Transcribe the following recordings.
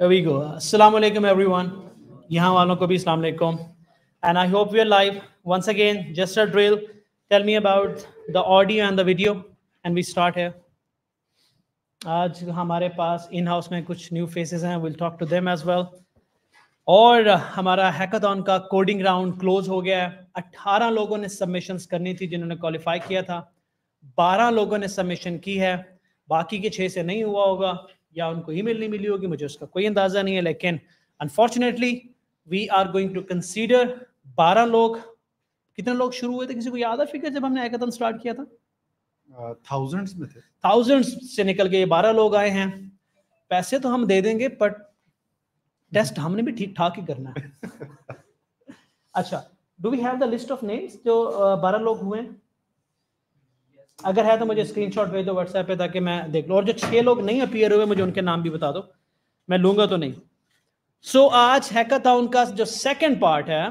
Here we every one यहाँ वालों को भी अस्सलाम and I hope your we once again just a drill tell me about the audio and the video and we start है आज हमारे पास इन हाउस में कुछ न्यू फेसेस हैं will talk to them as well और हमारा hackathon का कोडिंग राउंड क्लोज हो गया है अट्ठारह लोगों ने सबमिशंस करनी थी जिन्होंने क्वालिफाई किया था बारह लोगों ने सबमिशन की है बाकी के छः से नहीं हुआ होगा या उनको ईमेल नहीं मिली होगी मुझे उसका कोई अंदाज़ा नहीं है लेकिन unfortunately we are going to consider बारह लोग कितने लोग शुरू हुए थे किसी को याद है फिगर जब हमने हैकाथन स्टार्ट किया था थाउजेंड्स में थे थाउजेंड्स से निकल के ये बारह लोग आए हैं पैसे तो हम दे देंगे बट टेस्ट हमने भी ठीक ठाक ही करना है अच्छा do we have the list of names जो बारह लोग हुए हैं अगर है तो मुझे स्क्रीनशॉट भेज दो व्हाट्सएप पे ताकि मैं देख लूँ और जो छह लोग नहीं अपीयर हुए मुझे उनके नाम भी बता दो मैं लूंगा तो नहीं सो so, आज था उनका जो सेकेंड पार्ट है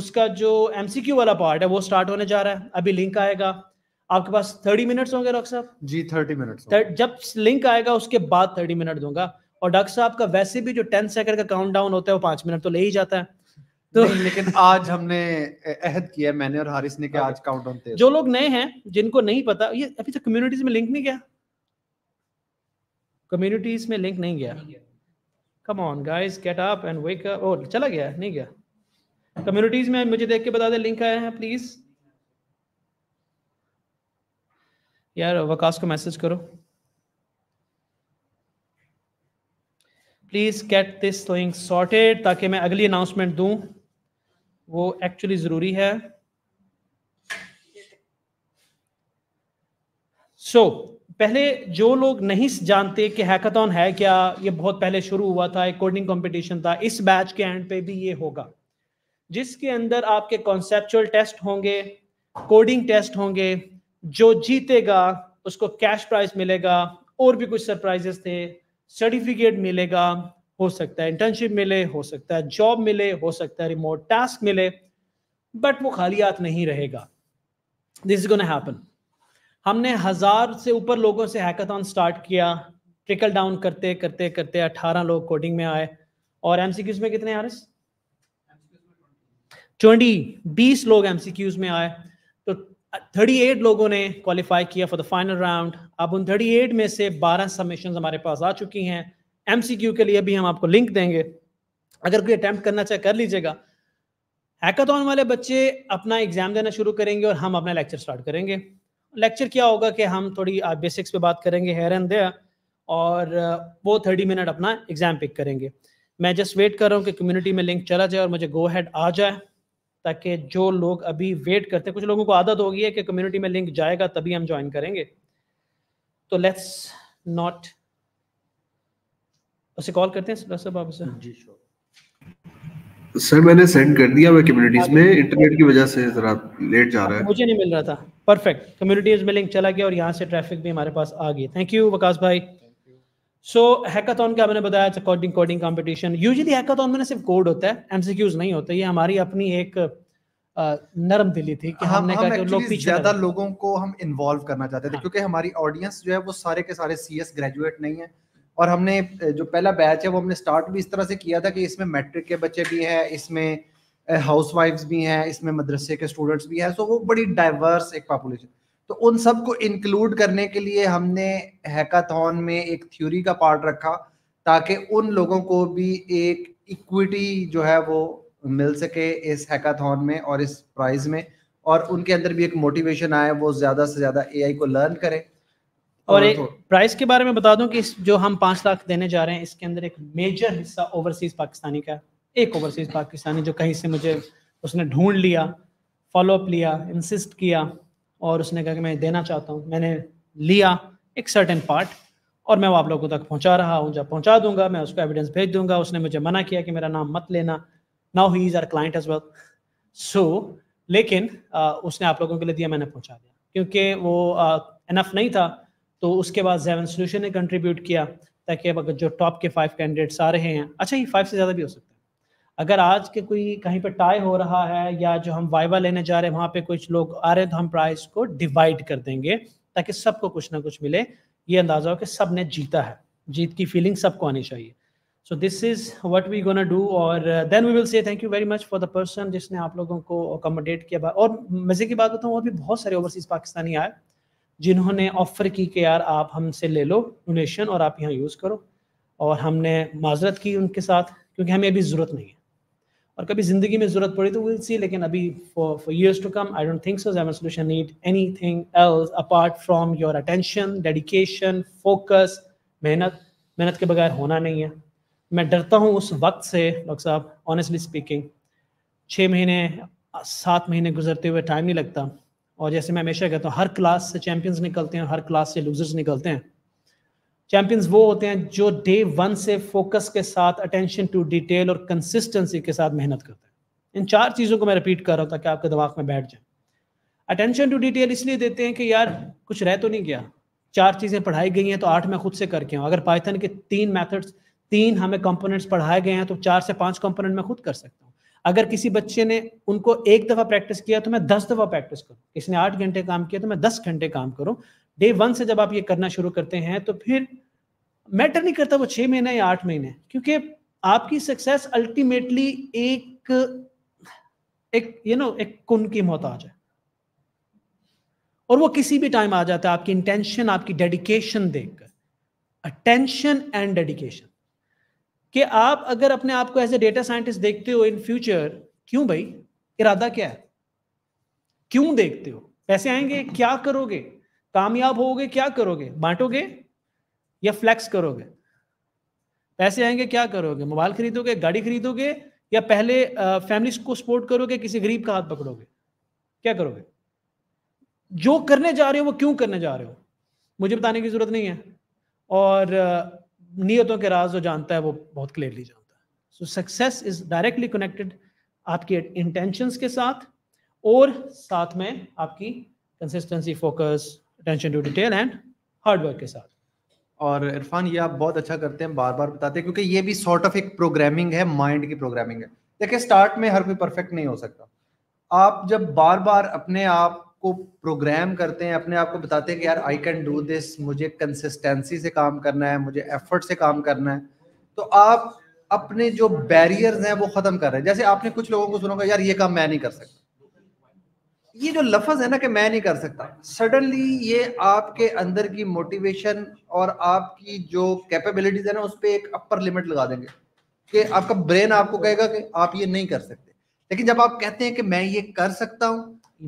उसका जो एम वाला पार्ट है वो स्टार्ट होने जा रहा है अभी लिंक आएगा आपके पास थर्टी मिनट्स होंगे डॉक्टर साहब जी थर्टी मिनट जब लिंक आएगा उसके बाद थर्टी मिनट दूंगा और डॉक्टर साहब का वैसे भी जो टेन सेकंड का काउंट डाउन होता है वो पांच मिनट तो ले ही जाता है तो लेकिन आज हमने अहद किया मैंने और हारिस ने कि हाँ, आज काउंट ऑन जो लोग नए हैं जिनको नहीं पता ये अभी तक कम्युनिटीज में लिंक नहीं गया कम्युनिटीज में लिंक नहीं गया come on guys get up and wake up oh चला गया नहीं गया कम्युनिटीज में मुझे देख के बता दे लिंक आया है प्लीज यार वकास को मैसेज करो please get this thing sorted ताकि मैं अगली अनाउंसमेंट दूं वो एक्चुअली ज़रूरी है सो so, पहले जो लोग नहीं जानते कि हैकाथन है क्या ये बहुत पहले शुरू हुआ था एक कोडिंग कंपटीशन था इस बैच के एंड पे भी ये होगा जिसके अंदर आपके कॉन्सेप्चुअल टेस्ट होंगे कोडिंग टेस्ट होंगे जो जीतेगा उसको कैश प्राइज मिलेगा और भी कुछ सरप्राइजेस थे सर्टिफिकेट मिलेगा हो सकता है इंटर्नशिप मिले हो सकता है जॉब मिले हो सकता है रिमोट टास्क मिले बट वो खाली हाथ नहीं रहेगा दिस इज गोना हैपन हमने हजार से ऊपर लोगों से हैकाथॉन स्टार्ट किया ट्रिकल डाउन करते करते करते 18 लोग कोडिंग में आए और एम में कितने आ रहे ट्वेंटी बीस लोग एम में आए तो 38 लोगों ने क्वालिफाई किया फॉर द फाइनल राउंड अब उन 38 में से 12 सबमिशन हमारे पास आ चुकी हैं एमसीक्यू के लिए भी हम आपको लिंक देंगे अगर कोई अटैम्प्ट करना चाहे कर लीजिएगा हैकाथॉन वाले बच्चे अपना एग्जाम देना शुरू करेंगे और हम अपना लेक्चर स्टार्ट करेंगे लेक्चर क्या होगा कि हम थोड़ी बेसिक्स पे बात करेंगे हेयर एंड देयर और वो थर्टी मिनट अपना एग्जाम पिक करेंगे मैं जस्ट वेट कर रहा हूँ कि कम्युनिटी में लिंक चला जाए और मुझे गो हैड आ जाए ताकि जो लोग अभी वेट करते हैं कुछ लोगों को आदत होगी है कि कम्युनिटी में लिंक जाएगा तभी हम ज्वाइन करेंगे तो लेट्स नॉट उसे कॉल करते हैं सर बाबू सर जी सर मैंने सेंड कर दिया हुआ कम्युनिटीज में इंटरनेट की वजह से जरा लेट जा रहा है मुझे नहीं मिल रहा था परफेक्ट कम्युनिटीज में लिंक चला गया और यहाँ से ट्रैफिक भी हमारे पास आ गई थैंक यू वकास भाई सो हैकाथन का मैंने बताया coding coding competition usually hackathon में सिर्फ कोड होता है एमसीक्यूज नहीं होते ये हमारी अपनी एक नरम दिली थी कि हमने हम, हम लोग पीछे ज्यादा लोगों को हम इन्वॉल्व करना चाहते थे हाँ। क्योंकि हमारी ऑडियंस जो है वो सारे के सारे सीएस ग्रेजुएट नहीं है और हमने जो पहला बैच है वो हमने स्टार्ट भी इस तरह से किया था कि इसमें मैट्रिक के बच्चे भी हैं इसमें हाउस भी हैं इसमें मदरसे के स्टूडेंट्स भी हैं सो वो बड़ी डाइवर्स एक पॉपुलेशन तो उन सबको इंक्लूड करने के लिए हमने हैकाथन में एक थ्योरी का पार्ट रखा ताकि उन लोगों को भी एक इक्विटी जो है वो मिल सके इस हैकाथन में और इस प्राइज में और उनके अंदर भी एक मोटिवेशन आए वो ज़्यादा से ज़्यादा एआई को लर्न करें और एक प्राइस तो- के बारे में बता दूं कि जो हम पांच लाख देने जा रहे हैं इसके अंदर एक मेजर हिस्सा ओवरसीज पाकिस्तानी का एक ओवरसीज पाकिस्तानी जो कहीं से मुझे उसने ढूंढ लिया फॉलो अप लिया इंसिस्ट किया और उसने कहा कि मैं देना चाहता हूँ मैंने लिया एक सर्टन पार्ट और मैं वो आप लोगों तक पहुँचा रहा हूँ जब पहुँचा दूंगा मैं उसको एविडेंस भेज दूंगा उसने मुझे मना किया कि मेरा नाम मत लेना now he is our client as well so लेकिन आ, उसने आप लोगों के लिए दिया मैंने पहुँचा दिया क्योंकि वो इनफ नहीं था तो उसके बाद जेवन सोल्यूशन ने कंट्रीब्यूट किया ताकि अब अगर जो टॉप के फाइव कैंडिडेट्स आ रहे हैं अच्छा ये फाइव से ज़्यादा भी हो सकता है अगर आज के कोई कहीं पर टाई हो रहा है या जो हम वाइवा लेने जा रहे हैं वहाँ पे कुछ लोग आ रहे हैं तो हम प्राइस को डिवाइड कर देंगे ताकि सबको कुछ ना कुछ मिले ये अंदाज़ा हो कि सब ने जीता है जीत की फीलिंग सबको आनी चाहिए so this is what we gonna do और then we will say thank you very much for the person जिसने आप लोगों को अकोमोडेट किया और मज़े की बात बताऊँ और भी बहुत सारे ओवरसीज़ पाकिस्तानी आए जिन्होंने ऑफ़र की कि यार आप हमसे ले लो डोनेशन और आप यहाँ यूज़ करो और हमने माजरत की उनके साथ क्योंकि हमें अभी ज़रूरत नहीं है और कभी ज़िंदगी में ज़रूरत पड़ी तो विल सी लेकिन अभी for for years to come I don't think so जैमन solution need anything else apart from your attention dedication focus मेहनत मेहनत के बगैर होना नहीं है मैं डरता हूँ उस वक्त से डॉक्टर साहब ऑनेस्टली स्पीकिंग छः महीने सात महीने गुजरते हुए टाइम नहीं लगता और जैसे मैं हमेशा कहता हूँ हर क्लास से चैंपियंस निकलते हैं हर क्लास से लूजर्स निकलते हैं चैंपियंस वो होते हैं जो डे वन से फोकस के साथ अटेंशन टू डिटेल और कंसिस्टेंसी के साथ मेहनत करते हैं इन चार चीज़ों को मैं रिपीट कर रहा हूँ ताकि आपके दिमाग में बैठ जाए अटेंशन टू डिटेल इसलिए देते हैं कि यार कुछ रह तो नहीं गया चार चीज़ें पढ़ाई गई हैं तो आठ मैं खुद से करके हूँ अगर पाइथन के तीन मैथड्स तीन हमें कंपोनेंट्स पढ़ाए गए हैं तो चार से पांच कंपोनेंट मैं खुद कर सकता हूँ अगर किसी बच्चे ने उनको एक दफा प्रैक्टिस किया तो मैं दस दफा प्रैक्टिस करूं किसी ने आठ घंटे काम किया तो मैं दस घंटे काम करूं डे वन से जब आप ये करना शुरू करते हैं तो फिर मैटर नहीं करता वो छह महीने या आठ महीने क्योंकि आपकी सक्सेस अल्टीमेटली एक एक यू नो एक कुन की मौत आ जाए और वो किसी भी टाइम आ जाता है आपकी इंटेंशन आपकी डेडिकेशन देखकर अटेंशन एंड डेडिकेशन कि आप अगर अपने आप को एज ए डेटा साइंटिस्ट देखते हो इन फ्यूचर क्यों भाई इरादा क्या है क्यों देखते हो पैसे आएंगे क्या करोगे कामयाब होगे क्या करोगे बांटोगे या फ्लैक्स करोगे पैसे आएंगे क्या करोगे मोबाइल खरीदोगे गाड़ी खरीदोगे या पहले फैमिली को सपोर्ट करोगे किसी गरीब का हाथ पकड़ोगे क्या करोगे जो करने जा रहे हो वो क्यों करने जा रहे हो मुझे बताने की जरूरत नहीं है और नीयतों के राज जो जानता है वो बहुत क्लियरली जानता है so success is directly connected आपकी इंटेंशंस के साथ और साथ में आपकी consistency focus attention to detail and hard work के साथ और इरफान ये आप बहुत अच्छा करते हैं बार बार बताते हैं क्योंकि ये भी सॉर्ट ऑफ एक प्रोग्रामिंग है माइंड की प्रोग्रामिंग है देखिए स्टार्ट में हर कोई परफेक्ट नहीं हो सकता आप जब बार बार अपने आप को प्रोग्राम करते हैं अपने आप को बताते हैं कि यार आई कैन डू दिस मुझे कंसिस्टेंसी से काम करना है मुझे एफर्ट से काम करना है तो आप अपने जो बैरियर्स हैं वो खत्म कर रहे हैं जैसे आपने कुछ लोगों को सुना होगा यार ये काम मैं नहीं कर सकता ये जो लफज है ना कि मैं नहीं कर सकता सडनली ये आपके अंदर की मोटिवेशन और आपकी जो कैपेबिलिटीज है ना उस पर एक अपर लिमिट लगा देंगे कि आपका ब्रेन आपको कहेगा कि आप ये नहीं कर सकते लेकिन जब आप कहते हैं कि मैं ये कर सकता हूं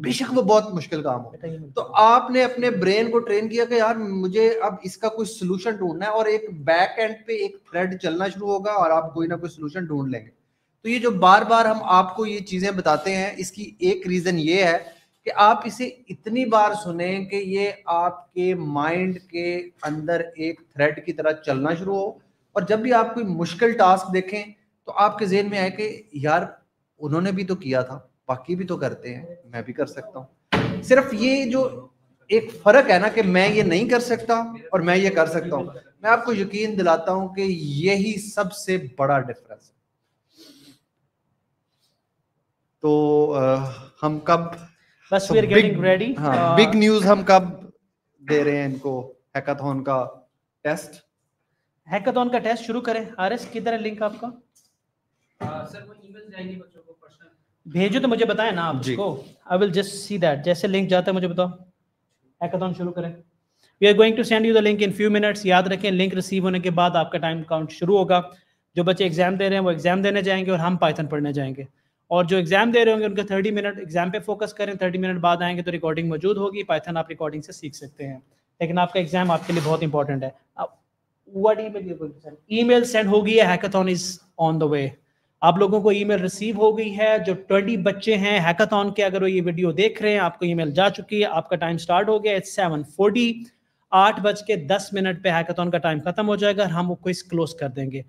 बेशक वो बहुत मुश्किल काम हो तो आपने अपने ब्रेन को ट्रेन किया कि यार मुझे अब इसका कोई सोल्यूशन ढूंढना है और एक बैक एंड पे एक थ्रेड चलना शुरू होगा और आप कोई ना कोई सोल्यूशन ढूंढ लेंगे तो ये जो बार बार हम आपको ये चीजें बताते हैं इसकी एक रीजन ये है कि आप इसे इतनी बार सुने कि ये आपके माइंड के अंदर एक थ्रेड की तरह चलना शुरू हो और जब भी आप कोई मुश्किल टास्क देखें तो आपके जेहन में आए कि यार उन्होंने भी तो किया था बाकी भी तो करते हैं मैं भी कर सकता हूँ सिर्फ ये जो एक फर्क है ना कि मैं ये नहीं कर सकता और मैं ये कर सकता हूँ मैं आपको यकीन दिलाता हूं कि यही सबसे बड़ा डिफरेंस है तो आ, हम कब बस रेडी बिग न्यूज हम कब दे रहे हैं इनको हैकाथॉन का टेस्ट हैकाथॉन का टेस्ट शुरू करें आरएस किधर है लिंक आपका सर uh, वो ईमेल जाएगी बच्चों को पर्सनल भेजो तो मुझे बताएं ना आप उसको I will just see that जैसे लिंक जाता है मुझे बताओ हैकाथन शुरू करें we are going to send you the link in few minutes याद रखें लिंक रिसीव होने के बाद आपका टाइम काउंट शुरू होगा जो बच्चे एग्जाम दे रहे हैं वो एग्जाम देने जाएंगे और हम पाइथन पढ़ने जाएंगे और जो एग्जाम दे रहे होंगे उनके थर्टी मिनट एग्जाम पे फोकस करें थर्टी मिनट बाद आएंगे तो रिकॉर्डिंग मौजूद होगी पाइथन आप रिकॉर्डिंग से सीख सकते हैं लेकिन आपका एग्जाम आपके लिए बहुत इंपॉर्टेंट है email email send होगी hackathon is on the way आप लोगों को ईमेल रिसीव हो गई है जो 20 बच्चे हैं हैकाथॉन के अगर वो ये वीडियो देख रहे हैं आपको ईमेल जा चुकी है आपका टाइम स्टार्ट हो गया इट्स सेवन फोर्टी आठ बज के दस मिनट पे हैकाथॉन का टाइम खत्म हो जाएगा हम वो क्विज क्लोज कर देंगे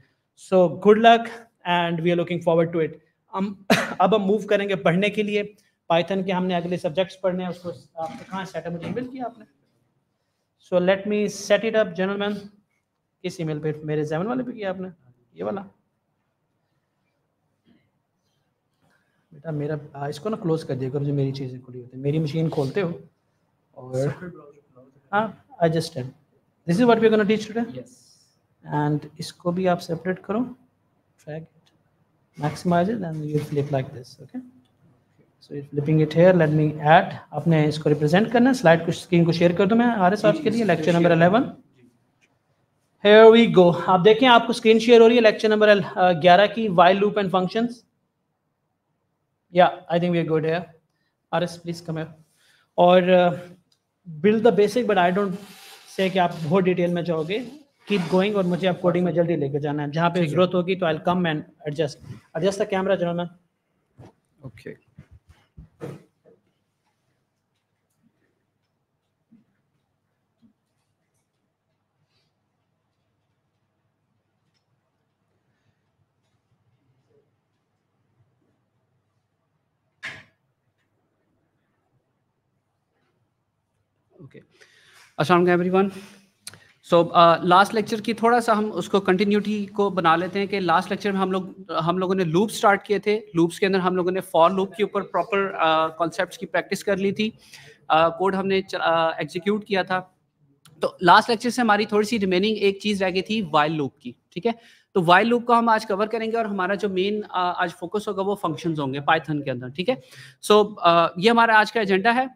so good luck and we are looking forward to it हम अब हम मूव करेंगे पढ़ने के लिए पाइथन के हमने अगले सब्जेक्ट्स पढ़ने हैं उसको आपने कहाँ सेटअप मुझे ईमेल किया आपने so let me set it up gentlemen किस ईमेल पे मेरे जैमन वाले पे किया आपने ये वाला बेटा मेरा आ, इसको ना क्लोज कर दिया करो जो मेरी चीज़ें खुली होती है मेरी मशीन खोलते हो और हाँ adjusted this is what we teach today and इसको भी आप सेपरेट करो track it maximise it and you flip like this okay so it flipping it here let me add आपने इसको रिप्रेजेंट करना है स्लाइड को स्क्रीन को शेयर कर दो मैं आर एस के लिए lecture number eleven here we go आप देखें आपको स्क्रीन शेयर हो रही है लेक्चर नंबर uh, ग्यारह की वाइल लूप एंड फंक्शंस या Yeah, I think गुड है आर एस प्लीज कम है और build the basic but I don't say कि आप बहुत डिटेल में जाओगे कीप गोइंग और मुझे आप कोडिंग में जल्दी लेके जाना है जहाँ पे ग्रोथ होगी तो I come and adjust adjust the camera gentlemen okay Aslam one so last lecture की थोड़ा सा हम उसको कंटिन्यूटी को बना लेते हैं कि लास्ट लेक्चर में हम लोग हम लोगों ने लूप स्टार्ट किए थे लूप्स के अंदर हम लोगों ने फॉर लूप के ऊपर प्रॉपर कॉन्सेप्ट uh, की प्रैक्टिस कर ली थी कोड uh, हमने एग्जीक्यूट uh, किया था तो लास्ट लेक्चर से हमारी थोड़ी सी रिमेनिंग एक चीज़ रह गई थी वाइल लूप की ठीक है तो वाइल लूप को हम आज कवर करेंगे और हमारा जो मेन uh, आज फोकस होगा वो फंक्शंस होंगे पाइथन के अंदर ठीक है सो so, uh, ये हमारा आज का एजेंडा है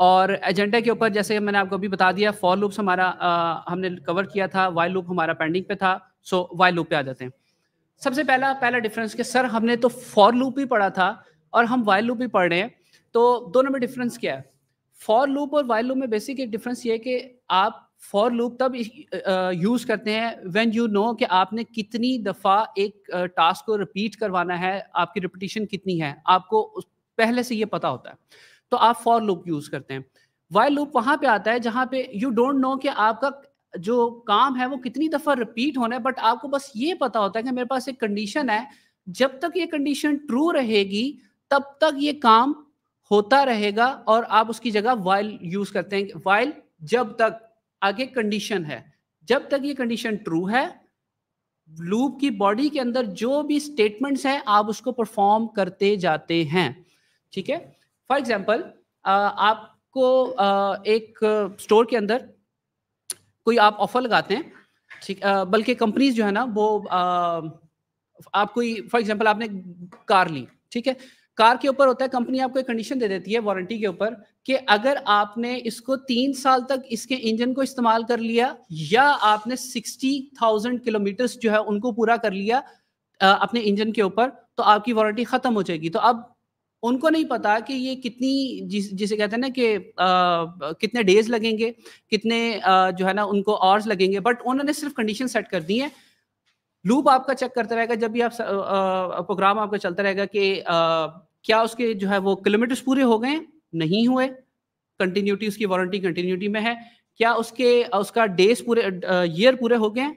और एजेंडा के ऊपर जैसे मैंने आपको अभी बता दिया फॉर लूप्स हमारा आ, हमने कवर किया था वाई लूप हमारा पेंडिंग पे था सो वाई लूप पे आ जाते हैं सबसे पहला पहला डिफरेंस कि सर हमने तो फॉर लूप ही पढ़ा था और हम वाई लूप ही पढ़ रहे हैं तो दोनों में डिफरेंस क्या है फॉर लूप और वाई लूप में बेसिक एक डिफरेंस ये है कि आप फॉर लूप तब यूज़ करते हैं व्हेन यू नो कि आपने कितनी दफ़ा एक टास्क को रिपीट करवाना है आपकी रिपीटिशन कितनी है आपको पहले से ये पता होता है तो आप फॉर लूप यूज करते हैं वाइल लूप वहां पे आता है जहां पे यू डोंट नो कि आपका जो काम है वो कितनी दफा रिपीट होना है बट आपको बस ये पता होता है कि मेरे पास एक कंडीशन है जब तक ये कंडीशन ट्रू रहेगी तब तक ये काम होता रहेगा और आप उसकी जगह वाइल यूज करते हैं वाइल जब तक आगे कंडीशन है जब तक ये कंडीशन ट्रू है लूप की बॉडी के अंदर जो भी स्टेटमेंट्स हैं आप उसको परफॉर्म करते जाते हैं ठीक है फॉर एग्जाम्पल uh, आपको uh, एक स्टोर uh, के अंदर कोई आप ऑफर लगाते हैं ठीक बल्कि कंपनीज जो है ना वो आप कोई फॉर एग्जाम्पल आपने कार ली ठीक है कार के ऊपर होता है कंपनी आपको एक कंडीशन दे देती है वारंटी के ऊपर कि अगर आपने इसको तीन साल तक इसके इंजन को इस्तेमाल कर लिया या आपने सिक्सटी थाउजेंड किलोमीटर्स जो है उनको पूरा कर लिया अपने इंजन के ऊपर तो आपकी वारंटी खत्म हो जाएगी तो अब उनको नहीं पता कि ये कितनी जिस जिसे कहते हैं ना कि कितने डेज लगेंगे कितने आ, जो है ना उनको आवर्स लगेंगे बट उन्होंने सिर्फ कंडीशन सेट कर दी है लूप आपका चेक करता रहेगा जब भी आप प्रोग्राम आपका चलता रहेगा कि क्या उसके जो है वो किलोमीटर्स पूरे हो गए नहीं हुए कंटिन्यूटी उसकी वारंटी कंटिन्यूटी में है क्या उसके उसका डेज पूरे ईयर पूरे हो गए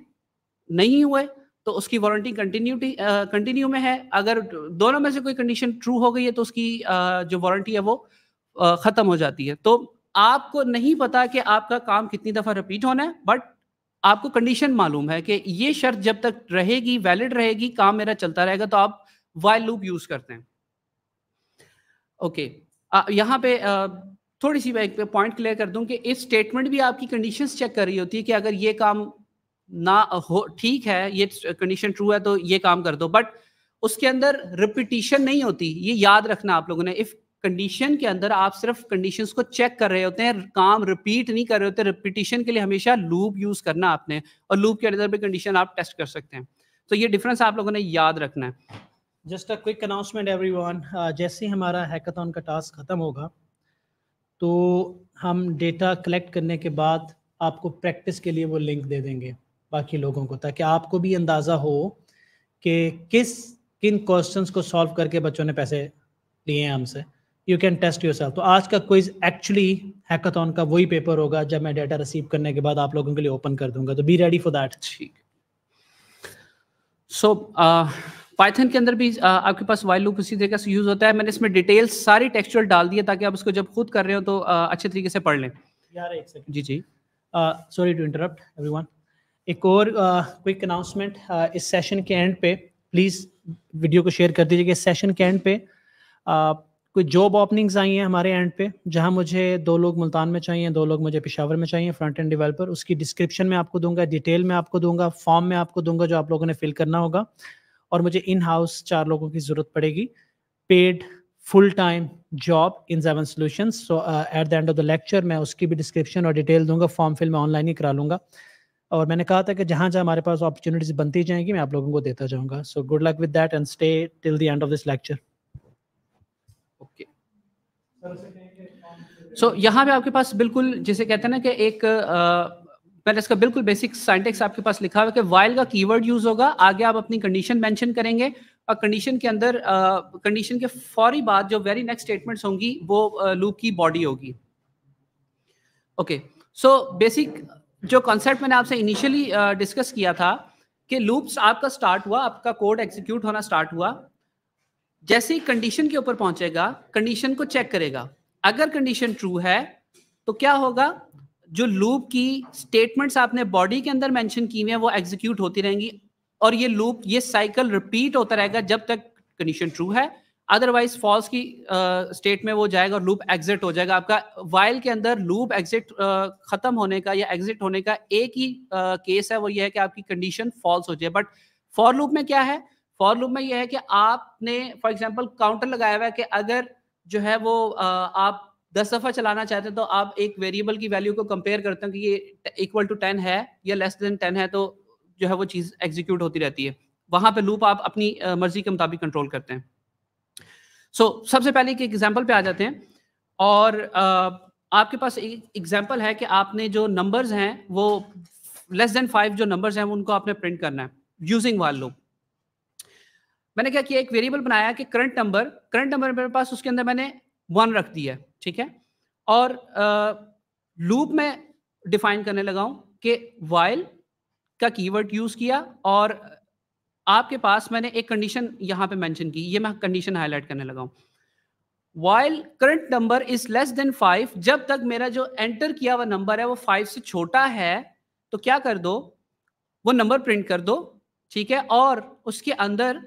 नहीं हुए तो उसकी वारंटी कंटिन्यूटी कंटिन्यू में है अगर दोनों में से कोई कंडीशन ट्रू हो गई है तो उसकी जो वारंटी है वो ख़त्म हो जाती है तो आपको नहीं पता कि आपका काम कितनी दफ़ा रिपीट होना है बट आपको कंडीशन मालूम है कि ये शर्त जब तक रहेगी वैलिड रहेगी काम मेरा चलता रहेगा तो आप वाइल लूप यूज़ करते हैं ओके okay. यहाँ पे आ, थोड़ी सी मैं एक पॉइंट क्लियर कर दूं कि इस स्टेटमेंट भी आपकी कंडीशंस चेक कर रही होती है कि अगर ये काम ना हो ठीक है ये कंडीशन ट्रू है तो ये काम कर दो बट उसके अंदर रिपीटिशन नहीं होती ये याद रखना आप लोगों ने इफ कंडीशन के अंदर आप सिर्फ कंडीशंस को चेक कर रहे होते हैं काम रिपीट नहीं कर रहे होते रिपीटिशन के लिए हमेशा लूप यूज करना आपने और लूप के अंदर भी कंडीशन आप टेस्ट कर सकते हैं तो ये डिफरेंस आप लोगों ने याद रखना है just a quick announcement everyone जैसे हमारा हैकाथन का टास्क खत्म होगा तो हम डेटा कलेक्ट करने के बाद आपको प्रैक्टिस के लिए वो लिंक दे देंगे बाकी लोगों को ताकि आपको भी अंदाज़ा हो कि किस किन क्वेश्चंस को सॉल्व करके बच्चों ने पैसे लिए हैं हमसे you can test yourself तो आज का क्विज एक्चुअली हैकाथॉन का वही पेपर होगा जब मैं डाटा रिसीव करने के बाद आप लोगों के लिए ओपन कर दूंगा तो बी रेडी फॉर दैट ठीक सो पाइथन uh, के अंदर भी uh, आपके पास वाइल लूप उसी तरीके से यूज होता है मैंने इसमें डिटेल्स सारी टेक्सचुअल डाल दी ताकि आप इसको जब खुद कर रहे हो तो uh, अच्छे तरीके से पढ़ लें यार एक सेकंड जी जी सॉरी टू इंटरप्ट एवरीवन एक और क्विक अनाउंसमेंट इस सेशन के एंड पे प्लीज़ वीडियो को शेयर कर दीजिए इस सेशन के एंड पे uh, कोई जॉब ओपनिंग्स आई हैं हमारे एंड पे जहां मुझे दो लोग मुल्तान में चाहिए दो लोग मुझे पिशावर में चाहिए फ्रंट एंड डेवलपर उसकी डिस्क्रिप्शन में आपको दूंगा डिटेल में आपको दूंगा फॉर्म में आपको दूंगा जो आप लोगों ने फिल करना होगा और मुझे इन हाउस चार लोगों की ज़रूरत पड़ेगी paid full time job in seven solution so at the end of the lecture मैं उसकी भी डिस्क्रिप्शन और डिटेल दूंगा फॉर्म फिल मैं ऑनलाइन ही करा लूँगा और मैंने कहा था कि जहाँ जहाँ हमारे पास अपॉर्चुनिटीज बनती जाएंगी मैं आप लोगों को देता जाऊँगा so good luck with that and stay till the end of this lecture okay so यहाँ पे आपके पास बिल्कुल जैसे कहते हैं ना कि एक आ, मैंने इसका बिल्कुल बेसिक साइंटिक्स आपके पास लिखा हुआ है कि वाइल का कीवर्ड यूज होगा आगे आप अपनी कंडीशन मेंशन करेंगे और कंडीशन के अंदर कंडीशन के फौरी बाद जो वेरी नेक्स्ट स्टेटमेंट्स होंगी वो लूप की बॉडी होगी ओके सो बेसिक जो कॉन्सेप्ट मैंने आपसे इनिशियली डिस्कस किया था कि लूप्स आपका स्टार्ट हुआ आपका कोड एग्जीक्यूट होना स्टार्ट हुआ जैसे ही कंडीशन के ऊपर पहुंचेगा कंडीशन को चेक करेगा अगर कंडीशन ट्रू है तो क्या होगा जो लूप की स्टेटमेंट्स आपने बॉडी के अंदर मेंशन की हुई हैं वो एग्जीक्यूट होती रहेंगी और ये लूप ये साइकिल रिपीट होता रहेगा जब तक कंडीशन ट्रू है अदरवाइज फॉल्स की स्टेट uh, में वो जाएगा और लूप एग्जिट हो जाएगा आपका वाइल के अंदर लूप एग्जिट uh, खत्म होने का या एग्जिट होने का एक ही केस uh, है वो ये है कि आपकी कंडीशन फॉल्स हो जाए बट फॉर लूप में क्या है फॉर लूप में यह है कि आपने फॉर एग्जाम्पल काउंटर लगाया हुआ है कि अगर जो है वो आप दस दफा चलाना चाहते हैं तो आप एक वेरिएबल की वैल्यू को कंपेयर करते हैं कि ये इक्वल टू टेन है या लेस देन टेन है तो जो है वो चीज़ एग्जीक्यूट होती रहती है वहां पे लूप आप अपनी मर्जी के मुताबिक कंट्रोल करते हैं सो so, सबसे पहले एक एग्जाम्पल पे आ जाते हैं और आपके पास एक एग्जाम्पल है कि आपने जो नंबर्स हैं वो लेस देन फाइव जो नंबर्स हैं उनको आपने प्रिंट करना है यूजिंग वाल लूप मैंने क्या किया एक वेरिएबल बनाया कि करंट नंबर करंट नंबर मेरे पास उसके अंदर मैंने वन रख दिया है ठीक है और लूप में डिफाइन करने लगा हूं कि वाइल का कीवर्ड यूज किया और आपके पास मैंने एक कंडीशन यहां पे मेंशन की ये मैं कंडीशन हाईलाइट करने लगा while current number is less than five जब तक मेरा जो एंटर किया हुआ नंबर है वो फाइव से छोटा है तो क्या कर दो वो नंबर प्रिंट कर दो ठीक है और उसके अंदर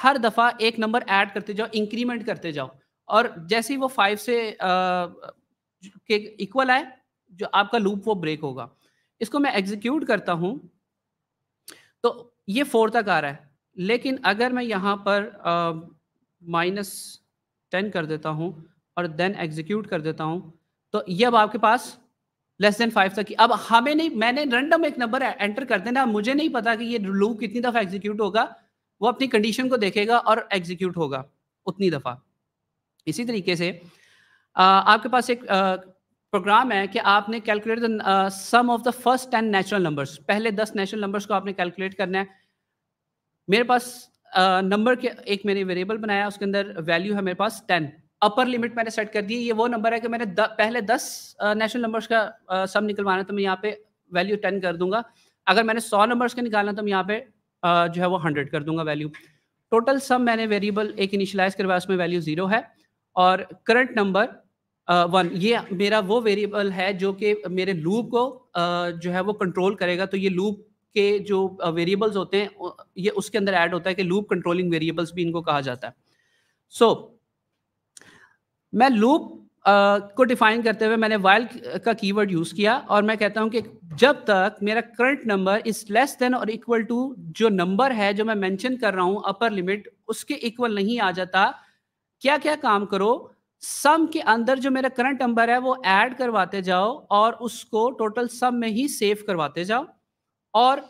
हर दफा एक नंबर ऐड करते जाओ इंक्रीमेंट करते जाओ और जैसे ही वो फाइव से इक्वल आए जो आपका लूप वो ब्रेक होगा इसको मैं एग्जीक्यूट करता हूं तो ये फोर तक आ रहा है लेकिन अगर मैं यहाँ पर माइनस टेन कर देता हूँ और देन एग्जीक्यूट कर देता हूँ तो ये अब आपके पास लेस देन फाइव तक की अब हमें नहीं मैंने रैंडम एक नंबर एंटर कर देना मुझे नहीं पता कि ये लूप कितनी दफ़ा एग्जीक्यूट होगा वो अपनी कंडीशन को देखेगा और एग्जीक्यूट होगा उतनी दफ़ा इसी तरीके से आ, आपके पास एक प्रोग्राम है कि आपने calculate sum of the first ten natural numbers पहले दस नेचुरल नंबर्स को आपने कैलकुलेट करना है मेरे पास नंबर uh, के एक मैंने वेरिएबल बनाया उसके अंदर वैल्यू है मेरे पास टेन अपर लिमिट मैंने सेट कर दी ये वो नंबर है कि मैंने द, पहले दस नेचुरल नंबर्स का सम uh, निकलवाना तो मैं यहाँ पे वैल्यू टेन कर दूंगा अगर मैंने सौ नंबर्स का निकालना तो मैं यहाँ पे uh, जो है वो हंड्रेड कर दूंगा वैल्यू टोटल सम मैंने वेरिएबल एक इनिशलाइज करवाया उसमें वैल्यू जीरो है और करंट नंबर वन ये मेरा वो वेरिएबल है जो कि मेरे लूप को जो है वो कंट्रोल करेगा तो ये लूप के जो वेरिएबल्स होते हैं ये उसके अंदर ऐड होता है कि लूप कंट्रोलिंग वेरिएबल्स भी इनको कहा जाता है सो so, मैं लूप Uh, को डिफाइन करते हुए मैंने वाइल का कीवर्ड यूज किया और मैं कहता हूं कि जब तक मेरा current number is less than और इक्वल टू जो नंबर है जो मैं मैंशन कर रहा हूं अपर लिमिट उसके इक्वल नहीं आ जाता क्या क्या काम करो सम के अंदर जो मेरा करंट नंबर है वो ऐड करवाते जाओ और उसको टोटल सम में ही सेव करवाते जाओ और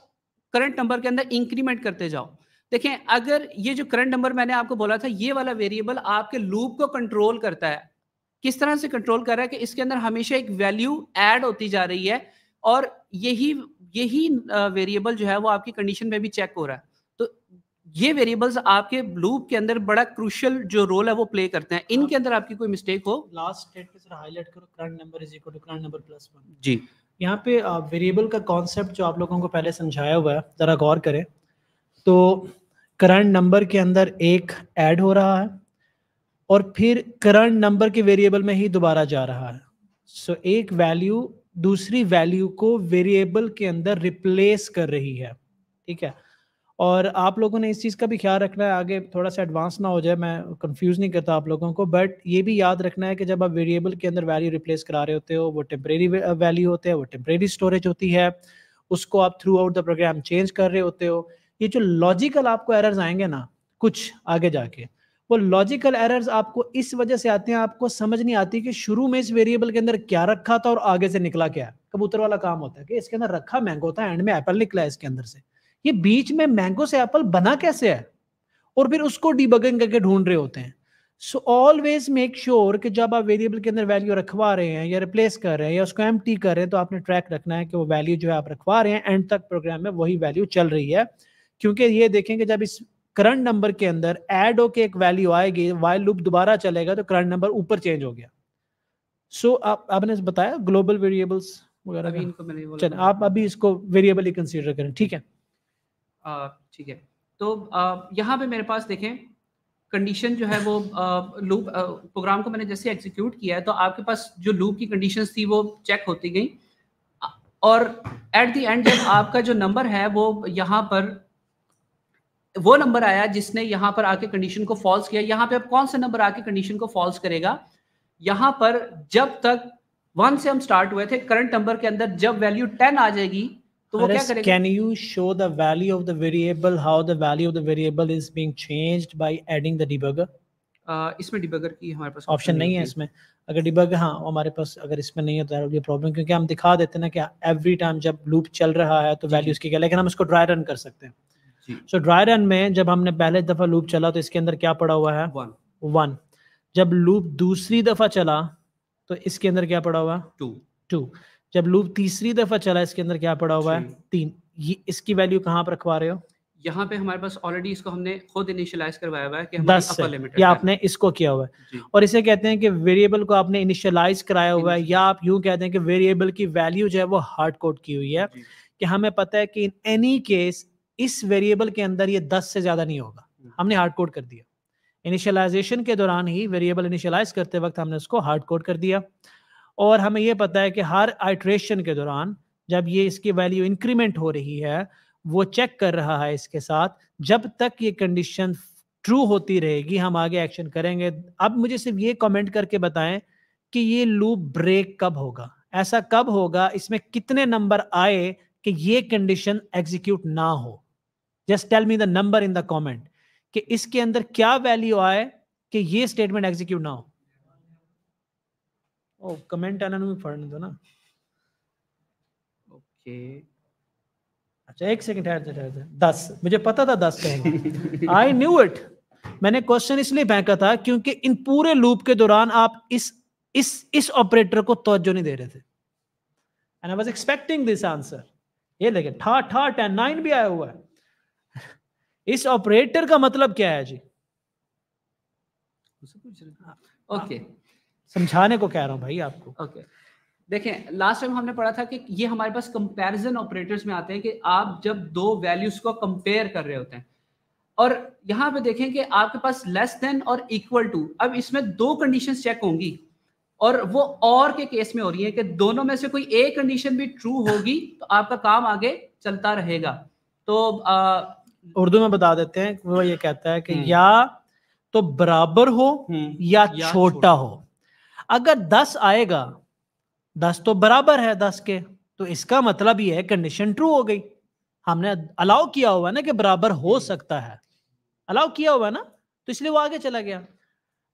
करंट नंबर के अंदर इंक्रीमेंट करते जाओ देखें अगर ये जो करंट नंबर मैंने आपको बोला था ये वाला वेरिएबल आपके लूप को कंट्रोल करता है किस तरह से कंट्रोल कर रहा है कि इसके अंदर हमेशा एक वैल्यू ऐड होती जा रही है और यही यही वेरिएबल जो है वो आपकी कंडीशन में भी चेक हो रहा है तो ये वेरिएबल्स आपके लूप के अंदर बड़ा क्रूशियल जो रोल है वो प्ले करते हैं इनके अंदर आपकी कोई मिस्टेक हो लास्ट स्टेटमेंट सर हाईलाइट करो current number is equal to current number plus 1 जी यहाँ पे वेरिएबल का कांसेप्ट जो आप लोगों को पहले समझाया हुआ है ज़रा गौर करें तो करंट नंबर के अंदर एक ऐड हो रहा है और फिर करंट नंबर के वेरिएबल में ही दोबारा जा रहा है सो so, एक वैल्यू दूसरी वैल्यू को वेरिएबल के अंदर रिप्लेस कर रही है ठीक है और आप लोगों ने इस चीज़ का भी ख्याल रखना है आगे थोड़ा सा एडवांस ना हो जाए मैं कंफ्यूज नहीं करता आप लोगों को बट ये भी याद रखना है कि जब आप वेरिएबल के अंदर वैल्यू रिप्लेस करा रहे होते हो वो टेम्परेरी वैल्यू होते हैं वो टेम्परेरी स्टोरेज होती है उसको आप throughout the program change कर रहे होते हो ये जो लॉजिकल आपको एरर्स आएंगे ना कुछ आगे जाके वो लॉजिकल एरर्स आपको इस वजह से आते हैं आपको समझ नहीं आती कि शुरू में इस वेरिएबल के अंदर क्या रखा था और आगे से निकला क्या कबूतर वाला काम होता है कि इसके अंदर रखा मैंगो था एंड में एप्पल निकला है इसके अंदर से ये बीच में मैंगो से एप्पल बना कैसे है और फिर उसको डिबगिंग करके ढूंढ रहे होते हैं सो ऑलवेज मेक श्योर कि जब आप वेरिएबल के अंदर वैल्यू रखवा रहे हैं या रिप्लेस कर रहे हैं या उसको एम कर रहे हैं तो आपने ट्रैक रखना है कि वो वैल्यू जो है आप रखवा रहे हैं एंड तक प्रोग्राम में वही वैल्यू चल रही है क्योंकि ये देखें कि जब इस करंट नंबर के अंदर एड होके एक वैल्यू आएगी वाइल लूप दोबारा चलेगा तो करंट नंबर ऊपर चेंज हो गया सो so, आप आपने बताया ग्लोबल वेरिएबल्स वगैरह आप अभी इसको वेरिएबल ही कंसिडर करें ठीक है ठीक है तो यहाँ पे मेरे पास देखें कंडीशन जो है वो लूप प्रोग्राम को मैंने जैसे एग्जीक्यूट किया है तो आपके पास जो लूप की कंडीशन थी वो चेक होती गई और एट द एंड जब आपका जो नंबर है वो यहाँ पर वो नंबर आया जिसने यहाँ पर आके कंडीशन को फॉल्स किया यहाँ पे अब कौन सा नंबर आके कंडीशन को फॉल्स करेगा यहाँ पर जब तक वन से हम स्टार्ट हुए थे करंट नंबर के अंदर जब वैल्यू टेन आ जाएगी तो वो क्या करेगा can you show the value of the variable how the value of the variable is being changed by adding the debugger इसमें डिबगर की हमारे पास ऑप्शन नहीं, नहीं है इसमें अगर डिबगर हाँ हमारे पास अगर इसमें नहीं है तो ये प्रॉब्लम क्योंकि हम दिखा देते हैं ना कि एवरी टाइम जब लूप चल रहा है तो वैल्यू उसकी क्या लेकिन हम इसको ड्राई रन कर सकते हैं सो ड्राई रन में जब हमने पहले दफा लूप चला तो इसके अंदर क्या पड़ा हुआ है वन वन जब लूप दूसरी दफा चला तो इसके अंदर क्या पड़ा हुआ टू टू जब लूप तीसरी दफा चला इसके अंदर क्या पड़ा हुआ है तीन ये इसकी वैल्यू कहाँ पर रखवा रहे हो यहाँ पे हमारे पास ऑलरेडी इसको हमने खुद इनिशियलाइज करवाया हुआ है कि दस अपर लिमिट या आपने इसको किया हुआ है और इसे कहते हैं कि वेरिएबल को आपने इनिशियलाइज कराया हुआ है या आप यूं कहते हैं कि वेरिएबल की वैल्यू जो है वो हार्ड कोड की हुई है कि हमें पता है कि इन एनी केस इस वेरिएबल के अंदर ये दस से ज्यादा नहीं होगा हम्म। हमने हार्ड कोड कर दिया इनिशियलाइजेशन के दौरान ही वेरिएबल इनिशियलाइज करते वक्त हमने उसको हार्ड कोड कर दिया और हमें यह पता है कि हर आइट्रेशन के दौरान जब ये इसकी वैल्यू इंक्रीमेंट हो रही है वो चेक कर रहा है इसके साथ जब तक ये कंडीशन ट्रू होती रहेगी हम आगे एक्शन करेंगे अब मुझे सिर्फ ये कमेंट करके बताएं कि ये लूप ब्रेक कब होगा ऐसा कब होगा इसमें कितने नंबर आए कि ये कंडीशन एग्जीक्यूट ना हो just tell me the number in the comment कि इसके अंदर क्या वैल्यू आए कि ये स्टेटमेंट एग्जीक्यूट ना हो ओ कमेंट आना में पढ़ने दो ना ओके अच्छा एक सेकंड ठहर जा ठहर जा दस मुझे पता था दस कहेंगे आई न्यू इट मैंने क्वेश्चन इसलिए फेंका था क्योंकि इन पूरे लूप के दौरान आप इस इस इस ऑपरेटर को तवज्जो नहीं दे रहे थे and I was expecting this answer ये देखें ठा ठा टेन नाइन भी आया हुआ है इस ऑपरेटर का मतलब क्या है जी हाँ, ओके okay. समझाने को कह रहा हूँ भाई आपको ओके okay. देखें लास्ट टाइम हमने पढ़ा था कि ये हमारे पास कंपैरिजन ऑपरेटर्स में आते हैं कि आप जब दो वैल्यूज को कंपेयर कर रहे होते हैं और यहां पे देखें कि आपके पास लेस देन और इक्वल टू अब इसमें दो कंडीशन चेक होंगी और वो और के केस में हो रही है कि दोनों में से कोई एक कंडीशन भी ट्रू होगी तो आपका काम आगे चलता रहेगा तो उर्दू में बता देते हैं वो ये कहता है कि हम्म। या तो बराबर हो हम्म। या, या छोटा हो अगर दस आएगा दस तो बराबर है दस के तो इसका मतलब ये है कंडीशन ट्रू हो गई हमने अलाउ किया हुआ ना कि बराबर हो हम्म। सकता है अलाउ किया हुआ ना तो इसलिए वो आगे चला गया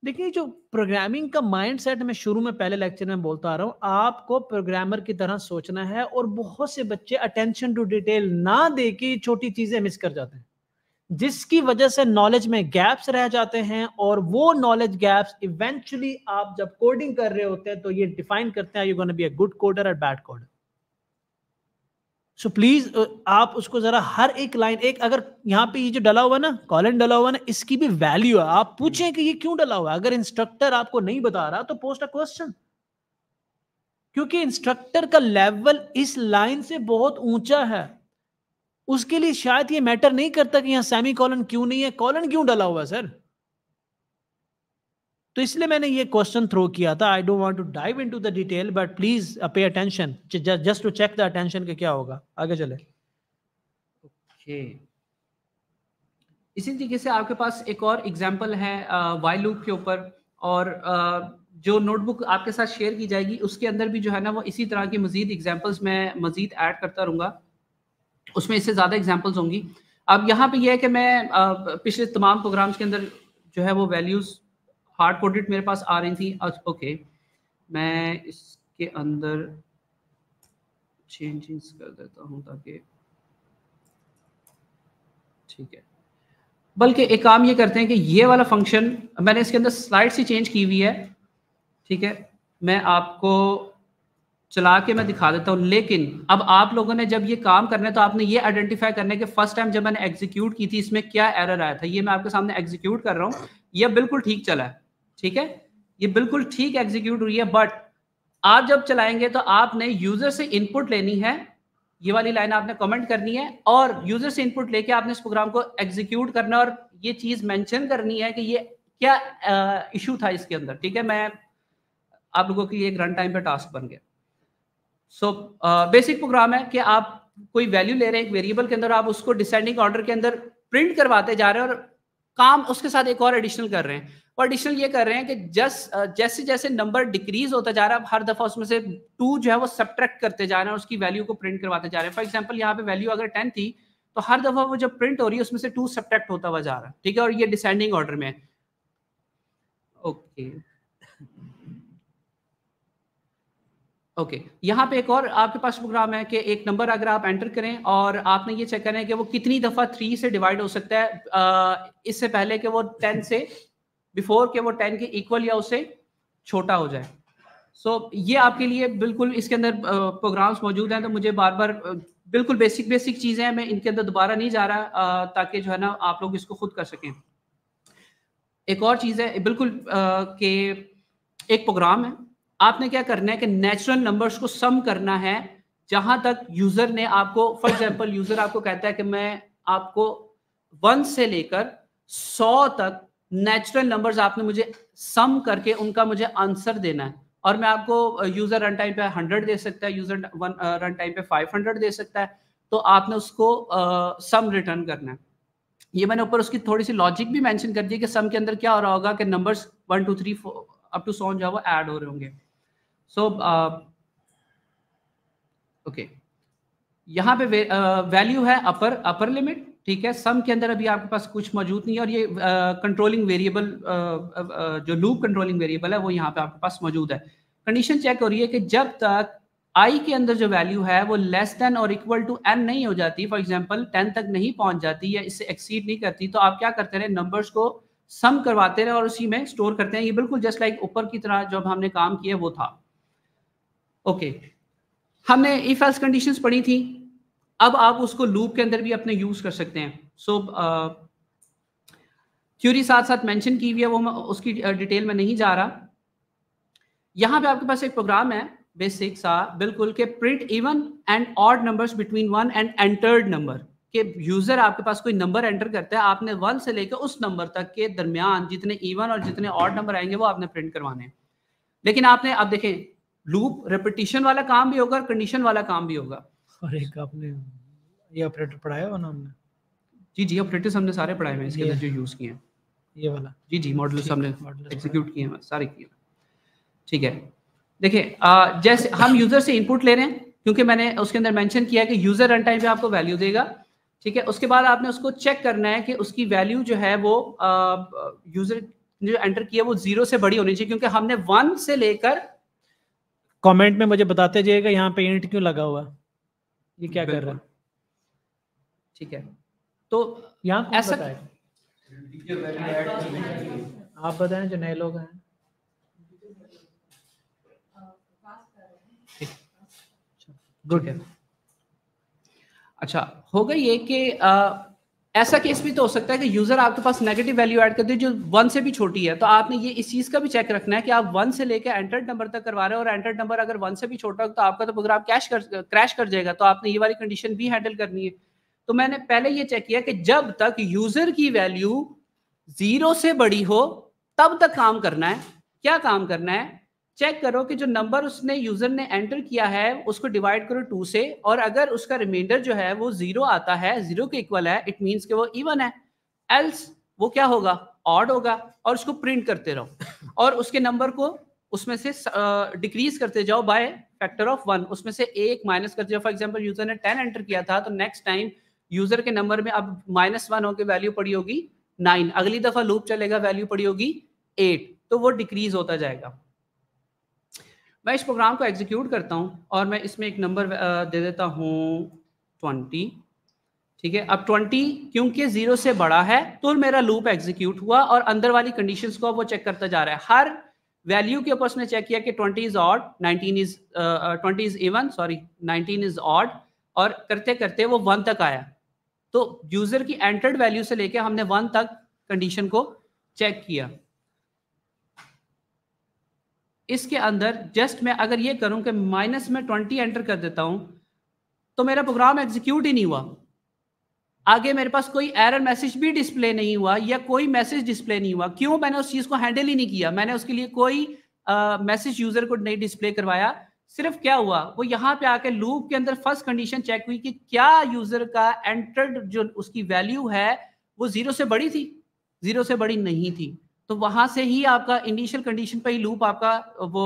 देखिए जो प्रोग्रामिंग का माइंड सेट मैं शुरू में पहले लेक्चर में बोलता आ रहा हूँ आपको प्रोग्रामर की तरह सोचना है और बहुत से बच्चे अटेंशन टू डिटेल ना दे के छोटी चीजें मिस कर जाते हैं जिसकी वजह से नॉलेज में गैप्स रह जाते हैं और वो नॉलेज गैप्स इवेंचुअली आप जब कोडिंग कर रहे होते हैं तो ये डिफाइन करते हैं you gonna be a good coder और बैड कोडर सो प्लीज आप उसको जरा हर एक लाइन एक अगर यहाँ पे ये जो डला हुआ ना कॉलन डला हुआ ना इसकी भी वैल्यू है आप पूछें कि ये क्यों डला हुआ है अगर इंस्ट्रक्टर आपको नहीं बता रहा तो पोस्ट अ क्वेश्चन क्योंकि इंस्ट्रक्टर का लेवल इस लाइन से बहुत ऊंचा है उसके लिए शायद ये मैटर नहीं करता कि यहां सेमी कॉलन क्यों नहीं है कॉलन क्यों डाला हुआ सर तो इसलिए मैंने ये क्वेश्चन थ्रो किया था I don't want to dive into the detail but please pay attention just to check the attention के क्या होगा आगे चले ओके okay. इसी तरीके से आपके पास एक और एग्जाम्पल है वाई uh, लूप के ऊपर और आ, uh, जो नोटबुक आपके साथ शेयर की जाएगी उसके अंदर भी जो है ना वो इसी तरह की मजीद एग्जाम्पल्स मैं मजीद ऐड करता रहूंगा उसमें इससे ज़्यादा एग्जाम्पल्स होंगी अब यहाँ पे ये यह है कि मैं पिछले तमाम प्रोग्राम्स के अंदर जो है वो वैल्यूज़ हार्ड कोडेड मेरे पास आ रही थी ओके मैं इसके अंदर चेंजेस कर देता हूँ ताकि ठीक है बल्कि एक काम ये करते हैं कि ये वाला फंक्शन मैंने इसके अंदर स्लाइड से चेंज की हुई है ठीक है मैं आपको चला के मैं दिखा देता हूँ लेकिन अब आप लोगों ने जब ये काम करने तो आपने ये आइडेंटिफाई करने के फर्स्ट टाइम जब मैंने एग्जीक्यूट की थी इसमें क्या एरर आया था ये मैं आपके सामने एग्जीक्यूट कर रहा हूँ ये बिल्कुल ठीक चला है ठीक है ये बिल्कुल ठीक एग्जीक्यूट हुई है बट आप जब चलाएंगे तो आपने यूजर से इनपुट लेनी है ये वाली लाइन आपने कमेंट करनी है और यूजर से इनपुट लेके आपने इस प्रोग्राम को एग्जीक्यूट करना और ये चीज मेंशन करनी है कि ये क्या इशू था इसके अंदर ठीक है मैं आप लोगों के एक रन टाइम पे टास्क बन गया सो बेसिक प्रोग्राम है कि आप कोई वैल्यू ले रहे हैं एक वेरिएबल के अंदर आप उसको डिसेंडिंग ऑर्डर के अंदर प्रिंट करवाते जा रहे हैं और काम उसके साथ एक और एडिशनल कर रहे हैं और एडिशनल ये कर रहे हैं कि जस uh, जैसे जैसे नंबर डिक्रीज होता जा रहा है हर दफा उसमें से टू जो है वो सब्ट्रैक्ट करते जा रहे हैं और उसकी वैल्यू को प्रिंट करवाते जा रहे हैं फॉर एग्जाम्पल यहाँ पे वैल्यू अगर टेन थी तो हर दफा वो जब प्रिंट हो रही है उसमें से टू सब्ट्रैक्ट होता हुआ जा रहा है ठीक है और ये डिसेंडिंग ऑर्डर में है ओके okay. Okay okay. यहाँ पे एक और आपके पास प्रोग्राम है कि एक नंबर अगर आप एंटर करें और आपने ये चेक करें कि वो कितनी दफा थ्री से डिवाइड हो सकता है इससे पहले कि वो टेन से बिफोर के वो टेन के इक्वल या उससे छोटा हो जाए सो so, ये आपके लिए बिल्कुल इसके अंदर प्रोग्राम्स मौजूद हैं तो मुझे बार बार बिल्कुल बेसिक बेसिक चीज़ें हैं मैं इनके अंदर दोबारा नहीं जा रहा ताकि जो है ना आप लोग इसको खुद कर सकें एक और चीज़ है बिल्कुल के एक प्रोग्राम है आपने क्या करना है कि नेचुरल नंबर्स को सम करना है जहां तक यूजर ने आपको फॉर एग्जाम्पल यूजर आपको कहता है कि मैं आपको वन से लेकर सौ तक नेचुरल नंबर्स आपने मुझे सम करके उनका मुझे आंसर देना है और मैं आपको यूजर रन टाइम पे हंड्रेड दे सकता है यूजर रन टाइम पे फाइव हंड्रेड दे सकता है तो आपने उसको सम uh, रिटर्न करना है ये मैंने ऊपर उसकी थोड़ी सी लॉजिक भी मेंशन कर दी कि सम के अंदर क्या हो रहा होगा कि numbers one two three four up to जो है वो ऐड हो रहे होंगे सो ओके uh, यहाँ पे वैल्यू uh, है अपर अपर लिमिट ठीक है सम के अंदर अभी आपके पास कुछ मौजूद नहीं है और ये controlling uh, variable uh, uh, uh, जो लूप कंट्रोलिंग वेरिएबल है वो यहाँ पे आपके पास मौजूद है कंडीशन चेक हो रही है कि जब तक आई के अंदर जो वैल्यू है वो लेस देन और इक्वल टू एन नहीं हो जाती फॉर एग्जाम्पल टेन तक नहीं पहुंच जाती या इससे एक्सीड नहीं करती तो आप क्या करते रहे नंबर्स को सम करवाते रहे और उसी में स्टोर करते हैं ये बिल्कुल जस्ट लाइक ऊपर की तरह जब हमने काम किया वो था ओके हमने इफ एल्स कंडीशंस पढ़ी थी अब आप उसको लूप के अंदर भी अपने यूज कर सकते हैं सो so, थ्योरी uh, साथ साथ मेंशन की हुई है वो मैं उसकी डिटेल uh, में नहीं जा रहा यहां पे आपके पास एक प्रोग्राम है बेसिक सा बिल्कुल के print even and odd numbers between one and entered number के यूजर आपके पास कोई नंबर एंटर करता है आपने वन से लेकर उस नंबर तक के दरमियान जितने इवन और जितने ऑड नंबर आएंगे वो आपने प्रिंट करवाने लेकिन आपने अब देखें लूप रेपिटेशन वाला काम भी होगा कंडीशन वाला काम भी होगा और एक आपने ये ऑपरेटर पढ़ाया हुआ ना हमने जी जी ऑपरेटर हमने सारे पढ़ाए हैं इसके अंदर जो यूज किए हैं ये वाला जी जी मॉडल्स हमने एग्जीक्यूट किए हैं सारे किए ठीक है देखिए जैसे हम यूजर से इनपुट ले रहे हैं क्योंकि मैंने उसके अंदर मेंशन किया है कि यूजर रन टाइम पे आपको वैल्यू देगा ठीक है उसके बाद आपने उसको चेक करना है कि उसकी वैल्यू जो है वो यूजर ने जो एंटर किया वो जीरो से बड़ी होनी चाहिए क्योंकि हमने वन से लेकर कमेंट में मुझे बताते जाइएगा यहाँ पे इंट क्यों लगा हुआ ये क्या कर रहा है ठीक है तो यहाँ ऐसा आप बताएं जो नए लोग हैं गुड अच्छा होगा ये कि ऐसा केस भी तो हो सकता है कि यूजर आपके पास नेगेटिव वैल्यू ऐड कर दे जो वन से भी छोटी है तो आपने ये इस चीज का भी चेक रखना है कि आप वन से लेकर एंटर्ड नंबर तक करवा रहे हो और एंटर्ड नंबर अगर वन से भी छोटा हो तो आपका तो प्रोग्राम कैश कर क्रैश कर जाएगा तो आपने ये वाली कंडीशन भी हैंडल करनी है तो मैंने पहले ये चेक किया कि जब तक यूजर की वैल्यू जीरो से बड़ी हो तब तक काम करना है क्या काम करना है चेक करो कि जो नंबर उसने यूजर ने एंटर किया है उसको डिवाइड करो टू से और अगर उसका रिमाइंडर जो है वो जीरो आता है जीरो के इक्वल है इट मीन्स कि वो इवन है एल्स वो क्या होगा ऑड होगा और उसको प्रिंट करते रहो और उसके नंबर को उसमें से डिक्रीज करते जाओ बाय फैक्टर ऑफ वन उसमें से एक माइनस करते जाओ फॉर एग्जाम्पल यूजर ने टेन एंटर किया था तो नेक्स्ट टाइम यूजर के नंबर में अब माइनस वन होकर वैल्यू पड़ी होगी नाइन अगली दफा लूप चलेगा वैल्यू पड़ी होगी एट तो वो डिक्रीज होता जाएगा मैं इस प्रोग्राम को एग्जीक्यूट करता हूँ और मैं इसमें एक नंबर दे देता हूँ ट्वेंटी ठीक है अब ट्वेंटी क्योंकि जीरो से बड़ा है तो मेरा लूप एग्जीक्यूट हुआ और अंदर वाली कंडीशन को वो चेक करता जा रहा है हर वैल्यू के ऊपर उसने चेक किया कि twenty is odd nineteen is twenty is even sorry nineteen is odd और करते करते वो वन तक आया तो यूजर की एंटर्ड वैल्यू से लेके हमने वन तक कंडीशन को चेक किया इसके अंदर जस्ट मैं अगर ये करूं कि माइनस में ट्वेंटी एंटर कर देता हूं तो मेरा प्रोग्राम एग्जीक्यूट ही नहीं हुआ आगे मेरे पास कोई एरर मैसेज भी डिस्प्ले नहीं हुआ या कोई मैसेज डिस्प्ले नहीं हुआ क्यों मैंने उस चीज़ को हैंडल ही नहीं किया मैंने उसके लिए कोई मैसेज uh, यूजर को नहीं डिस्प्ले करवाया सिर्फ क्या हुआ वो यहाँ पे आके लूप के अंदर फर्स्ट कंडीशन चेक हुई कि क्या यूजर का एंटर्ड जो उसकी वैल्यू है वो जीरो से बड़ी थी जीरो से बड़ी नहीं थी तो वहां से ही आपका इनिशियल कंडीशन पर ही लूप आपका वो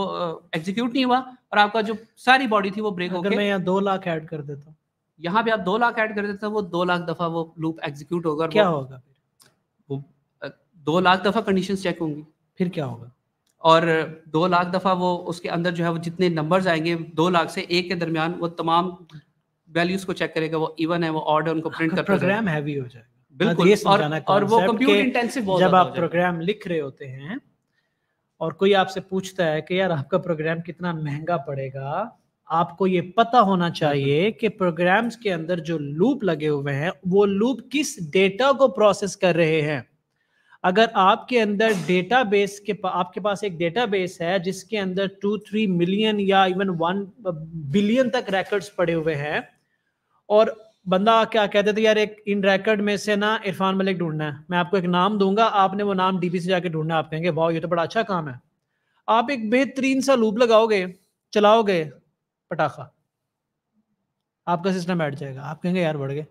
एग्जीक्यूट नहीं हुआ और आपका जो सारी बॉडी थी वो ब्रेक हो मैं यहाँ दो लाख ऐड कर देता हूँ यहाँ पे आप दो लाख ऐड कर देते हैं वो दो लाख दफा वो लूप एग्जीक्यूट होगा क्या वो, होगा वो दो लाख दफा कंडीशन चेक होंगी फिर क्या होगा और दो लाख दफा वो उसके अंदर जो है वो जितने नंबर्स आएंगे दो लाख से एक के दरमियान वो तमाम वैल्यूज को चेक करेगा वो इवन है वो ऑर्डर उनको प्रिंट कर प्रोग्राम हैवी हो जाएगा हाँ, तो बिल्कुल और, और वो कंप्यूट इंटेंसिव बहुत जब आप प्रोग्राम लिख रहे होते हैं और कोई आपसे पूछता है कि यार आपका प्रोग्राम कितना महंगा पड़ेगा आपको ये पता होना चाहिए हम्म। कि प्रोग्राम्स के अंदर जो लूप लगे हुए हैं वो लूप किस डेटा को प्रोसेस कर रहे हैं अगर आपके अंदर डेटा बेस के पा, आपके पास एक डेटा बेस है जिसके अंदर टू थ्री मिलियन या इवन वन बिलियन तक रिकॉर्ड्स पड़े हुए हैं और बंदा क्या कहते थे यार एक इन रैकेट में से ना इरफान मलिक ढूंढना है मैं आपको एक नाम दूंगा आपने वो नाम डीबी से जाके ढूंढना आप कहेंगे वाह ये तो बड़ा अच्छा काम है आप एक बेहतरीन सा लूप लगाओगे चलाओगे पटाखा आपका सिस्टम बैठ जाएगा आप कहेंगे यार बढ़ गए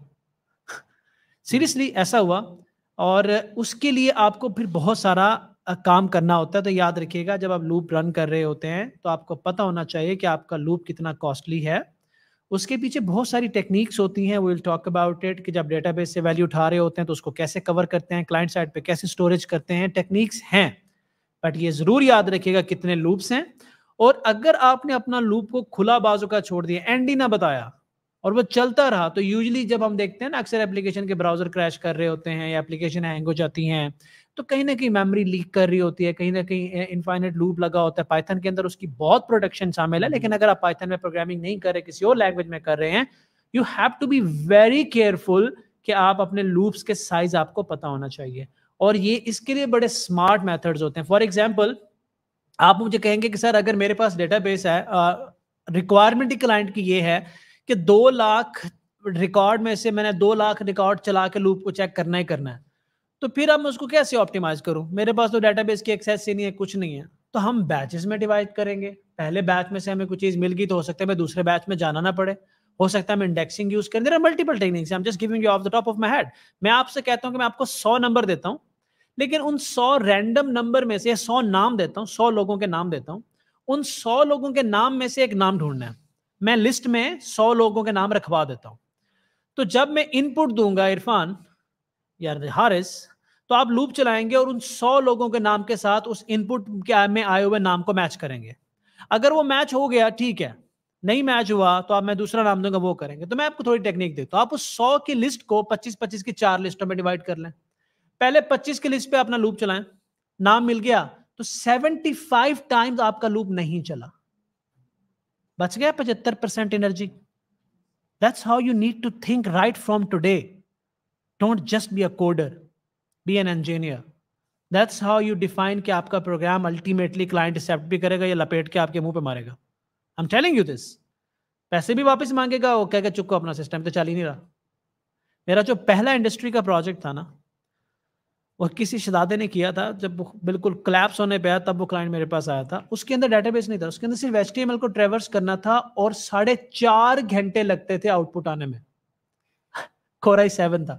सीरियसली ऐसा हुआ और उसके लिए आपको फिर बहुत सारा काम करना होता है तो याद रखिएगा जब आप लूप रन कर रहे होते हैं तो आपको पता होना चाहिए कि आपका लूप कितना कॉस्टली है उसके पीछे बहुत सारी टेक्निक्स होती हैं विल टॉक अबाउट इट कि जब डेटाबेस से वैल्यू उठा रहे होते हैं तो उसको कैसे कवर करते हैं क्लाइंट साइड पे कैसे स्टोरेज करते हैं टेक्निक्स हैं बट ये ज़रूर याद रखिएगा कितने लूप्स हैं और अगर आपने अपना लूप को खुला बाजू का छोड़ दिया एंड ही ना बताया और वो चलता रहा तो यूजली जब हम देखते हैं ना अक्सर एप्लीकेशन के ब्राउजर क्रैश कर रहे होते हैं या एप्लीकेशन हैंग हो जाती हैं तो कहीं ना कहीं मेमोरी लीक कर रही होती है कहीं ना कहीं इनफाइनेट लूप लगा होता है पाइथन के अंदर उसकी बहुत प्रोटेक्शन शामिल है हम्म। लेकिन अगर आप पाइथन में प्रोग्रामिंग नहीं कर रहे किसी और लैंग्वेज में कर रहे हैं you have to be very careful कि आप अपने लूप्स के साइज आपको पता होना चाहिए और ये इसके लिए बड़े स्मार्ट मेथड्स होते हैं फॉर एग्जाम्पल आप मुझे कहेंगे कि सर अगर मेरे पास बेस है रिक्वायरमेंट क्लाइंट की ये है कि दो लाख रिकॉर्ड में से मैंने दो लाख रिकॉर्ड चला के लूप को चेक करना ही करना है तो फिर अब मैं उसको कैसे ऑप्टिमाइज करूँ मेरे पास तो डेटाबेस की एक्सेस ही नहीं है कुछ नहीं है तो हम बैचेस में डिवाइड करेंगे पहले बैच में से हमें कुछ चीज मिल गई तो हो सकता है मैं दूसरे बैच में जाना ना पड़े हो सकता है हम इंडेक्सिंग यूज करें multiple techniques I am just giving you off the top of my head मैं आपसे कहता हूँ कि मैं आपको सौ नंबर देता हूँ लेकिन उन सौ रैंडम नंबर में से सौ नाम देता हूँ सौ लोगों के नाम देता हूँ उन सौ लोगों के नाम में से एक नाम ढूंढना है मैं लिस्ट में सौ लोगों के नाम रखवा देता हूँ तो जब मैं इनपुट दूंगा इरफान यार हारिस तो आप लूप चलाएंगे और उन सौ लोगों के नाम के साथ उस इनपुट के में आए हुए नाम को मैच करेंगे अगर वो मैच हो गया ठीक है नहीं मैच हुआ तो आप मैं दूसरा नाम दूंगा वो करेंगे तो मैं आपको थोड़ी टेक्निक देता हूँ आप उस सौ की लिस्ट को पच्चीस पच्चीस की चार लिस्टों में डिवाइड कर लें पहले पच्चीस की लिस्ट पे अपना लूप चलाएं नाम मिल गया तो फाइव टाइम्स आपका लूप नहीं चला बच गया पचहत्तर percent energy that's how you need to think right from today don't just be a coder be an engineer that's how you define कि आपका प्रोग्राम अल्टीमेटली क्लाइंट एक्सेप्ट भी करेगा या लपेट के आपके मुंह पे मारेगा I am telling you this पैसे भी वापस मांगेगा वो कह के चुप अपना सिस्टम तो चल ही नहीं रहा मेरा जो पहला इंडस्ट्री का प्रोजेक्ट था ना वो किसी शदादे ने किया था जब बिल्कुल क्लैप्स होने पे आया तब वो क्लाइंट मेरे पास आया था उसके अंदर डेटाबेस नहीं था उसके अंदर सिर्फ एच को ट्रेवर्स करना था और साढ़े चार घंटे लगते थे आउटपुट आने में कोराई सेवन था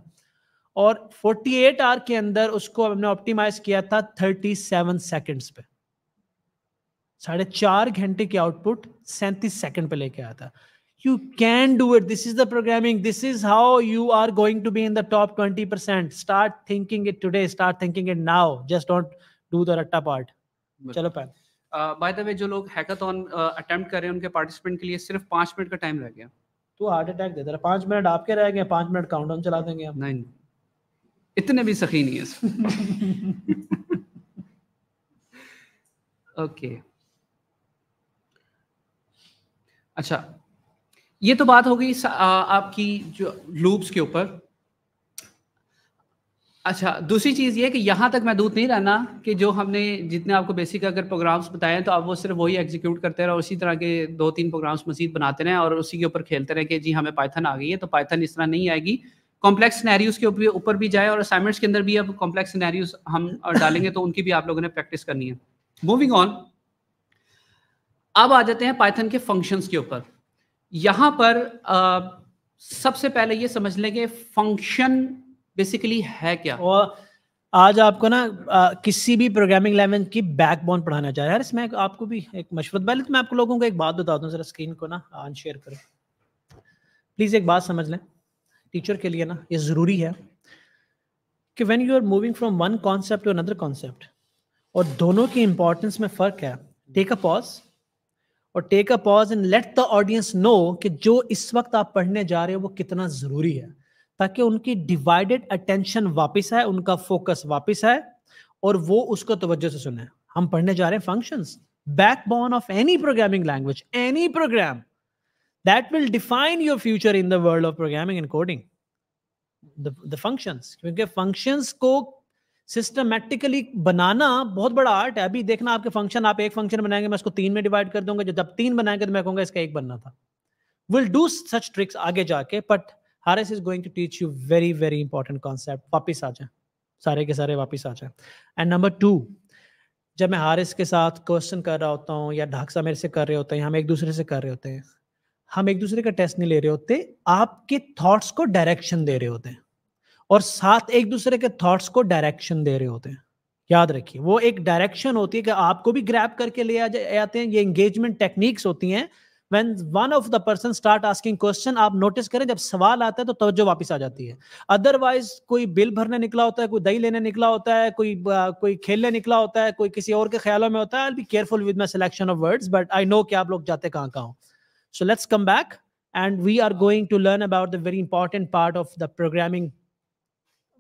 और 48 एट आवर के अंदर उसको हमने ऑप्टिमाइज किया था 37 सेवन सेकंड्स पे साढ़े चार घंटे की आउटपुट सैंतीस सेकंड पे लेके आया था you can do it this is the programming this is how you are going to be in the top twenty percent start thinking it today start thinking it now just don't do the रट्टा part चलो पैन by the way जो लोग hackathon attempt कर रहे हैं उनके participant के लिए सिर्फ पांच मिनट का टाइम रह गया तो हार्ट अटैक दे दे रहा पांच मिनट आपके रह गए पांच मिनट काउंटडाउन चला देंगे हम नहीं इतने भी सखी नहीं है ओके अच्छा ये तो बात हो गई आपकी जो लूप्स के ऊपर अच्छा दूसरी चीज़ ये कि यहां तक महदूद नहीं रहना कि जो हमने जितने आपको बेसिक अगर प्रोग्राम्स बताए हैं तो आप वो सिर्फ वही एग्जीक्यूट करते रहे और उसी तरह के दो तीन प्रोग्राम्स मजीद बनाते रहे और उसी के ऊपर खेलते रहे कि जी हमें पाइथन आ गई है तो पाइथन इस तरह नहीं आएगी कॉम्प्लेक्स सिनेरियोज के ऊपर भी जाए और असाइनमेंट्स के अंदर भी अब कॉम्प्लेक्स सिनेरियोज हम डालेंगे तो उनकी भी आप लोगों ने प्रैक्टिस करनी है मूविंग ऑन अब आ जाते हैं पाइथन के फंक्शंस के ऊपर यहां पर आ, सबसे पहले ये समझ लें कि फंक्शन बेसिकली है क्या और आज आपको ना आ, किसी भी प्रोग्रामिंग लैंग्वेज की बैकबोन पढ़ाना चाह रहा है इसमें आपको भी एक मशवरत पहले तो मैं आपको लोगों को एक बात बता दूं जरा स्क्रीन को ना ऑन शेयर करो प्लीज़ एक बात समझ लें टीचर के लिए ना ये ज़रूरी है कि when you are moving from one concept to another concept और दोनों की इंपॉर्टेंस में फ़र्क है टेक अ पॉज और take a pause and let the audience know कि जो इस वक्त आप पढ़ने जा रहे हो वो कितना ज़रूरी है ताकि उनकी डिवाइडेड अटेंशन वापस आए उनका फोकस वापस आए और वो उसको तवज्जो से सुने हम पढ़ने जा रहे हैं functions backbone of any programming language any program that will define your future in the world of programming and coding the, the functions क्योंकि functions को सिस्टमेटिकली बनाना बहुत बड़ा आर्ट है अभी देखना आपके फंक्शन आप एक फंक्शन बनाएंगे मैं उसको तीन में डिवाइड कर दूंगा जब तीन बनाएंगे तो मैं कहूंगा इसका एक बनना था विल डू सच ट्रिक्स आगे जाके but R S is going to teach you very very important concept वापिस आ जाए सारे के सारे वापिस आ जाए एंड नंबर टू जब मैं हारिस के साथ क्वेश्चन कर रहा होता हूँ या ढाकसा मेरे से कर रहे होते हैं हम एक दूसरे से कर रहे होते हैं हम एक दूसरे का टेस्ट नहीं ले रहे होते आपके थॉट्स को डायरेक्शन दे रहे होते हैं और साथ एक दूसरे के थॉट्स को डायरेक्शन दे रहे होते याद रखिए वो एक डायरेक्शन होती है कि आपको भी ग्रैप करके ले आते हैं ये एंगेजमेंट टेक्निक्स होती हैं when one of the person start asking आप नोटिस करें जब सवाल आता है तो तवज्जो वापस आ जाती है अदरवाइज कोई बिल भरने निकला होता है कोई दही लेने निकला होता है कोई आ, कोई खेलने निकला होता है कोई किसी और के ख्यालों में होता है I be careful with my selection of words but I know कि आप लोग जाते कहाँ कहाँ So let's come back and we are uh, going to learn about the very important part of the programming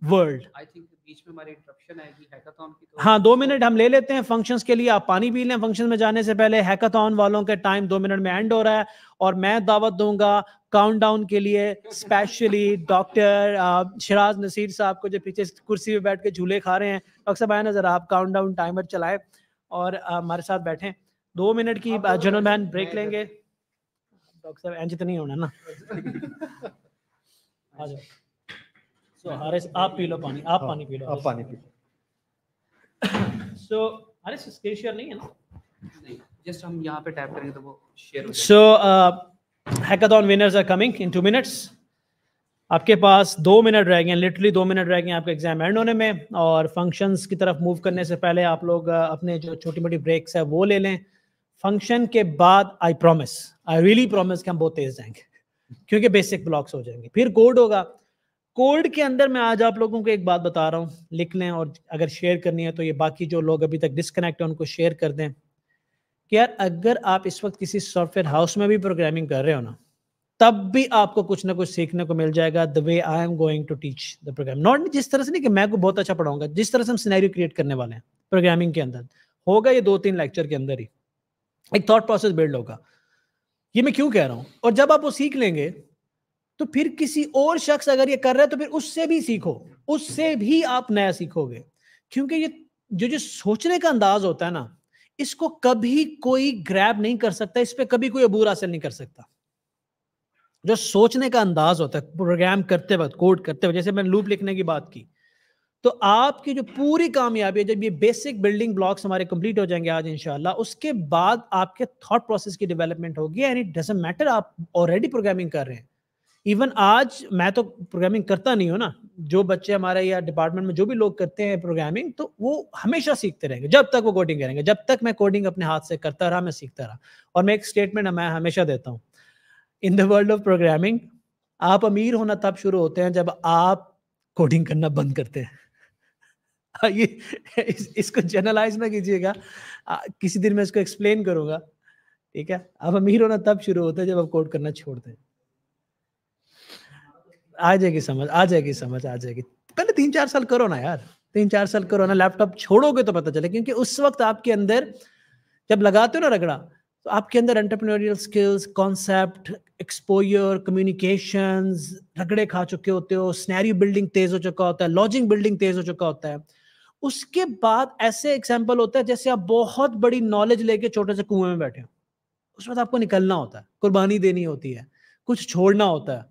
think बीच में हमारी interruption आएगी hackathon की तो हाँ दो मिनट हम ले लेते हैं फंक्शंस के लिए आप पानी पी लें फंक्शन में जाने से पहले हैकाथॉन वालों के टाइम दो मिनट में एंड हो रहा है और मैं दावत दूंगा काउंटडाउन के लिए स्पेशली डॉक्टर शिराज नसीर साहब को जो पीछे कुर्सी पे बैठ के झूले खा रहे हैं डॉक्टर साहब आए नजर आप काउंटडाउन टाइमर चलाए और uh, हमारे साथ बैठे दो मिनट की जनरल मैन ब्रेक लेंगे डॉक्टर साहब इंज तो नहीं होना ना आ जाओ सो हारिस आप पी लो पानी आप हाँ, पानी पी लो आप पानी पी लो सो हारिस स्क्रीन शेयर नहीं है ना नहीं जस्ट हम यहां पे टैप करेंगे तो वो शेयर हो so hackathon winners are coming in 2 minutes आपके पास दो मिनट रह गए हैं लिटरली दो मिनट रह गए हैं आपका एग्जाम एंड होने में और फंक्शंस की तरफ मूव करने से पहले आप लोग uh, अपने जो छोटी मोटी ब्रेक्स है वो ले लें फंक्शन के बाद I promise I really promise हम बहुत तेज जाएंगे क्योंकि बेसिक ब्लॉक्स हो जाएंगे फिर कोड होगा कोड के अंदर मैं आज आप लोगों को एक बात बता रहा हूँ लिख लें और अगर शेयर करनी है तो ये बाकी जो लोग अभी तक डिस्कनेक्ट है उनको शेयर कर दें कि यार अगर आप इस वक्त किसी सॉफ्टवेयर हाउस में भी प्रोग्रामिंग कर रहे हो ना तब भी आपको कुछ ना कुछ सीखने को मिल जाएगा the way I am going to teach the program not जिस तरह से नहीं कि मैं को बहुत अच्छा पढ़ाऊंगा जिस तरह से हम सिनेरियो क्रिएट करने वाले हैं प्रोग्रामिंग के अंदर होगा ये दो तीन लेक्चर के अंदर ही एक थॉट प्रोसेस बिल्ड होगा ये मैं क्यों कह रहा हूं और जब आप वो सीख लेंगे तो फिर किसी और शख्स अगर ये कर रहा है तो फिर उससे भी सीखो उससे भी आप नया सीखोगे क्योंकि ये जो जो सोचने का अंदाज होता है ना इसको कभी कोई ग्रैब नहीं कर सकता इस पर कभी कोई अबूर हासिल नहीं कर सकता जो सोचने का अंदाज होता है प्रोग्राम करते वक्त कोड करते वक्त जैसे मैंने लूप लिखने की बात की तो आपकी जो पूरी कामयाबी है जब ये बेसिक बिल्डिंग ब्लॉक्स हमारे कंप्लीट हो जाएंगे आज इंशाल्लाह उसके बाद आपके थॉट प्रोसेस की डेवलपमेंट होगी एंड इट डजेंट मैटर आप ऑलरेडी प्रोग्रामिंग कर रहे हैं इवन आज मैं तो प्रोग्रामिंग करता नहीं हूँ ना जो बच्चे हमारे या डिपार्टमेंट में जो भी लोग करते हैं प्रोग्रामिंग तो वो हमेशा सीखते रहेंगे जब तक वो कोडिंग करेंगे जब तक मैं कोडिंग अपने हाथ से करता रहा मैं सीखता रहा और मैं एक स्टेटमेंट मैं हमेशा देता हूँ in the world of programming आप अमीर होना तब शुरू होते हैं जब आप कोडिंग करना बंद करते हैं ये इस, इसको जनरलाइज ना कीजिएगा किसी दिन मैं इसको एक्सप्लेन करूंगा ठीक है अब अमीर होना तब शुरू होता है जब आप कोड करना छोड़ते आ जाएगी समझ आ जाएगी समझ आ जाएगी पहले तीन चार साल करो ना यार तीन चार साल करो ना लैपटॉप छोड़ोगे तो पता चले क्योंकि उस वक्त आपके अंदर जब लगाते हो ना रगड़ा तो आपके अंदर entrepreneurial skills concept exposure communications रगड़े खा चुके होते हो स्नैरी बिल्डिंग तेज हो चुका होता है लॉजिंग बिल्डिंग तेज हो चुका होता है उसके बाद ऐसे एग्जाम्पल होता है जैसे आप बहुत बड़ी नॉलेज लेके छोटे से कुएं में बैठे हो उसमें आपको निकलना होता है कुर्बानी देनी होती है कुछ छोड़ना होता है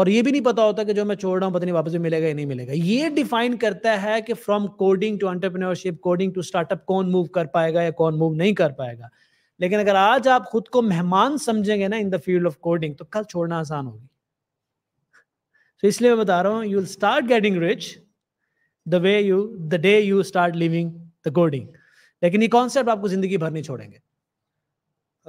और ये भी नहीं पता होता कि जो मैं छोड़ रहा हूँ पता नहीं वापस मिलेगा या नहीं मिलेगा ये डिफाइन करता है कि from coding to entrepreneurship coding to startup कौन मूव कर पाएगा या कौन मूव नहीं कर पाएगा लेकिन अगर आज आप खुद को मेहमान समझेंगे ना in the field of coding तो कल छोड़ना आसान होगी तो इसलिए मैं बता रहा हूँ you will start getting rich the way you the day you start living the coding लेकिन ये कॉन्सेप्ट आपको जिंदगी भर नहीं छोड़ेंगे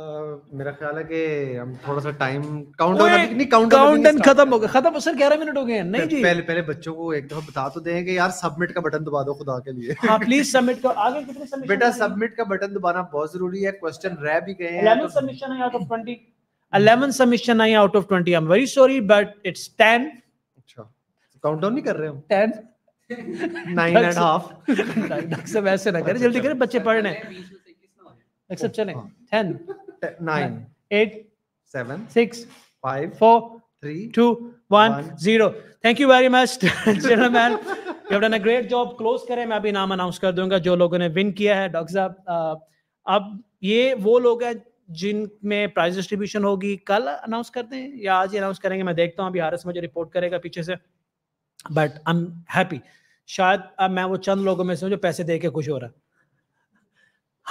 Uh, मेरा ख्याल है कि हम थोड़ा सा टाइम काउंट नहीं काउंटडाउन खत्म हो गया खत्म सर ग्यारह मिनट हो गए हैं नहीं जी पहले पहले बच्चों को एक दफा बता तो दें कि यार सबमिट का बटन दबा दो खुदा के लिए हाँ, प्लीज सबमिट का आगे कितने सबमिट बेटा सबमिट का बटन दबाना बहुत जरूरी है क्वेश्चन रह भी गए हैं सबमिशन है आउट ऑफ 20 11 सबमिशन आई out of twenty I am very sorry but it's ten अच्छा काउंटडाउन नहीं कर रहे हम टेन नाइन एंड हाफ ना करें जल्दी करें बच्चे oh, चलें ten nine eight seven six five four three two one zero thank you very much gentleman you have done a great job close करें मैं अभी नाम अनाउंस कर दूंगा जो लोगों ने विन किया है डॉक्टर साहब अब ये वो लोग हैं जिनमें प्राइस डिस्ट्रीब्यूशन होगी कल अनाउंस करते हैं या आज ही अनाउंस करेंगे मैं देखता हूँ अभी आर एस मुझे रिपोर्ट करेगा पीछे से बट आई एम हैप्पी शायद अब मैं वो चंद लोगों में से हूँ जो पैसे दे के खुश हो रहा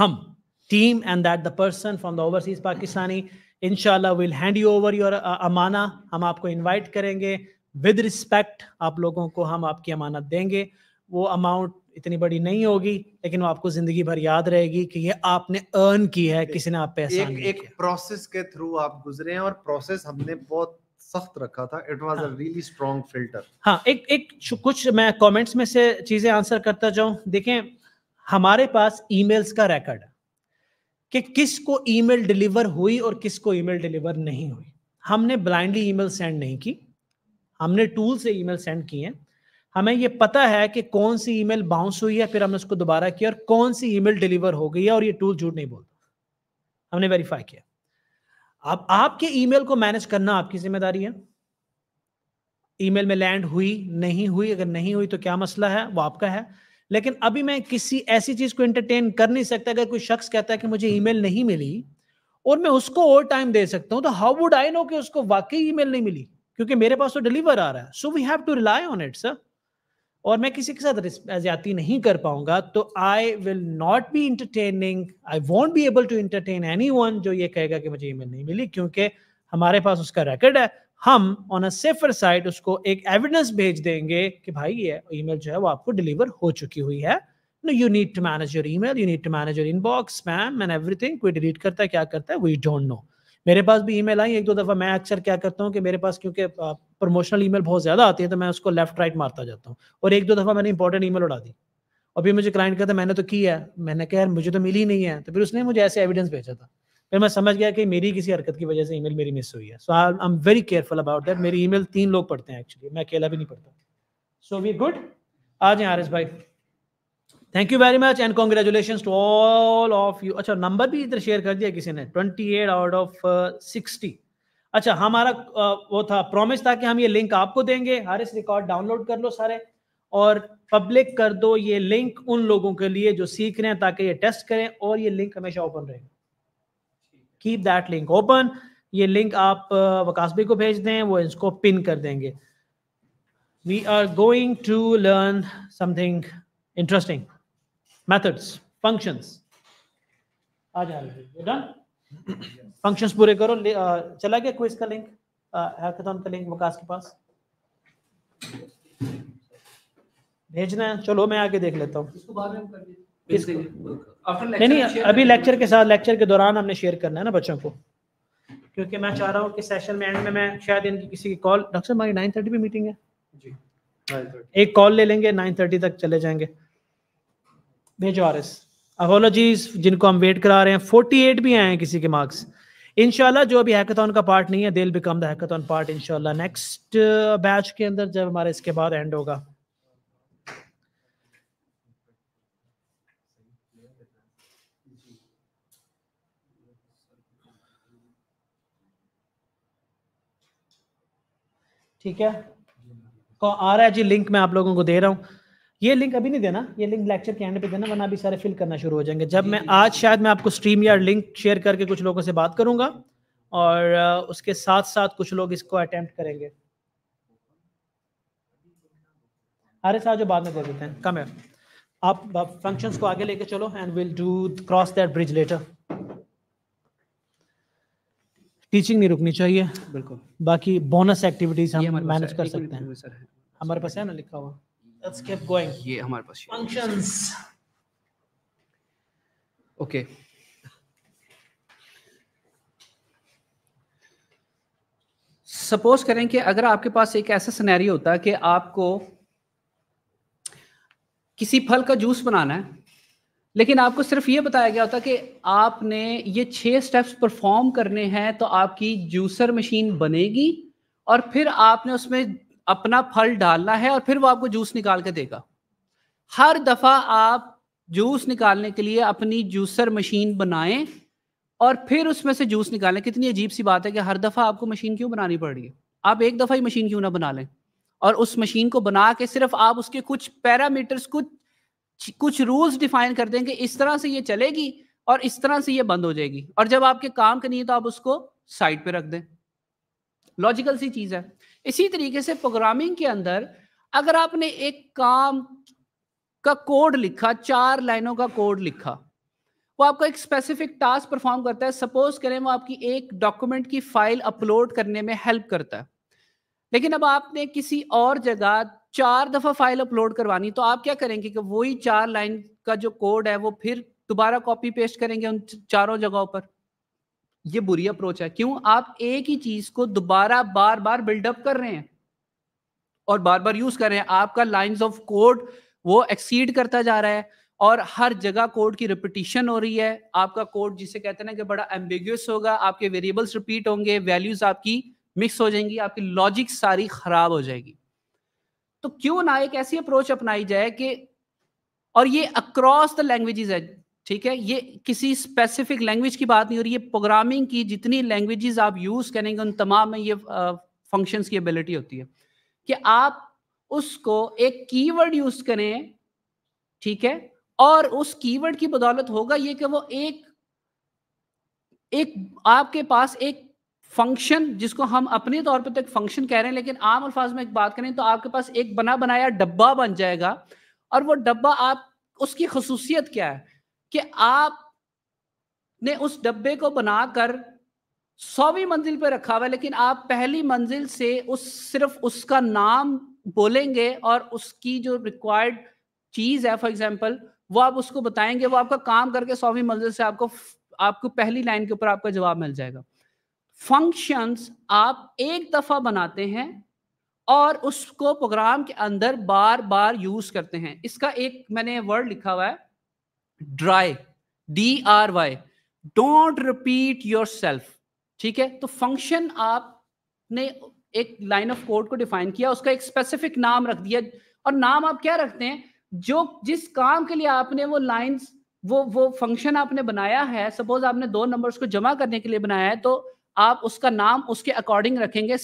हम team and that the person from the overseas Pakistani इनशाला will hand you over your अमाना हम आपको इन्वाइट करेंगे विद रिस्पेक्ट आप लोगों को हम आपकी अमानत देंगे वो अमाउंट इतनी बड़ी नहीं होगी लेकिन वो आपको जिंदगी भर याद रहेगी कि ये आपने अर्न की है किसी ने आप पैसा एक, एक प्रोसेस के थ्रू आप गुजरे हैं और प्रोसेस हमने बहुत सख्त रखा था it was a really strong filter हाँ एक एक कुछ मैं कमेंट्स में से चीजें आंसर करता जाऊं देखें हमारे पास ईमेल्स का रिकॉर्ड कि किसको ईमेल डिलीवर हुई और किसको ईमेल डिलीवर नहीं हुई हमने ब्लाइंडली ईमेल सेंड नहीं की हमने टूल से ईमेल सेंड किए हैं हमें ये पता है कि कौन सी ईमेल बाउंस हुई है फिर हमने उसको दोबारा किया और कौन सी ईमेल डिलीवर हो गई है और ये टूल झूठ नहीं बोलता हमने वेरीफाई किया अब आपके ईमेल को मैनेज करना आपकी जिम्मेदारी है ईमेल में लैंड हुई नहीं हुई अगर नहीं हुई तो क्या मसला है वो आपका है लेकिन अभी मैं किसी ऐसी चीज को एंटरटेन कर नहीं सकता अगर कोई शख्स कहता है कि मुझे ईमेल नहीं मिली और मैं उसको ओवर टाइम दे सकता हूं तो हाउ वुड आई नो कि उसको वाकई ईमेल नहीं मिली क्योंकि मेरे पास तो डिलीवर आ रहा है so we have to rely on it sir और मैं किसी के साथ ज्यादा नहीं कर पाऊंगा तो I will not be entertaining I won't be able to entertain anyone जो ये कहेगा कि मुझे ईमेल नहीं मिली क्योंकि हमारे पास उसका रिकॉर्ड है हम ऑन अ सेफर साइड उसको एक एविडेंस भेज देंगे कि भाई ये ईमेल जो है वो आपको डिलीवर हो चुकी हुई है no you need to manage your email you need to manage your inbox ma'am and everything कोई डिलीट करता है क्या करता है वी डोंट नो मेरे पास भी ईमेल आई एक दो दफा मैं अक्सर क्या करता हूँ कि मेरे पास क्योंकि प्रमोशनल ईमेल बहुत ज्यादा आती है तो मैं उसको लेफ्ट राइट मारता जाता हूँ और एक दो दफा मैंने इंपॉर्टेंट ईमेल उड़ा दी और फिर मुझे क्लाइंट कहता मैंने तो की है मैंने कहा यार मुझे तो मिली नहीं है तो फिर उसने मुझे ऐसे एविडेंस भेजा था फिर मैं समझ गया कि मेरी किसी हरकत की वजह से ईमेल मेरी मिस हुई है so I am very careful about that मेरी ईमेल तीन लोग पढ़ते हैं एक्चुअली मैं अकेला भी नहीं पढ़ता सो वी गुड आ जाए आर भाई thank you very much and congratulation to all of you अच्छा नंबर भी इधर शेयर कर दिया किसी ने twenty eight out of sixty अच्छा हमारा वो था प्रॉमिस था कि हम ये लिंक आपको देंगे हर इस रिकॉर्ड डाउनलोड कर लो सारे और पब्लिक कर दो ये लिंक उन लोगों के लिए जो सीख रहे हैं ताकि ये टेस्ट करें और ये लिंक हमेशा ओपन रहे कीप दैट लिंक ओपन ये लिंक आप वकास को भेज दें वो इसको पिन कर देंगे we are going to learn something interesting methods functions आ जा रहे डन फंक्शंस पूरे करो चला गया क्विज का लिंक हैकाथन का लिंक वकास के पास भेजना है चलो मैं आके देख लेता हूँ नहीं नहीं अभी लेक्चर के साथ लेक्चर के दौरान हमने शेयर करना है ना बच्चों को क्योंकि मैं चाह रहा हूँ कि सेशन में एंड में मैं शायद इनकी किसी की कॉल डॉक्टर हमारी नाइन थर्टी पे मीटिंग है जी एक कॉल ले लेंगे नाइन थर्टी तक चले जाएंगे भेजो आर एस अपोलॉजीज जिनको हम वेट करा रहे हैं 48 भी आए हैं किसी के मार्क्स इनशाला जो अभी हैकाथन का पार्ट नहीं है दिल बिकम द हैकाथन पार्ट इनशाला नेक्स्ट बैच के अंदर जब हमारा इसके बाद एंड होगा ठीक है आ रहा है जी लिंक मैं आप लोगों को दे रहा हूं ये लिंक अभी नहीं देना ये लिंक लेक्चर के एंड पे देना वरना अभी सारे फिल करना शुरू हो जाएंगे जब मैं आज शायद मैं आपको स्ट्रीम या लिंक शेयर करके कुछ लोगों से बात करूंगा और उसके साथ साथ कुछ लोग इसको अटेम्प्ट करेंगे अरे साहब जो बाद में दे देते हैं कम है आप फंक्शंस को आगे लेके चलो and will do cross that bridge later teaching नहीं रुकनी चाहिए बिल्कुल बाकी बोनस एक्टिविटीज हम मैनेज कर सकते हैं हमारे पास है ना लिखा हुआ let's keep going ye hamare paas functions okay suppose करें कि अगर आपके पास एक ऐसा सिनेरियो होता है कि आपको किसी फल का जूस बनाना है लेकिन आपको सिर्फ ये बताया गया होता कि आपने ये छह स्टेप्स परफॉर्म करने हैं तो आपकी जूसर मशीन बनेगी और फिर आपने उसमें अपना फल डालना है और फिर वो आपको जूस निकाल के देगा हर दफा आप जूस निकालने के लिए अपनी जूसर मशीन बनाएं और फिर उसमें से जूस निकालें कितनी अजीब सी बात है कि हर दफ़ा आपको मशीन क्यों बनानी पड़ रही है आप एक दफ़ा ही मशीन क्यों ना बना लें और उस मशीन को बना के सिर्फ आप उसके कुछ पैरामीटर्स कुछ कुछ रूल्स डिफाइन कर दें कि इस तरह से ये चलेगी और इस तरह से ये बंद हो जाएगी और जब आपके काम करनी है तो आप उसको साइड पे रख दें लॉजिकल सी चीज़ है इसी तरीके से प्रोग्रामिंग के अंदर अगर आपने एक काम का कोड लिखा चार लाइनों का कोड लिखा वो आपका एक स्पेसिफिक टास्क परफॉर्म करता है सपोज करें वो आपकी एक डॉक्यूमेंट की फाइल अपलोड करने में हेल्प करता है लेकिन अब आपने किसी और जगह चार दफा फाइल अपलोड करवानी तो आप क्या करेंगे कि वही चार लाइन का जो कोड है वो फिर दोबारा कॉपी पेस्ट करेंगे उन चारों जगहों पर ये बुरी अप्रोच है क्यों आप एक ही चीज को दोबारा बार बार बिल्डअप कर रहे हैं और बार बार यूज कर रहे हैं आपका लाइंस ऑफ कोड वो एक्सीड करता जा रहा है और हर जगह कोड की रिपीटिशन हो रही है आपका कोड जिसे कहते हैं ना कि बड़ा एम्बिग्यूस होगा आपके वेरिएबल्स रिपीट होंगे वैल्यूज आपकी मिक्स हो जाएंगी आपकी लॉजिक सारी खराब हो जाएगी तो क्यों ना एक ऐसी अप्रोच अपनाई जाए कि और ये अक्रॉस द लैंग्वेजेस है ठीक है ये किसी स्पेसिफिक लैंग्वेज की बात नहीं हो रही है प्रोग्रामिंग की जितनी लैंग्वेजेस आप यूज करेंगे उन तमाम में ये फंक्शंस की एबिलिटी होती है कि आप उसको एक कीवर्ड यूज करें ठीक है और उस कीवर्ड की बदौलत होगा ये कि वो एक एक आपके पास एक फंक्शन जिसको हम अपने तौर पर तो एक फंक्शन कह रहे हैं लेकिन आम अल्फाज में एक बात करें तो आपके पास एक बना बनाया डब्बा बन जाएगा और वो डब्बा आप उसकी खसूसियत क्या है कि आप ने उस डब्बे को बनाकर सौवीं मंजिल पर रखा हुआ लेकिन आप पहली मंजिल से उस सिर्फ उसका नाम बोलेंगे और उसकी जो रिक्वायर्ड चीज है फॉर एग्जाम्पल वो आप उसको बताएंगे वो आपका काम करके सौवीं मंजिल से आपको आपको पहली लाइन के ऊपर आपका जवाब मिल जाएगा फंक्शंस आप एक दफा बनाते हैं और उसको प्रोग्राम के अंदर बार बार यूज करते हैं इसका एक मैंने वर्ड लिखा हुआ है dry D R Y Don't repeat yourself ठीक है तो फंक्शन आपने एक लाइन ऑफ कोड को डिफाइन किया उसका एक स्पेसिफिक नाम रख दिया और नाम आप क्या रखते हैं जो जिस काम के लिए आपने वो लाइंस वो वो फंक्शन आपने बनाया है सपोज आपने दो नंबर्स को जमा करने के लिए बनाया है तो आप उसका नाम उसके अकॉर्डिंग रखेंगे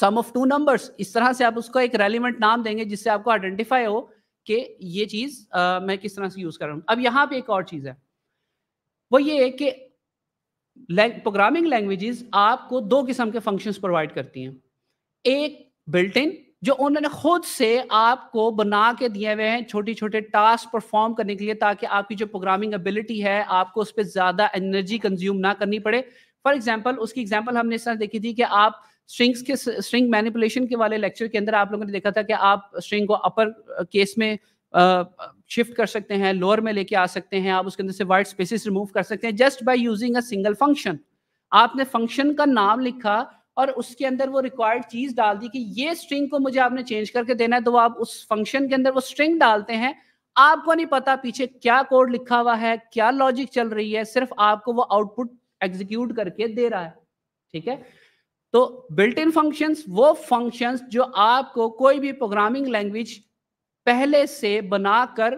सम ऑफ टू नंबर्स इस तरह से आप उसको एक रेलिवेंट नाम देंगे जिससे आपको आइडेंटिफाई हो कि ये चीज़ मैं किस तरह से यूज़ कर रहा हूं अब यहां पे एक और चीज़ है वो ये है कि प्रोग्रामिंग लैंग्वेजेस आपको दो किस्म के फंक्शंस प्रोवाइड करती हैं एक बिल्ट इन जो उन्होंने खुद से आपको बना के दिए हुए हैं छोटे छोटे टास्क परफॉर्म करने के लिए ताकि आपकी जो प्रोग्रामिंग एबिलिटी है आपको उस पर ज़्यादा एनर्जी कंज्यूम ना करनी पड़े फॉर एग्जाम्पल उसकी एग्जाम्पल हमने इस तरह देखी थी कि आप स्ट्रिंग्स के स्ट्रिंग मैनिपुलेशन के वाले लेक्चर के अंदर आप लोगों ने देखा था कि आप स्ट्रिंग को अपर केस में शिफ्ट कर सकते हैं लोअर में लेके आ सकते हैं आप उसके अंदर से वाइट स्पेसिस रिमूव कर सकते हैं just by using a single function आपने फंक्शन का नाम लिखा और उसके अंदर वो रिक्वायर्ड चीज डाल दी कि ये स्ट्रिंग को मुझे आपने चेंज करके देना है तो आप उस फंक्शन के अंदर वो स्ट्रिंग डालते हैं आपको नहीं पता पीछे क्या कोड लिखा हुआ है क्या लॉजिक चल रही है सिर्फ आपको वो आउटपुट एग्जीक्यूट करके दे रहा है ठीक है तो बिल्ट इन फंक्शन वो फंक्शन जो आपको कोई भी प्रोग्रामिंग लैंग्वेज पहले से बनाकर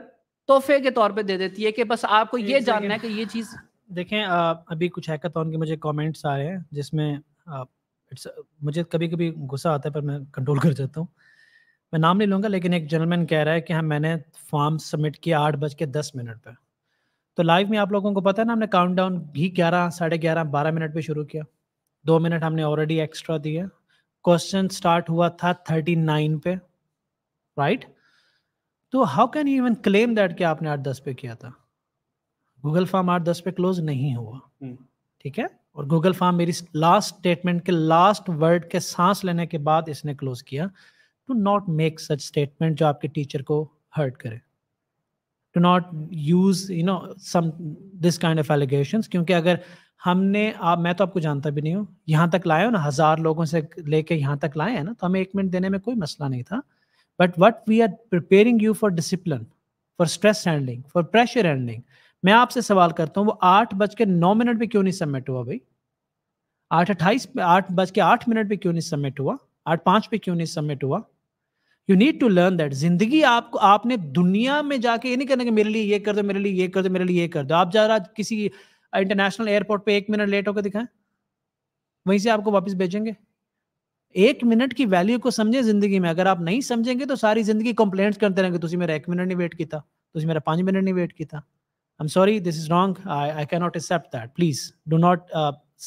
तोहफे के तौर पे दे देती है कि बस आपको ये जानना है कि ये चीज देखें आ, अभी कुछ हैकाथॉन के मुझे कमेंट्स आ रहे हैं जिसमें इट्स मुझे कभी कभी गुस्सा आता है पर मैं कंट्रोल कर जाता हूँ मैं नाम नहीं लूँगा लेकिन एक जनरलमैन कह रहा है कि हाँ मैंने फॉर्म सबमिट किया आठ बज के दस मिनट पर तो लाइव में आप लोगों को पता है ना हमने काउंट डाउन भी ग्यारह साढ़े ग्यारह बारह मिनट पर शुरू किया दो मिनट हमने ऑलरेडी एक्स्ट्रा दिए क्वेश्चन स्टार्ट हुआ था थर्टी नाइन पे राइट तो how can you even claim that कि आपने आठ दस पे किया था गूगल फॉर्म आठ दस पे क्लोज नहीं हुआ हम्म। ठीक है और गूगल फॉर्म मेरी लास्ट स्टेटमेंट के लास्ट वर्ड के सांस लेने के बाद इसने क्लोज किया to not make such statement जो आपके टीचर को हर्ट करे to not use you know some this kind of allegation क्योंकि अगर हमने आप मैं तो आपको जानता भी नहीं हूँ यहाँ तक लाए हो ना हजार लोगों से लेके यहाँ तक लाए हैं ना तो हमें एक मिनट देने में कोई मसला नहीं था but what we are preparing you for discipline for stress handling for pressure handling मैं आपसे सवाल करता हूँ वो आठ बज के नौ मिनट भी क्यों नहीं सबमिट हुआ भाई आठ अट्ठाईस आठ बज के आठ मिनट भी क्यों नहीं सबमिट हुआ आठ पाँच पे क्यों नहीं सबमिट हुआ you need to learn that जिंदगी आपको आपने दुनिया में जाके ये नहीं करना कि मेरे लिए ये कर दो मेरे लिए ये कर दो मेरे लिए ये कर दो आप जा रहा किसी इंटरनेशनल एयरपोर्ट पे एक मिनट लेट होकर दिखाएं वहीं से आपको वापस भेजेंगे एक मिनट की वैल्यू को समझे जिंदगी में अगर आप नहीं समझेंगे तो सारी जिंदगी कंप्लेंट्स करते रहेंगे तुझे मेरा एक मिनट नहीं वेट किया तुझे मेरा पाँच मिनट नहीं वेट किया I am sorry this is wrong I I can not accept that please do not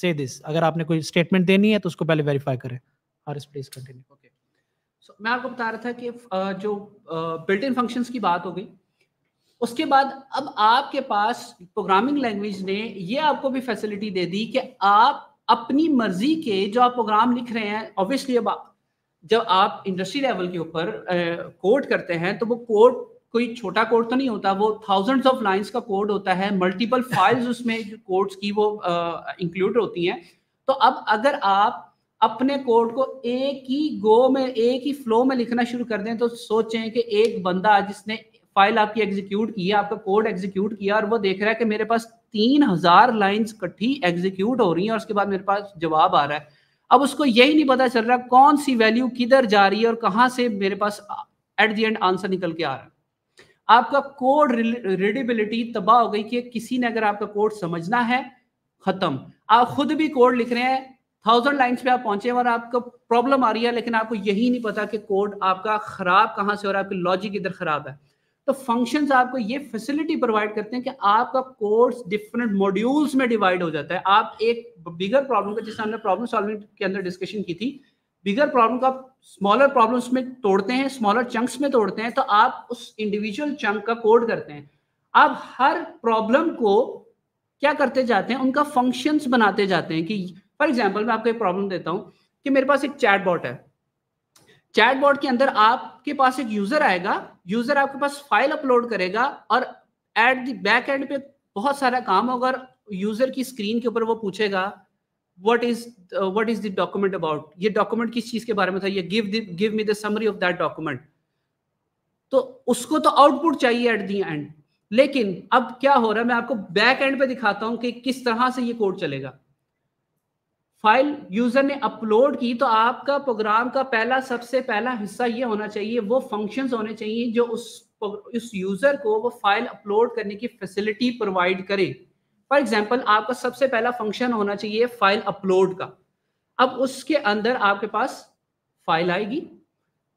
say this अगर आपने कोई स्टेटमेंट देनी है तो उसको पहले वेरीफाई करें और प्लीज कंटिन्यू ओके मैं आपको बता रहा था कि uh, जो बिल्ट इन फंक्शंस की बात हो गई उसके बाद अब आपके पास प्रोग्रामिंग लैंग्वेज ने ये आपको भी फैसिलिटी दे दी कि आप अपनी मर्जी के जो आप प्रोग्राम लिख रहे हैं ऑब्वियसली अब जब आप इंडस्ट्री लेवल के ऊपर कोड करते हैं तो वो कोड कोई छोटा कोड तो नहीं होता वो थाउजेंड्स ऑफ लाइंस का कोड होता है मल्टीपल फाइल्स उसमें कोड्स की वो इंक्लूड होती हैं तो अब अगर आप अपने कोड को एक ही गो में एक ही फ्लो में लिखना शुरू कर दें तो सोचें कि एक बंदा जिसने फाइल आपकी एग्जीक्यूट की है आपका कोड एग्जीक्यूट किया और वो देख रहा है कि मेरे पास तीन हजार लाइन्स कट्ठी एग्जीक्यूट हो रही है और उसके बाद मेरे पास जवाब आ रहा है अब उसको यही नहीं पता चल रहा कौन सी वैल्यू किधर जा रही है और कहाँ से मेरे पास एट दी एंड आंसर निकल के आ रहा है आपका कोड रीडेबिलिटी तबाह हो गई कि किसी ने अगर आपका कोड समझना है खत्म आप खुद भी कोड लिख रहे हैं थाउजेंड लाइन्स पे आप पहुंचे और आपको प्रॉब्लम आ रही है लेकिन आपको यही नहीं पता कि कोड आपका खराब कहां से और आपकी लॉजिक इधर खराब है तो फंक्शन आपको ये फैसिलिटी प्रोवाइड करते हैं कि आपका कोर्स डिफरेंट मॉड्यूल्स में डिवाइड हो जाता है आप एक बिगर प्रॉब्लम का जिससे हमने प्रॉब्लम सॉल्विंग के अंदर डिस्कशन की थी बिगर प्रॉब्लम को आप स्मॉलर प्रॉब्लम्स में तोड़ते हैं स्मॉलर चंक्स में तोड़ते हैं तो आप उस इंडिविजुअल चंक का कोड करते हैं आप हर प्रॉब्लम को क्या करते जाते हैं उनका फंक्शंस बनाते जाते हैं कि फॉर एग्जाम्पल मैं आपको एक प्रॉब्लम देता हूँ कि मेरे पास एक चैट बॉट है चैटबॉट के अंदर आपके पास एक यूजर आएगा यूजर आपके पास फाइल अपलोड करेगा और एट द बैक एंड पे बहुत सारा काम होगा यूजर की स्क्रीन के ऊपर वो पूछेगा what is what is the document about ये डॉक्यूमेंट किस चीज के बारे में था ये give give me the summary of that document तो उसको तो आउटपुट चाहिए एट दी एंड लेकिन अब क्या हो रहा है मैं आपको बैक एंड पे दिखाता हूं कि किस तरह से ये कोड चलेगा फाइल यूजर ने अपलोड की तो आपका प्रोग्राम का पहला सबसे पहला हिस्सा ये होना चाहिए वो फंक्शंस होने चाहिए जो उस उस यूजर को वो फाइल अपलोड करने की फैसिलिटी प्रोवाइड करे फॉर एग्जाम्पल आपका सबसे पहला फंक्शन होना चाहिए फाइल अपलोड का अब उसके अंदर आपके पास फाइल आएगी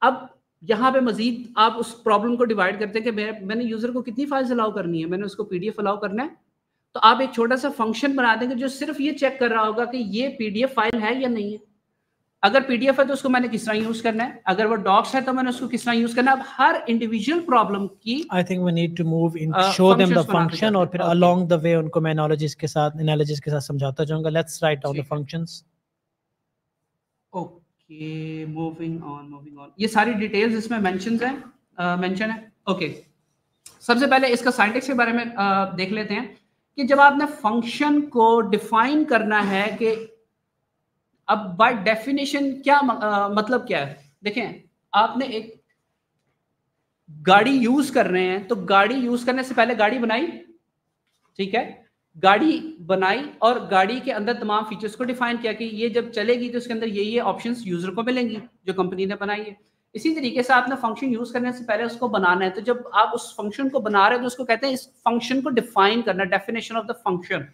अब यहाँ पे मजीद आप उस प्रॉब्लम को डिवाइड करते हैं कि मैं मैंने यूजर को कितनी फाइल्स अलाउ करनी है मैंने उसको पीडीएफ अलाउ करना है तो आप एक छोटा सा फंक्शन बना देंगे जो सिर्फ ये चेक कर रहा होगा कि ये पीडीएफ फाइल है या नहीं है अगर पीडीएफ है तो उसको मैंने किस तरह यूज करना है अगर वो डॉक्स है तो मैंने उसको किस तरह यूज करना है अब हर इंडिविजुअल प्रॉब्लम की I think we need to move in show them the function और फिर अलोंग द वे उनको मैं एनालॉजीज के साथ एनालॉजीज के साथ समझाता जाऊंगा let's write down the functions okay moving on moving on ये सारी डिटेल्स इसमें मेंशंस हैं मेंशन है ओके सबसे पहले इसका साइंटिक्स के बारे में देख लेते हैं कि जब आपने फंक्शन को डिफाइन करना है कि अब बाय डेफिनेशन क्या आ, मतलब क्या है देखें आपने एक गाड़ी यूज कर रहे हैं तो गाड़ी यूज करने से पहले गाड़ी बनाई ठीक है गाड़ी बनाई और गाड़ी के अंदर तमाम फीचर्स को डिफाइन किया कि ये जब चलेगी तो उसके अंदर ये ये ऑप्शंस यूजर को मिलेंगी जो कंपनी ने बनाई है इसी तरीके से आपने फंक्शन यूज करने से पहले उसको बनाना है तो जब आप उस फंक्शन को बना रहे हो तो उसको कहते हैं इस फंक्शन को डिफाइन करना डेफिनेशन ऑफ द फंक्शन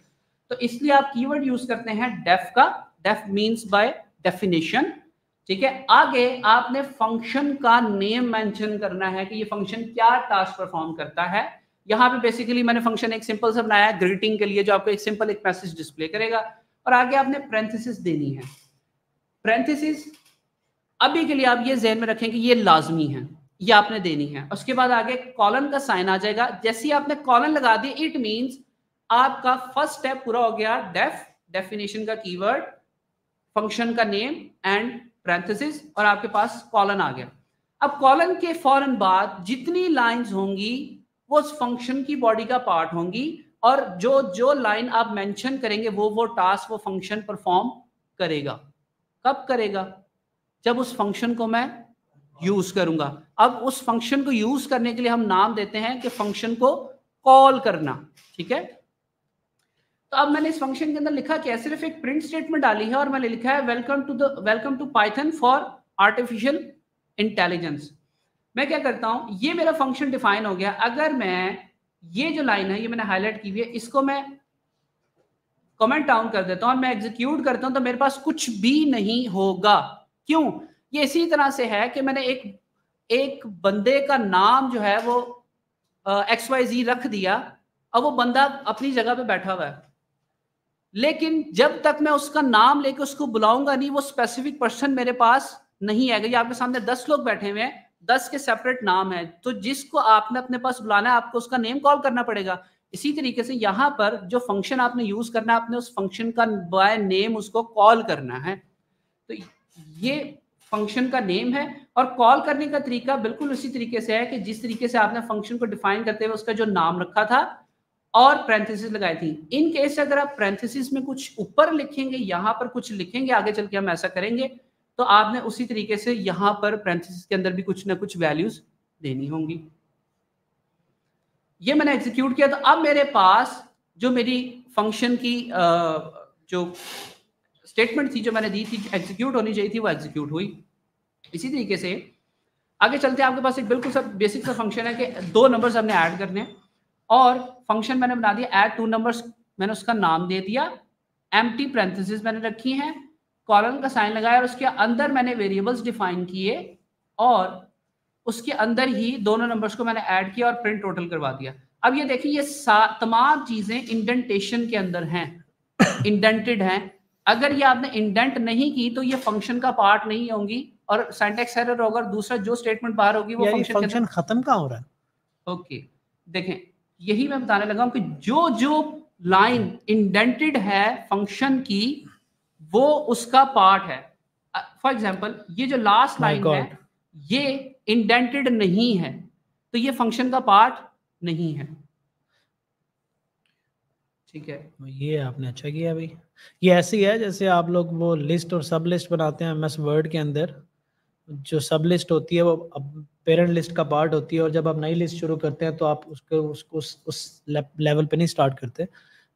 तो इसलिए आप कीवर्ड यूज करते हैं डेफ का डेफ मींस बाय डेफिनेशन ठीक है आगे आपने फंक्शन का नेम मेंशन करना है कि ये फंक्शन क्या टास्क परफॉर्म करता है यहाँ पे बेसिकली मैंने फंक्शन एक सिंपल सा बनाया है ग्रीटिंग के लिए जो आपको एक सिंपल एक मैसेज डिस्प्ले करेगा और आगे आपने प्रेंथिस देनी है प्रेंथिस अभी के लिए आप ये जहन में रखें कि ये लाजमी है ये आपने देनी है उसके बाद आगे कॉलन का साइन आ जाएगा जैसे ही आपने कॉलन लगा दी इट मींस आपका फर्स्ट स्टेप पूरा हो गया डेफ डेफिनेशन का कीवर्ड फंक्शन का नेम एंड पैरेंथेसिस और आपके पास कॉलन आ गया अब कॉलन के फौरन बाद जितनी लाइंस होंगी वो उस फंक्शन की बॉडी का पार्ट होंगी और जो जो लाइन आप मेंशन करेंगे वो वो टास्क वो फंक्शन परफॉर्म करेगा कब करेगा जब उस फंक्शन को मैं यूज करूंगा अब उस फंक्शन को यूज करने के लिए हम नाम देते हैं कि फंक्शन को कॉल करना ठीक है तो अब मैंने इस फंक्शन के अंदर लिखा क्या सिर्फ एक प्रिंट स्टेटमेंट डाली है और मैंने लिखा है welcome to the welcome to Python for artificial intelligence मैं क्या करता हूं ये मेरा फंक्शन डिफाइन हो गया अगर मैं ये जो लाइन है ये मैंने हाईलाइट की हुई है इसको मैं कमेंट डाउन कर देता हूं और मैं एग्जीक्यूट करता हूं तो मेरे पास कुछ भी नहीं होगा क्यों ये इसी तरह से है कि मैंने एक एक बंदे का नाम जो है वो एक्स वाई जी रख दिया अब वो बंदा अपनी जगह पे बैठा हुआ है लेकिन जब तक मैं उसका नाम लेके उसको बुलाऊंगा नहीं वो स्पेसिफिक पर्सन मेरे पास नहीं आएगा ये आपके सामने दस लोग बैठे हुए हैं दस के सेपरेट नाम है तो जिसको आपने अपने पास बुलाना है आपको उसका नेम कॉल करना पड़ेगा इसी तरीके से यहां पर जो फंक्शन आपने यूज करना है आपने उस फंक्शन का बाय नेम उसको कॉल करना है ये फंक्शन का नेम है और कॉल करने का तरीका बिल्कुल उसी तरीके से है कि जिस तरीके से आपने फंक्शन को डिफाइन करते हुए उसका जो नाम रखा था और पैरेंथेसिस लगाई थी इन केस अगर आप पैरेंथेसिस में कुछ ऊपर लिखेंगे यहां पर कुछ लिखेंगे आगे चल के हम ऐसा करेंगे तो आपने उसी तरीके से यहां पर पैरेंथेसिस के अंदर भी कुछ ना कुछ वैल्यूज देनी होंगी ये मैंने एग्जीक्यूट किया तो अब मेरे पास जो मेरी फंक्शन की जो स्टेटमेंट थी जो मैंने दी थी एग्जीक्यूट होनी चाहिए थी वो एग्जीक्यूट हुई इसी तरीके से आगे चलते हैं आपके पास एक बिल्कुल सब बेसिक सा फंक्शन है कि दो नंबर्स हमने ऐड करने हैं और फंक्शन मैंने बना दिया ऐड टू नंबर्स मैंने उसका नाम दे दिया एम टी मैंने रखी हैं कॉलन का साइन लगाया और उसके अंदर मैंने वेरिएबल्स डिफाइन किए और उसके अंदर ही दोनों नंबर्स को मैंने ऐड किया और प्रिंट टोटल करवा दिया अब ये देखिए ये तमाम चीज़ें इंडेंटेशन के अंदर हैं इंडेंटेड हैं अगर ये आपने इंडेंट नहीं की तो ये फंक्शन का पार्ट नहीं होंगी और सेंटेक्स एरर होगा दूसरा जो स्टेटमेंट बाहर होगी वो फंक्शन खत्म का हो रहा है ओके देखें यही मैं बताने लगा हूं कि जो जो लाइन इंडेंटेड है फंक्शन की वो उसका पार्ट है फॉर एग्जाम्पल ये जो लास्ट लाइन है ये इंडेंटेड नहीं है तो ये फंक्शन का पार्ट नहीं है ठीक है तो ये आपने अच्छा किया भाई ये ऐसी है जैसे आप लोग वो लिस्ट और सब लिस्ट बनाते हैं एमएस वर्ड के अंदर जो सब लिस्ट होती है वो पेरेंट लिस्ट का पार्ट होती है और जब आप नई लिस्ट शुरू करते हैं तो आप उसको उसको उस, उस लेवल पे नहीं स्टार्ट करते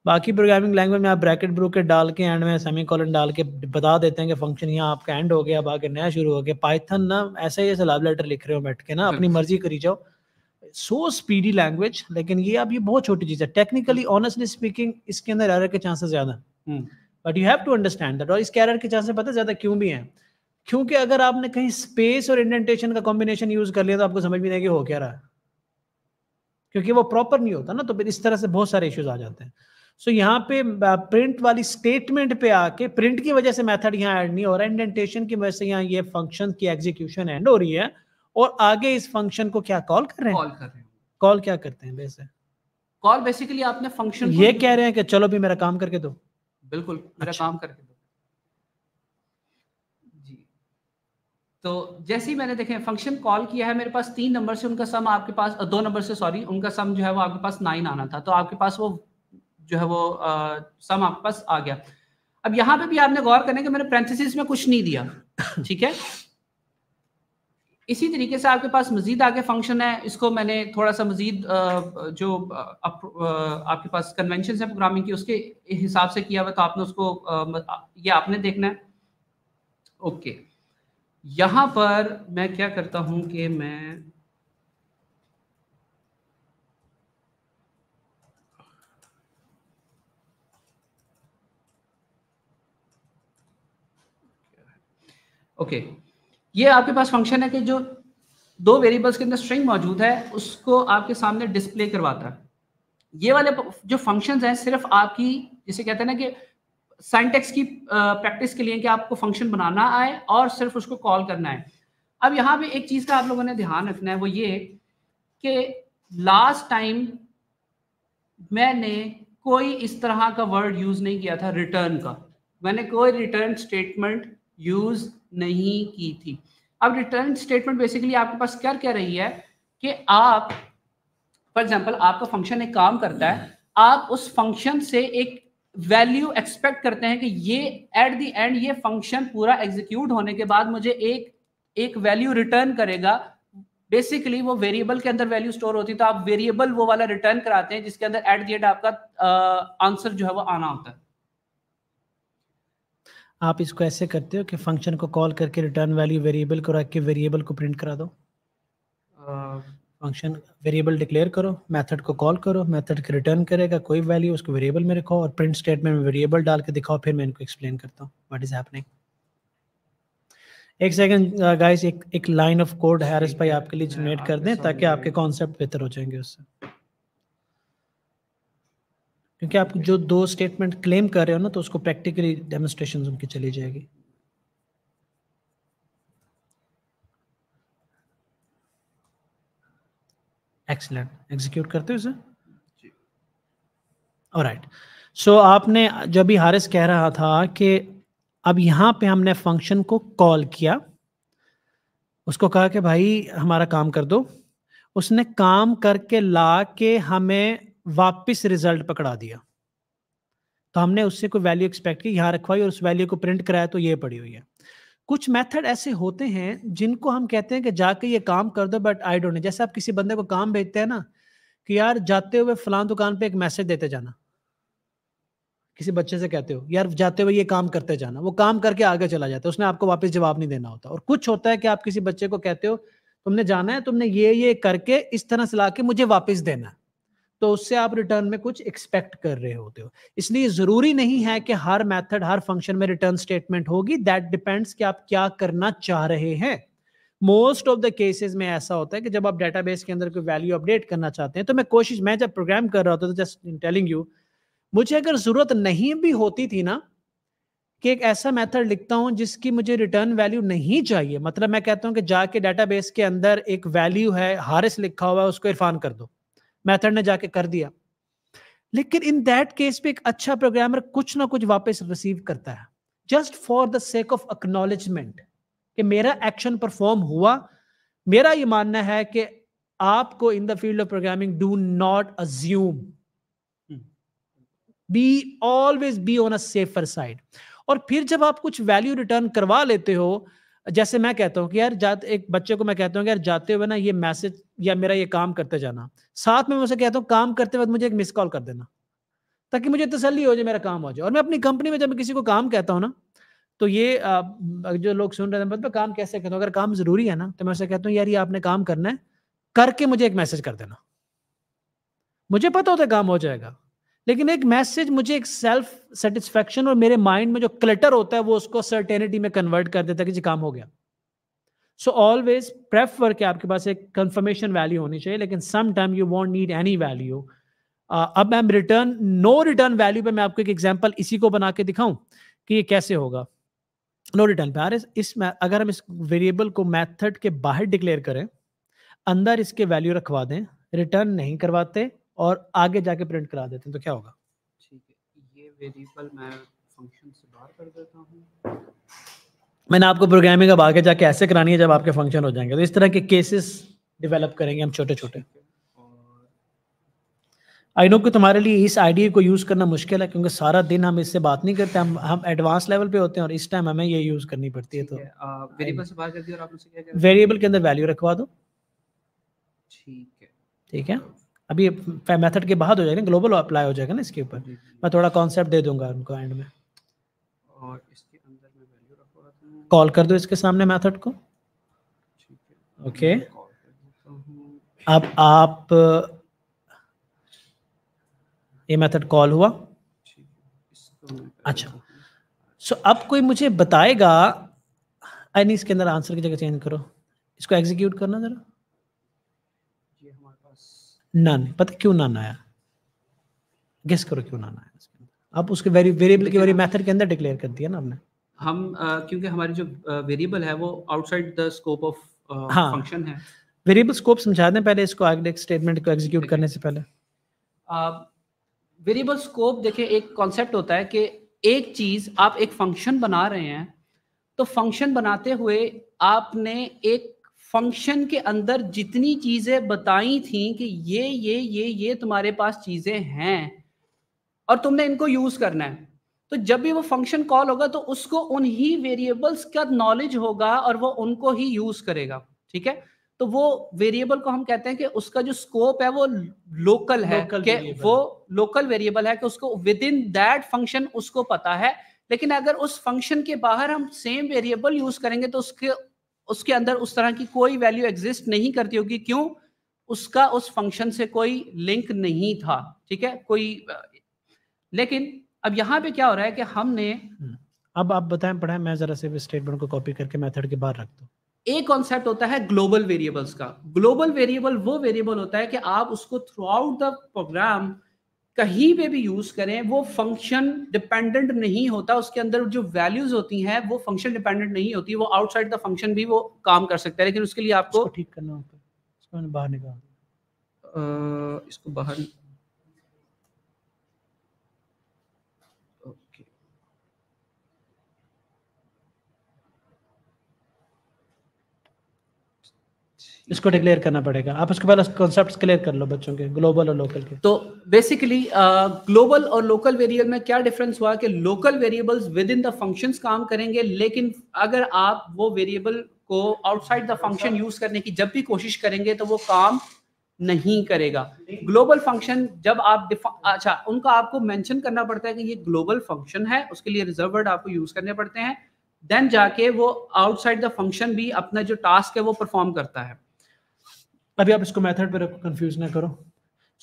बाकी प्रोग्रामिंग लैंग्वेज में आप ब्रैकेट ब्रूकेट डाल के एंड में सेमी कॉलन डाल के बता देते हैं कि फंक्शन यहाँ आपका एंड हो गया अब आगे नया शुरू हो गया पाइथन ना ऐसे ही ऐसे लाभ लेटर लिख रहे हो बैठ के ना अपनी मर्जी करी जाओ सो स्पीडी लैंग्वेज लेकिन ये अब ये बहुत छोटी चीज है टेक्निकली ऑनेस्टली स्पीकिंग इसके अंदर एरर के चांसेस ज्यादा but you have to understand that और इसके एरर के चांसेस पता ज्यादा क्यों भी हैं क्योंकि अगर आपने कहीं स्पेस और इंडेंटेशन का कॉम्बिनेशन यूज कर लिया तो आपको समझ भी नहीं आएगी हो क्या रहा है क्योंकि वो प्रॉपर नहीं होता ना तो फिर इस तरह से बहुत सारे इश्यूज आ जाते हैं सो so, यहाँ पे प्रिंट वाली स्टेटमेंट पे आके प्रिंट की वजह से मेथड यहाँ ऐड नहीं हो रहा है इंडेंटेशन की वजह से यहाँ ये फंक्शन की एग्जीक्यूशन एंड हो रही है और आगे इस फंक्शन को क्या कॉल कर रहे हैं कॉल कर रहे हैं कॉल क्या करते हैं वैसे कॉल बेसिकली आपने फंक्शन ये कह रहे हैं कि चलो भी मेरा काम करके दो बिल्कुल मेरा अच्छा। काम करके दो जी तो जैसे ही मैंने देखे फंक्शन कॉल किया है मेरे पास तीन नंबर से उनका सम आपके पास दो नंबर से सॉरी उनका सम जो है वो आपके पास नाइन आना था तो आपके पास वो जो है वो आ, सम आपके पास आ गया अब यहाँ पे भी आपने गौर करने के मैंने प्रेंथिस में कुछ नहीं दिया ठीक है इसी तरीके से आपके पास मजीद आगे फंक्शन है इसको मैंने थोड़ा सा मजीद जो आप, आपके पास कन्वेंशन है प्रोग्रामिंग की उसके हिसाब से किया हुआ तो आपने उसको ये आपने देखना है ओके यहाँ पर मैं क्या करता हूँ कि मैं ओके okay. ये आपके पास फंक्शन है कि जो दो वेरिएबल्स के अंदर स्ट्रिंग मौजूद है उसको आपके सामने डिस्प्ले करवाता है ये वाले जो फंक्शन हैं सिर्फ आपकी जिसे कहते हैं ना कि साइंटेक्स की प्रैक्टिस के लिए कि आपको फंक्शन बनाना आए और सिर्फ उसको कॉल करना है अब यहाँ पे एक चीज़ का आप लोगों ने ध्यान रखना है वो ये कि लास्ट टाइम मैंने कोई इस तरह का वर्ड यूज़ नहीं किया था रिटर्न का मैंने कोई रिटर्न स्टेटमेंट यूज़ नहीं की थी अब रिटर्न स्टेटमेंट बेसिकली आपके पास क्या कह रही है कि आप फॉर एग्जाम्पल आपका फंक्शन एक काम करता है आप उस फंक्शन से एक वैल्यू एक्सपेक्ट करते हैं कि ये एट द एंड ये फंक्शन पूरा एग्जीक्यूट होने के बाद मुझे एक एक वैल्यू रिटर्न करेगा बेसिकली वो वेरिएबल के अंदर वैल्यू स्टोर होती है तो आप वेरिएबल वो वाला रिटर्न कराते हैं जिसके अंदर एट द एंड आपका आंसर जो है वो आना होता है आप इसको ऐसे करते हो कि फंक्शन को कॉल करके रिटर्न वैल्यू वेरिएबल को रख के वेरिएबल को प्रिंट करा दो फंक्शन वेरिएबल डिक्लेयर करो मेथड को कॉल करो मेथड के रिटर्न करेगा कोई वैल्यू उसको वेरिएबल में रखो और प्रिंट स्टेटमेंट में वेरिएबल डाल के दिखाओ फिर मैं इनको एक्सप्लेन करता हूँ वट इज़ हैपनिंग एक सेकंड गाइस uh, एक एक लाइन ऑफ कोड हैरिस भाई आपके लिए जनरेट कर दें ताकि आपके कॉन्सेप्ट बेहतर हो जाएंगे उससे क्योंकि आप जो दो स्टेटमेंट क्लेम कर रहे हो ना तो उसको प्रैक्टिकली डेमोस्ट्रेशन उनकी चली जाएगी एक्सलेंट एग्जीक्यूट करते हो इसे और राइट सो आपने जब भी हारिस कह रहा था कि अब यहां पे हमने फंक्शन को कॉल किया उसको कहा कि भाई हमारा काम कर दो उसने काम करके ला के हमें वापस रिजल्ट पकड़ा दिया तो हमने उससे कोई वैल्यू एक्सपेक्ट की यहाँ रखवाई और उस वैल्यू को प्रिंट कराया तो ये पड़ी हुई है कुछ मेथड ऐसे होते हैं जिनको हम कहते हैं कि जाके ये काम कर दो बट आई डोंट जैसे आप किसी बंदे को काम भेजते हैं ना कि यार जाते हुए फलां दुकान पे एक मैसेज देते जाना किसी बच्चे से कहते हो यार जाते हुए ये काम करते जाना वो काम करके आगे चला जाता है उसने आपको वापस जवाब नहीं देना होता और कुछ होता है कि आप किसी बच्चे को कहते हो तुमने जाना है तुमने ये ये करके इस तरह से ला मुझे वापस देना तो उससे आप रिटर्न में कुछ एक्सपेक्ट कर रहे होते हो इसलिए जरूरी नहीं है कि हर मेथड हर फंक्शन में रिटर्न स्टेटमेंट होगी दैट डिपेंड्स कि आप क्या करना चाह रहे हैं मोस्ट ऑफ द केसेस में ऐसा होता है कि जब आप डेटाबेस के अंदर कोई वैल्यू अपडेट करना चाहते हैं तो मैं कोशिश मैं जब प्रोग्राम कर रहा होता तो जस्ट टेलिंग यू मुझे अगर ज़रूरत नहीं भी होती थी ना कि एक ऐसा मेथड लिखता हूं जिसकी मुझे रिटर्न वैल्यू नहीं चाहिए मतलब मैं कहता हूं कि जाके डेटाबेस के अंदर एक वैल्यू है हारिस लिखा हुआ है उसको इरफान कर दो मेथड ने जाके कर दिया लेकिन इन दैट केस पे एक अच्छा प्रोग्रामर कुछ ना कुछ वापस रिसीव करता है just for the sake of acknowledgement कि मेरा एक्शन परफॉर्म हुआ मेरा ये मानना है कि आपको in the field of programming do not assume be always be on a safer side और फिर जब आप कुछ वैल्यू रिटर्न करवा लेते हो जैसे मैं कहता हूँ कि यार जाते एक बच्चे को मैं कहता हूँ यार जाते हुए ना ये मैसेज या मेरा ये काम करते जाना साथ में मैं उसे कहता हूँ काम करते वक्त मुझे एक मिस कॉल कर देना ताकि मुझे तसली हो जाए मेरा काम हो जाए और मैं अपनी कंपनी में जब मैं किसी को काम कहता हूँ ना तो ये जो लोग सुन रहे थे मतलब काम कैसे कहता हूँ अगर काम जरूरी है ना तो मैं उसे कहता हूँ यार ये आपने काम करना है करके मुझे एक मैसेज कर देना मुझे पता होता है काम हो जाएगा लेकिन एक मैसेज मुझे एक सेल्फ सेटिस्फेक्शन और मेरे माइंड में जो क्लटर होता है वो उसको सर्टेनिटी में कन्वर्ट कर देता है कि जी काम हो गया सो ऑलवेज प्रेफर के आपके पास एक कंफर्मेशन वैल्यू होनी चाहिए लेकिन some time you won't need any value अब ma'am return no return value पे मैं आपको एक एग्जाम्पल इसी को बना के दिखाऊं कि ये कैसे होगा नो रिटर्न पे इस अगर हम इस वेरिएबल को मैथड के बाहर डिक्लेयर करें अंदर इसके वैल्यू रखवा दें रिटर्न नहीं करवाते और आगे जाके प्रिंट करा देते हैं तो क्या होगा ठीक है ये वेरिएबल मैं फंक्शन से बाहर कर देता हूँ मैंने आपको प्रोग्रामिंग अब आगे जाके ऐसे करानी है जब आपके फंक्शन हो जाएंगे तो इस तरह के केसेस डेवलप करेंगे हम छोटे छोटे आई नो कि तुम्हारे लिए इस आइडिया को यूज़ करना मुश्किल है क्योंकि सारा दिन हम इससे बात नहीं करते हम हम एडवांस लेवल पे होते हैं और इस टाइम हमें ये यूज़ करनी पड़ती है तो वेरिएबल से बात कर दी और आप क्या वेरिएबल के अंदर वैल्यू रखवा दो ठीक है ठीक है तो अभी मेथड के बाहर हो जाएगा ग्लोबल अप्लाई हो जाएगा ना इसके ऊपर मैं थोड़ा कॉन्सेप्ट दे दूंगा उनको एंड में और इसके अंदर मैं वैल्यू रखवा कॉल कर दो इसके सामने मेथड को ओके अब आप ये मेथड कॉल हुआ अच्छा सो अब कोई मुझे बताएगा आई नहीं इसके अंदर आंसर की जगह चेंज करो इसको एग्जीक्यूट करना जरा नन पता क्यों नन आया गेस करो क्यों नन आया आप उसके वेरिएबल के वेरी मेथड के अंदर डिक्लेयर कर दिया ना आपने हम क्योंकि हमारी जो वेरिएबल है वो outside the scope of function है वेरिएबल स्कोप समझा दें पहले इसको अगले स्टेटमेंट को एग्जीक्यूट करने से पहले वेरिएबल स्कोप देखिए एक कॉन्सेप्ट होता है कि एक चीज आप एक फंक्शन बना रहे हैं तो फंक्शन बनाते हुए आपने एक फंक्शन के अंदर जितनी चीजें बताई थी कि ये ये ये ये तुम्हारे पास चीजें हैं और तुमने इनको यूज करना है तो जब भी वो फंक्शन कॉल होगा तो उसको उन्हीं वेरिएबल्स का नॉलेज होगा और वो उनको ही यूज करेगा ठीक है तो वो वेरिएबल को हम कहते हैं कि उसका जो स्कोप है वो लोकल है कि वो लोकल वेरिएबल है कि उसको विद इन दैट फंक्शन उसको पता है लेकिन अगर उस फंक्शन के बाहर हम सेम वेरिएबल यूज करेंगे तो उसके उसके अंदर उस तरह की कोई वैल्यू एग्जिस्ट नहीं करती होगी क्यों उसका उस फंक्शन से कोई लिंक नहीं था ठीक है कोई लेकिन अब यहाँ पे क्या हो रहा है कि हमने हम्म, अब आप बताएं पढ़ाएं मैं जरा से स्टेटमेंट को कॉपी करके मेथड के बाहर रख दो एक कॉन्सेप्ट होता है ग्लोबल वेरिएबल्स का ग्लोबल वेरिएबल वो वेरिएबल होता है कि आप उसको थ्रू आउट द प्रोग्राम कहीं पे भी यूज करें वो फंक्शन डिपेंडेंट नहीं होता उसके अंदर जो वैल्यूज होती हैं वो फंक्शन डिपेंडेंट नहीं होती वो आउटसाइड द फंक्शन भी वो काम कर सकता है लेकिन उसके लिए आपको ठीक करना होता है इसको बाहर निकाल इसको बाहर इसको डिक्लेयर करना पड़ेगा आप उसके पहले कॉन्सेप्ट क्लियर कर लो बच्चों के ग्लोबल और लोकल के तो बेसिकली ग्लोबल uh, और लोकल वेरिएबल में क्या डिफरेंस हुआ कि local variables within the functions काम करेंगे लेकिन अगर आप वो वेरिएबल को आउटसाइड द फंक्शन यूज करने की जब भी कोशिश करेंगे तो वो काम नहीं करेगा ग्लोबल फंक्शन जब आप अच्छा उनका आपको मेंशन करना पड़ता है कि ये ग्लोबल फंक्शन है उसके लिए रिजर्व वर्ड आपको यूज करने पड़ते हैं देन जाके वो आउटसाइड द फंक्शन भी अपना जो टास्क है वो परफॉर्म करता है अभी आप इसको मेथड पे रखो कंफ्यूज ना करो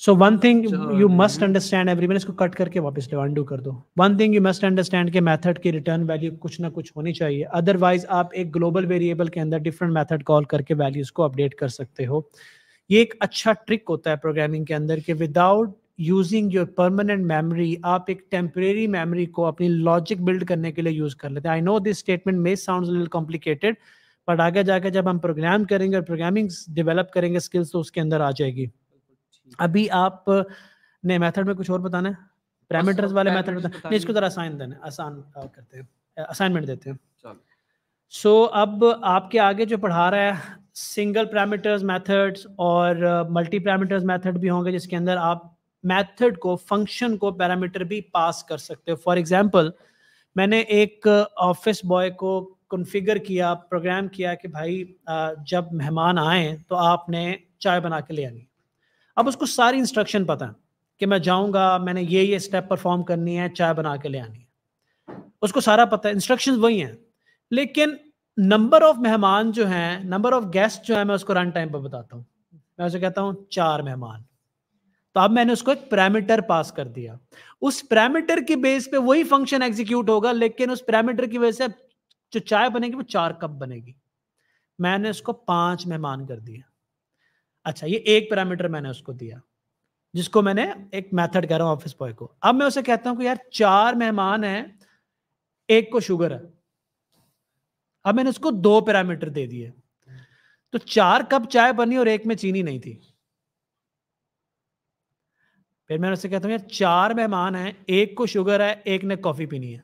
so one thing you must understand every इसको कट करके वापस अनडू कर दो one thing you must understand के मेथड की रिटर्न वैल्यू कुछ ना कुछ होनी चाहिए अदरवाइज आप एक ग्लोबल वेरिएबल के अंदर डिफरेंट मेथड कॉल करके वैल्यूज को अपडेट कर सकते हो ये एक अच्छा ट्रिक होता है प्रोग्रामिंग के अंदर कि without using your permanent memory आप एक टेम्परेरी मेमोरी को अपनी लॉजिक बिल्ड करने के लिए यूज कर लेते हैं I know this statement may sound complicated but आगे जाके जब हम प्रोग्राम करेंगे और प्रोग्रामिंग डेवलप करेंगे स्किल्स तो उसके अंदर आ जाएगी अभी आप ने मेथड में कुछ और बताना है पैरामीटर्स हाँ, वाले मेथड बताना इसको जरा आसान देना आसान करते हैं असाइनमेंट देते हैं सो so, अब आपके आगे जो पढ़ा रहा है सिंगल पैरामीटर्स मेथड्स और मल्टी पैरामीटर्स मेथड भी होंगे जिसके अंदर आप मेथड को फंक्शन को पैरामीटर भी पास कर सकते हो फॉर एग्जांपल मैंने एक ऑफिस बॉय को कॉन्फ़िगर किया प्रोग्राम किया कि भाई जब मेहमान आए तो आपने चाय बना के ले आनी अब उसको सारी इंस्ट्रक्शन पता है कि मैं जाऊंगा मैंने ये ये स्टेप परफॉर्म करनी है चाय बना के ले आनी है उसको सारा पता है इंस्ट्रक्शन वही हैं लेकिन नंबर ऑफ मेहमान जो हैं नंबर ऑफ गेस्ट जो है मैं उसको रन टाइम पर बताता हूँ मैं उसे कहता हूँ चार मेहमान तो अब मैंने उसको एक पैरामीटर पास कर दिया उस पैरामीटर के बेस पे वही फंक्शन एग्जीक्यूट होगा लेकिन उस पैरामीटर की वजह से जो चाय बनेगी वो चार कप बनेगी मैंने उसको पांच मेहमान कर दिया अच्छा ये एक पैरामीटर मैंने उसको दिया जिसको मैंने एक मेथड कह रहा हूं ऑफिस बॉय को अब मैं उसे कहता हूं कि यार चार मेहमान है एक को शुगर है अब मैंने उसको दो पैरामीटर दे दिए तो चार कप चाय बनी और एक में चीनी नहीं थी फिर मैं उससे कहता हूं यार चार मेहमान है एक को शुगर है एक ने कॉफी पीनी है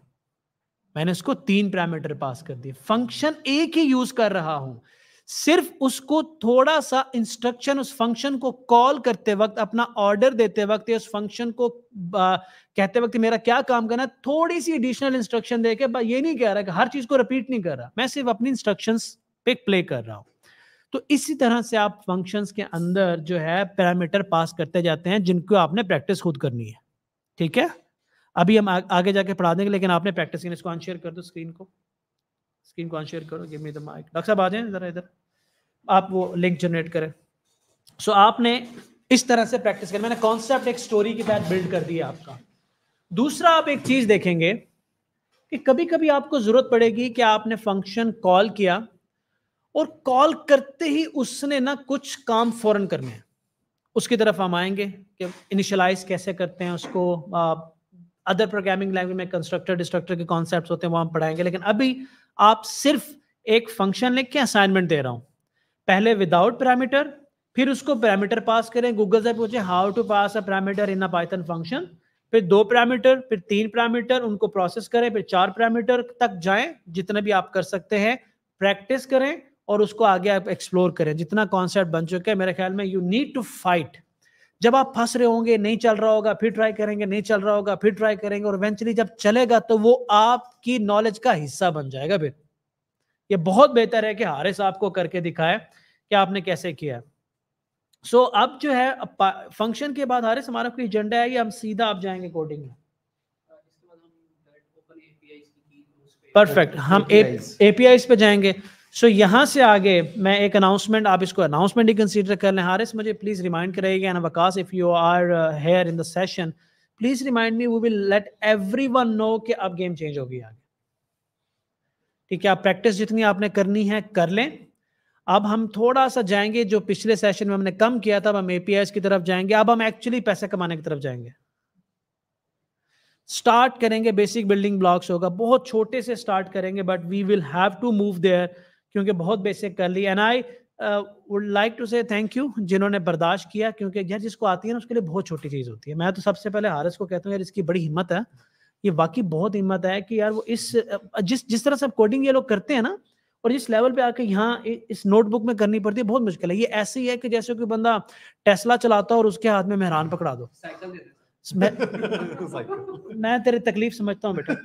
मैंने उसको तीन पैरामीटर पास कर दिए फंक्शन एक ही यूज कर रहा हूं सिर्फ उसको थोड़ा सा इंस्ट्रक्शन उस फंक्शन को कॉल करते वक्त अपना ऑर्डर देते वक्त या उस फंक्शन को आ, कहते वक्त मेरा क्या काम करना थोड़ी सी एडिशनल इंस्ट्रक्शन दे के ये नहीं कह रहा कि हर चीज को रिपीट नहीं कर रहा मैं सिर्फ अपनी इंस्ट्रक्शन पे प्ले कर रहा हूँ तो इसी तरह से आप फंक्शंस के अंदर जो है पैरामीटर पास करते जाते हैं जिनको आपने प्रैक्टिस खुद करनी है ठीक है अभी हम आ, आगे जाके पढ़ा देंगे लेकिन आपने प्रैक्टिस की इसको अनशेयर कर दो स्क्रीन को स्क्रीन को अनशेयर करो give me the mic doctor साहब आ जाए इधर इधर आप वो लिंक जनरेट करें सो so, आपने इस तरह से प्रैक्टिस कर मैंने कॉन्सेप्ट एक स्टोरी के तहत बिल्ड कर दिया आपका दूसरा आप एक चीज़ देखेंगे कि कभी कभी आपको ज़रूरत पड़ेगी कि आपने फंक्शन कॉल किया और कॉल करते ही उसने ना कुछ काम फ़ौरन करने हैं उसकी तरफ हम आएंगे कि इनिशलाइज कैसे करते हैं उसको अदर प्रोग्रामिंग लैंग्वेज में कंस्ट्रक्टर डिस्ट्रक्टर के कॉन्सेप्ट होते हैं वहां पढ़ाएंगे लेकिन अभी आप सिर्फ एक फंक्शन लिख के असाइनमेंट दे रहा हूँ पहले विदाउट पैरामीटर फिर उसको पैरामीटर पास करें गूगल से पूछे how to pass a parameter in a Python function फिर दो पैरामीटर फिर तीन पैरामीटर उनको प्रोसेस करें फिर चार पैरामीटर तक जाएं जितना भी आप कर सकते हैं प्रैक्टिस करें और उसको आगे आप एक्सप्लोर करें जितना कॉन्सेप्ट बन चुका है मेरे ख्याल में यू नीड टू फाइट जब आप फंस रहे होंगे नहीं चल रहा होगा फिर ट्राई करेंगे नहीं चल रहा होगा फिर ट्राई करेंगे और इवेंचुअली जब चलेगा तो वो आपकी नॉलेज का हिस्सा बन जाएगा फिर ये बहुत बेहतर है कि हारिस आपको करके दिखाए कि आपने कैसे किया सो so, अब जो है फंक्शन के बाद हारिस हमारा कोई एजेंडा है कि हम सीधा आप जाएंगे कोडिंग में परफेक्ट हम एपीआई पे जाएंगे सो so, यहाँ से आगे मैं एक अनाउंसमेंट आप इसको अनाउंसमेंट ही कंसीडर कर लें हारिस मुझे प्लीज़ रिमाइंड करेगी and Waqas if you are here in the session please remind me we will let everyone know कि अब गेम चेंज होगी आगे ठीक है आप प्रैक्टिस जितनी आपने करनी है कर लें अब हम थोड़ा सा जाएंगे जो पिछले सेशन में हमने कम किया था अब हम एपीआई की तरफ जाएंगे अब हम एक्चुअली पैसे कमाने की तरफ जाएंगे स्टार्ट करेंगे बेसिक बिल्डिंग ब्लॉक्स होगा बहुत छोटे से स्टार्ट करेंगे but we will have to move there क्योंकि बहुत बेसिक कर ली and I would like to say thank you जिन्होंने बर्दाश्त किया क्योंकि यार जिसको आती है ना उसके लिए बहुत छोटी चीज़ होती है मैं तो सबसे पहले हारिस को कहता हूँ यार इसकी बड़ी हिम्मत है ये वाकई बहुत हिम्मत है कि यार वो इस जिस जिस तरह से कोडिंग ये लोग करते हैं ना और जिस लेवल पे आके यहाँ इस नोटबुक में करनी पड़ती है बहुत मुश्किल है ये ऐसे ही है कि जैसे कोई बंदा टेस्ला चलाता है और उसके हाथ में मेहरान पकड़ा दो मैं, मैं तेरी तकलीफ समझता हूँ बेटा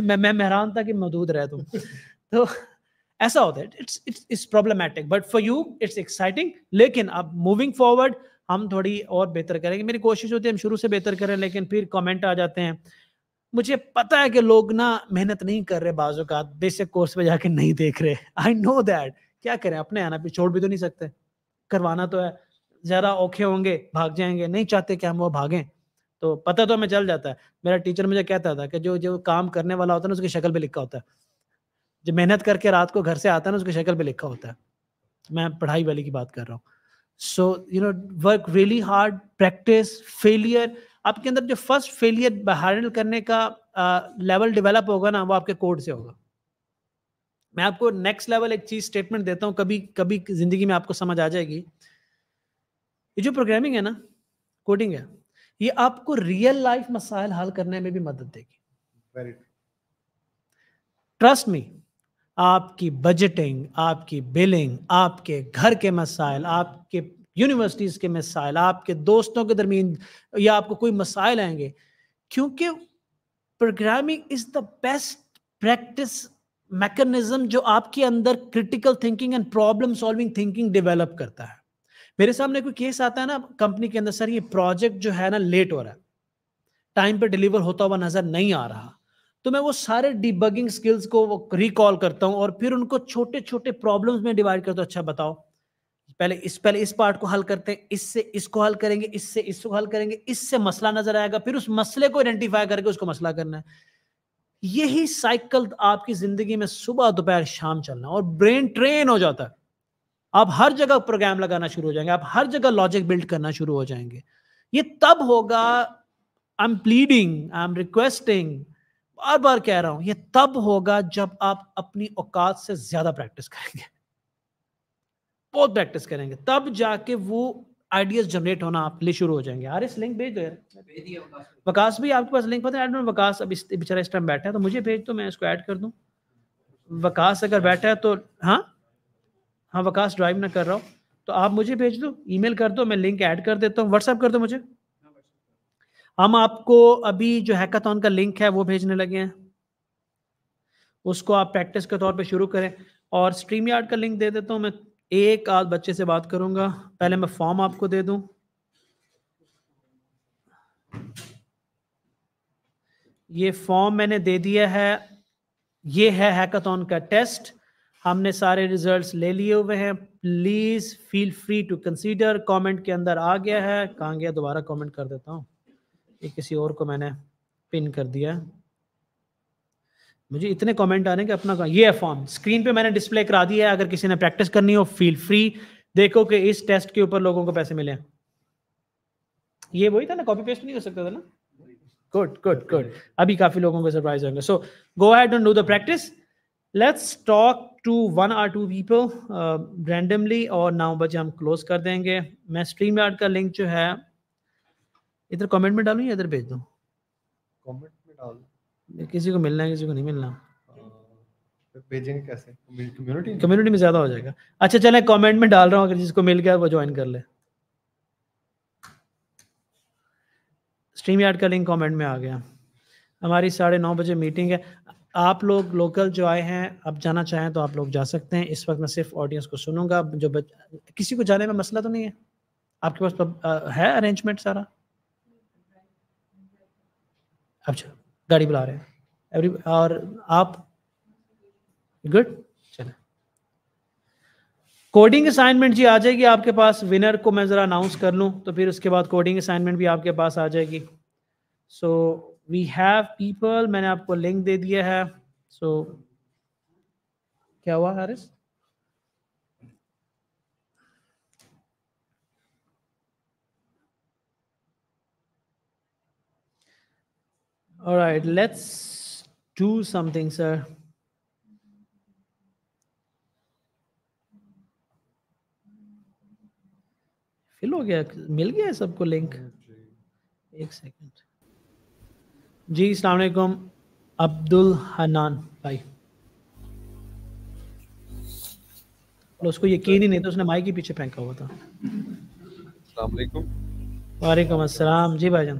मैं मैं मेहरान था कि मौजूद रह तुम तो ऐसा होता है it's it's it's problematic but for you it's exciting लेकिन अब मूविंग फॉरवर्ड हम थोड़ी और बेहतर करेंगे मेरी कोशिश होती है हम शुरू से बेहतर करें लेकिन फिर कमेंट आ जाते हैं मुझे पता है कि लोग ना मेहनत नहीं कर रहे बाजू का बेसिक कोर्स पे जाके नहीं देख रहे आई नो दैट क्या करें अपने आना भी छोड़ भी तो नहीं सकते करवाना तो है ज़रा औखे होंगे भाग जाएंगे नहीं चाहते कि हम वो भागें तो पता तो हमें चल जाता है मेरा टीचर मुझे कहता था कि जो जो काम करने वाला होता है ना उसकी शक्ल पे लिखा होता है जब मेहनत करके रात को घर से आता है ना उसकी शक्ल पे लिखा होता है मैं पढ़ाई वाले की बात कर रहा हूँ so you know work really hard practice failure आपके अंदर जो फर्स्ट फेलियर हैंडल करने का लेवल uh, डेवलप होगा ना वो आपके कोड से होगा मैं आपको नेक्स्ट लेवल एक चीज स्टेटमेंट देता हूँ कभी कभी जिंदगी में आपको समझ आ जाएगी ये जो प्रोग्रामिंग है ना कोडिंग है ये आपको रियल लाइफ मसाइल हल करने में भी मदद देगी ट्रस्ट मी आपकी बजटिंग आपकी बिलिंग आपके घर के मसाइल आपके यूनिवर्सिटीज़ के मसाइल आपके दोस्तों के दरमियान या आपको कोई मसाइल आएंगे क्योंकि programming is the best practice mechanism जो आपके अंदर critical thinking and problem solving thinking develop करता है मेरे सामने कोई केस आता है ना कंपनी के अंदर सर ये प्रोजेक्ट जो है ना लेट हो रहा है टाइम पर डिलीवर होता हुआ नजर नहीं आ रहा तो मैं वो सारे डिबगिंग स्किल्स को रिकॉल करता हूँ और फिर उनको छोटे छोटे प्रॉब्लम्स में डिवाइड करता हूँ अच्छा बताओ पहले इस पहले इस पार्ट को हल करते हैं इससे इसको हल करेंगे इससे इसको हल करेंगे इससे मसला नजर आएगा फिर उस मसले को आइडेंटिफाई करके उसको मसला करना है यही साइकिल आपकी जिंदगी में सुबह दोपहर शाम चलना और ब्रेन ट्रेन हो जाता है आप हर जगह प्रोग्राम लगाना शुरू हो जाएंगे आप हर जगह लॉजिक बिल्ड करना शुरू हो जाएंगे ये तब होगा I am pleading I am requesting बार बार कह रहा हूं ये तब होगा जब आप अपनी औकात से ज्यादा प्रैक्टिस करेंगे बहुत प्रैक्टिस करेंगे तब जाके वो आइडियाज जनरेट होना आप लिए शुरू हो जाएंगे यार इस लिंक भेज दो यार वकास भी आपके पास लिंक पता है वकास अब बेचारा इस टाइम बैठा है तो मुझे भेज दो मैं इसको ऐड कर दूं वकास अगर बैठा है तो हाँ हाँ वकास ड्राइव ना कर रहा हूँ तो आप मुझे भेज दो ईमेल कर दो मैं लिंक ऐड कर देता हूँ व्हाट्सएप कर दो मुझे हम आपको अभी जो हैकाथॉन का लिंक है वो भेजने लगे हैं उसको आप प्रैक्टिस के तौर पे शुरू करें और स्ट्रीम यार्ड का लिंक दे देता हूँ मैं एक आध बच्चे से बात करूंगा पहले मैं फॉर्म आपको दे दू ये फॉर्म मैंने दे दिया है ये है हैकाथॉन का टेस्ट हमने सारे रिजल्ट्स ले लिए हुए हैं please feel free to consider comment के अंदर आ गया है कहाँ गया दोबारा कमेंट कर देता हूँ एक किसी और को मैंने पिन कर दिया मुझे इतने कमेंट आ रहे हैं कि अपना ये फॉर्म स्क्रीन पे मैंने डिस्प्ले करा दिया है अगर किसी ने प्रैक्टिस करनी हो फील फ्री देखो कि इस टेस्ट के ऊपर लोगों को पैसे मिले ये वही था ना कॉपी पेस्ट नहीं कर सकता था ना गुड गुड गुड अभी काफी लोगों को सरप्राइज होंगे so go ahead do the practice let's talk to one or two people randomly और नौ बजे हम क्लोज कर देंगे मैं स्ट्रीम यार्ड का लिंक जो है इधर कमेंट में डालू या इधर भेज दू कमेंट में डाल किसी को मिलना है किसी को नहीं मिलना तो भेजेंगे कैसे कम्युनिटी कम्युनिटी में ज्यादा हो जाएगा अच्छा चले कमेंट में डाल रहा हूँ अगर जिसको मिल गया वो ज्वाइन कर ले स्ट्रीम यार्ड का लिंक कमेंट में आ गया हमारी साढ़े नौ बजे मीटिंग है आप लोग लोकल जो आए हैं आप जाना चाहें तो आप लोग जा सकते हैं इस वक्त मैं सिर्फ ऑडियंस को सुनूंगा जो बच... किसी को जाने में मसला तो नहीं है आपके पास है अरेंजमेंट सारा अच्छा गाड़ी बुला रहे हैं एवरी और आप गुड चले कोडिंग असाइनमेंट जी आ जाएगी आपके पास विनर को मैं ज़रा अनाउंस कर लूँ तो फिर उसके बाद कोडिंग असाइनमेंट भी आपके पास आ जाएगी सो वी हैव पीपल मैंने आपको लिंक दे दिया है सो so, क्या हुआ Haris All right, let's do something, sir. फिल हो गया मिल गया है सबको लिंक एक सेकंड जी सलामकुम अब्दुल हनान भाई उसको यकीन ही नहीं था उसने माई के पीछे फेंका हुआ था वालेकुम अस्सलाम जी भाई जान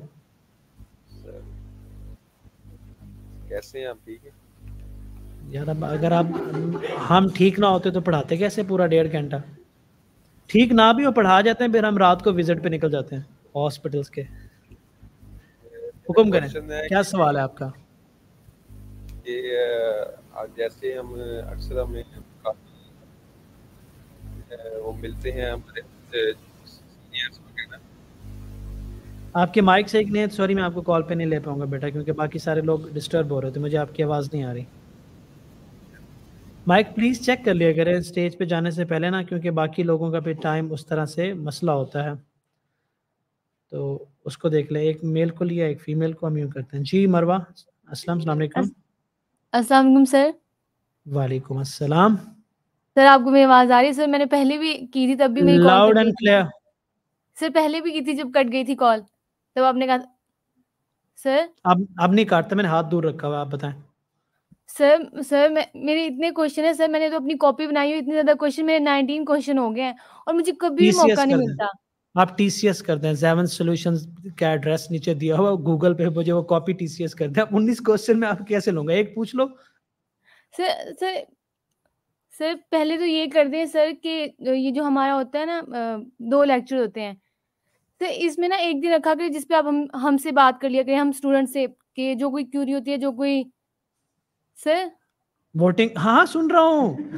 कैसे हैं आप ठीक है यार अब अगर आप हम ठीक ना होते तो पढ़ाते कैसे पूरा डेढ़ घंटा ठीक ना भी हो पढ़ा जाते हैं फिर हम रात को विजिट पे निकल जाते हैं हॉस्पिटल्स के हुक्म करें क्या सवाल है आपका कि जैसे हम अक्सर हमें वो मिलते हैं हमारे आपके माइक से एक नहीं सॉरी मैं आपको कॉल पे नहीं ले पाऊंगा बेटा क्योंकि बाकी सारे लोग डिस्टर्ब हो रहे थे तो मुझे आपकी आवाज़ नहीं आ रही माइक प्लीज़ चेक कर लिया करें स्टेज पे जाने से पहले ना क्योंकि बाकी लोगों का भी टाइम उस तरह से मसला होता है तो उसको देख ले एक मेल को लिया एक फीमेल को हम यूँ करते हैं जी मरवा असलम सलाम सर वालेकुम अस्सलाम सर आपको मेरी आवाज़ आ रही है सर मैंने पहले भी की थी तब भी मेरी लाउड एंड क्लियर सर पहले भी की थी जब कट गई थी कॉल तब आपने कहा सर अब अब नहीं काटता मैंने हाथ दूर रखा हुआ आप बताएं सर सर मेरे इतने क्वेश्चन है सर मैंने तो अपनी कॉपी बनाई हुई इतने ज्यादा क्वेश्चन मेरे 19 क्वेश्चन हो गए हैं और मुझे कभी मौका नहीं मिलता आप टीसीएस कर दें जेवन सोल्यूशन का एड्रेस नीचे दिया हुआ गूगल पे मुझे वो कॉपी टीसीएस कर दें उन्नीस क्वेश्चन में आप कैसे लूंगा एक पूछ लो सर सर सर पहले तो ये कर दें सर कि ये जो हमारा होता है ना दो लेक्चर होते हैं तो इसमें ना एक दिन रखा करें जिसपे आप हम हमसे बात कर लिया करें हम स्टूडेंट से के जो कोई क्यूरी होती है जो कोई सर वोटिंग हाँ, हाँ सुन रहा हूँ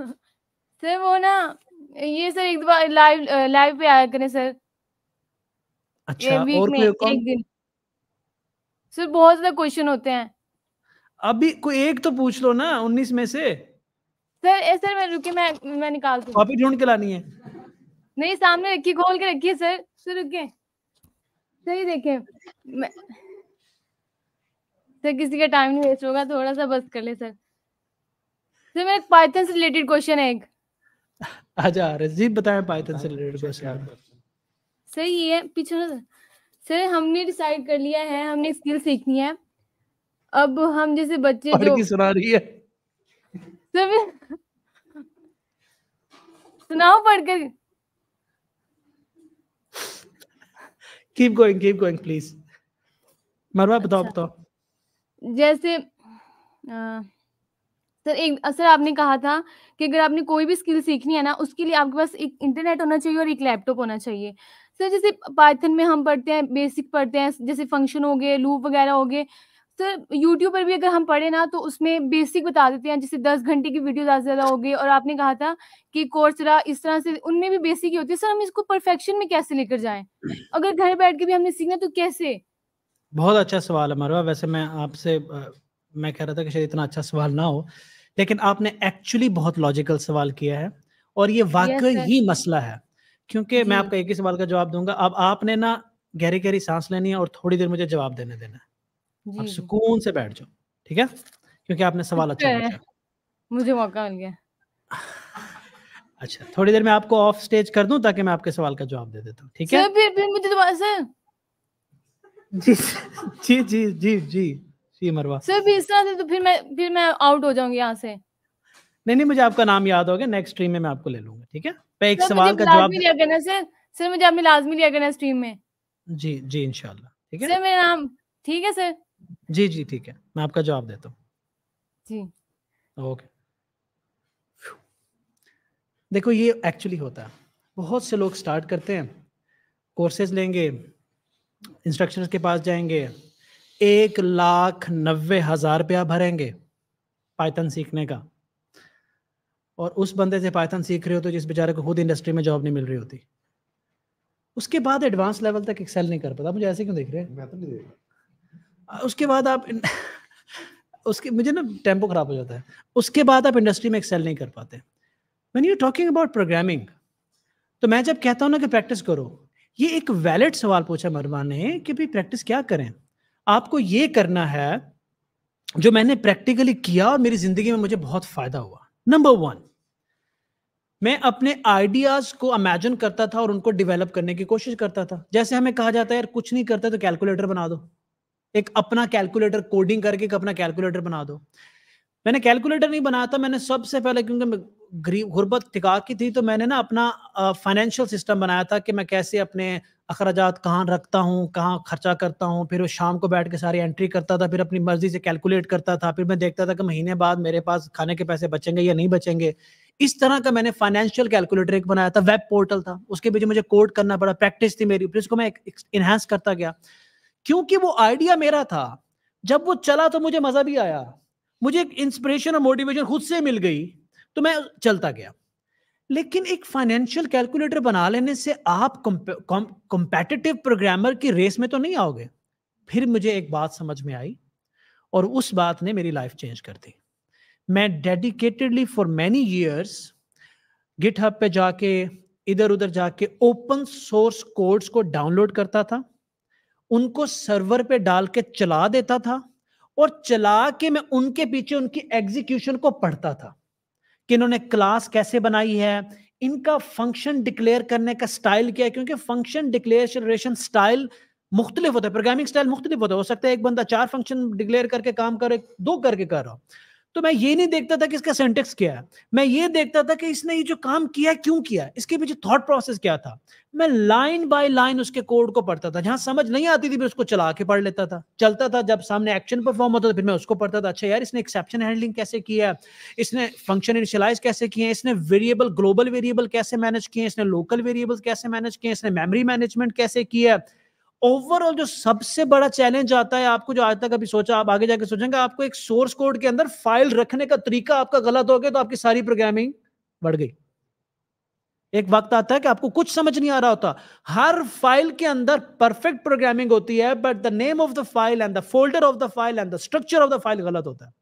सर वो ना ये सर एक बार लाइव लाइव पे आया करें सर अच्छा और में, एक दिन सर बहुत ज्यादा क्वेश्चन होते हैं अभी कोई एक तो पूछ लो ना उन्नीस में से सर ऐसे मैं रुके मैं मैं निकालती हूँ कॉपी तो ढूंढ के लानी है नहीं सामने रखिए खोल के रखिए सर सर रुके सही देखे सर किसी का टाइम नहीं वेस्ट होगा थोड़ा सा बस कर ले सर सर मेरा पाइथन से रिलेटेड क्वेश्चन है एक अच्छा रजीत बताएं पाइथन से रिलेटेड क्वेश्चन है पीछे सर हमने डिसाइड कर लिया है हमने स्किल सीखनी है अब हम जैसे बच्चे जो सुना रही है सर सुनाओ पढ़कर keep going keep going please मरवा बताओ अच्छा। बताओ जैसे आ, सर एक असर आपने कहा था कि अगर आपने कोई भी स्किल सीखनी है ना उसके लिए आपके पास एक इंटरनेट होना चाहिए और एक लैपटॉप होना चाहिए सर जैसे पाइथन में हम पढ़ते हैं बेसिक पढ़ते हैं जैसे फंक्शन हो गए लूप वगैरह हो गए सर तो यूट्यूब पर भी अगर हम पढ़े ना तो उसमें बेसिक बता देते हैं जैसे दस घंटे की वीडियो ज़्यादा ज़्यादा हो गई और आपने कहा था कि कोर्स रहा इस तरह से उनमें भी बेसिक ही होती है सर हम इसको परफेक्शन में कैसे लेकर जाए अगर घर बैठ के भी हमने सीखना तो कैसे बहुत अच्छा सवाल है मरवा वैसे मैं आपसे मैं कह रहा था कि शायद इतना अच्छा सवाल ना हो लेकिन आपने एक्चुअली बहुत लॉजिकल सवाल किया है और ये वाकई yes, ही मसला है क्योंकि मैं आपका एक ही सवाल का जवाब दूंगा अब आपने ना गहरी गहरी सांस लेनी है और थोड़ी देर मुझे जवाब देने देना है आप सुकून से बैठ जाओ ठीक है क्योंकि आपने सवाल अच्छा पूछा मुझे मौका मिल गया अच्छा थोड़ी देर में आपको ऑफ स्टेज कर दूं ताकि मैं आपके सवाल का जवाब दे देता हूं ठीक है फिर फिर मुझे दोबारा सर जी जी जी जी जी जी मरवा सर भी इस तरह से तो फिर मैं फिर मैं आउट हो जाऊंगी यहां से नहीं नहीं मुझे आपका नाम याद हो गया नेक्स्ट स्ट्रीम में मैं आपको ले लूंगा ठीक है मैं एक सवाल का जवाब लिया करना सर सर मुझे आपने लाजमी लिया करना स्ट्रीम में जी जी इंशाल्लाह ठीक है सर मेरा नाम ठीक है सर जी जी ठीक है मैं आपका जवाब देता हूँ जी ओके देखो ये एक्चुअली होता है बहुत से लोग स्टार्ट करते हैं कोर्सेज लेंगे इंस्ट्रक्शंस के पास जाएंगे एक लाख नब्बे हजार रुपया भरेंगे पाइथन सीखने का और उस बंदे से पाइथन सीख रहे हो तो जिस बेचारे को खुद इंडस्ट्री में जॉब नहीं मिल रही होती उसके बाद एडवांस लेवल तक एक्सेल नहीं कर पाता मुझे ऐसे क्यों देख रहे हैं मैं तो नहीं देख रहा उसके बाद आप उसके मुझे ना टेम्पो खराब हो जाता है उसके बाद आप इंडस्ट्री में एक्सेल नहीं कर पाते when you talking about programming तो मैं जब कहता हूँ ना कि प्रैक्टिस करो ये एक वैलिड सवाल पूछा मरवा ने कि भाई प्रैक्टिस क्या करें आपको ये करना है जो मैंने प्रैक्टिकली किया और मेरी जिंदगी में मुझे बहुत फायदा हुआ नंबर वन मैं अपने आइडियाज को इमेजिन करता था और उनको डेवलप करने की कोशिश करता था जैसे हमें कहा जाता है यार कुछ नहीं करता तो कैलकुलेटर बना दो एक अपना कैलकुलेटर कोडिंग करके एक अपना कैलकुलेटर बना दो मैंने कैलकुलेटर नहीं बनाया था मैंने सबसे पहले क्योंकि गरीब गुर्बत टिका की थी तो मैंने ना अपना फाइनेंशियल सिस्टम बनाया था कि मैं कैसे अपने अखराज कहाँ रखता हूँ कहाँ खर्चा करता हूँ फिर वो शाम को बैठ के सारी एंट्री करता था फिर अपनी मर्जी से कैलकुलेट करता था फिर मैं देखता था कि महीने बाद मेरे पास खाने के पैसे बचेंगे या नहीं बचेंगे इस तरह का मैंने फाइनेंशियल कैलकुलेटर एक बनाया था वेब पोर्टल था उसके पीछे मुझे कोड करना पड़ा प्रैक्टिस थी मेरी फिर उसको मैं इनहेंस करता गया क्योंकि वो आइडिया मेरा था जब वो चला तो मुझे मजा भी आया मुझे एक इंस्पिरेशन और मोटिवेशन खुद से मिल गई तो मैं चलता गया लेकिन एक फाइनेंशियल कैलकुलेटर बना लेने से आप कॉम्पिटिटिव प्रोग्रामर की रेस में तो नहीं आओगे फिर मुझे एक बात समझ में आई और उस बात ने मेरी लाइफ चेंज कर दी मैं dedicatedly for many years GitHub पे जाके इधर उधर जाके ओपन सोर्स कोड्स को डाउनलोड करता था उनको सर्वर पे डाल के चला देता था और चला के मैं उनके पीछे उनकी एग्जीक्यूशन को पढ़ता था कि इन्होंने क्लास कैसे बनाई है इनका फंक्शन डिक्लेयर करने का स्टाइल क्या है क्योंकि फंक्शन डिक्लेरेशन स्टाइल मुख्तलिफ होता है प्रोग्रामिंग स्टाइल मुख्तलिफ होता है हो सकता है एक बंदा चार फंक्शन डिक्लेयर करके काम करे दो करके कर रहा हो तो मैं ये नहीं देखता था कि इसका सेंटेक्स क्या है मैं ये देखता था कि इसने ये जो काम किया क्यों किया इसके पीछे थॉट प्रोसेस क्या था मैं लाइन बाय लाइन उसके कोड को पढ़ता था जहां समझ नहीं आती थी मैं उसको चला के पढ़ लेता था चलता था जब सामने एक्शन परफॉर्म होता था फिर मैं उसको पढ़ता था अच्छा यार इसने एक्सेप्शन हैंडलिंग कैसे किया इसने फंक्शन इनिशियलाइज कैसे किए इसने वेरिएबल ग्लोबल वेरिएबल कैसे मैनेज किए इसने लोकल वेरिएबल कैसे मैनेज किए इसने मेमरी मैनेजमेंट कैसे किया ओवरऑल जो सबसे बड़ा चैलेंज आता है आपको जो आज तक अभी सोचा आप आगे जाके सोचेंगे आपको एक सोर्स कोड के अंदर फाइल रखने का तरीका आपका गलत हो गया तो आपकी सारी प्रोग्रामिंग बढ़ गई एक वक्त आता है कि आपको कुछ समझ नहीं आ रहा होता हर फाइल के अंदर परफेक्ट प्रोग्रामिंग होती है but the name of the file and the folder of the file and the structure of the file गलत होता है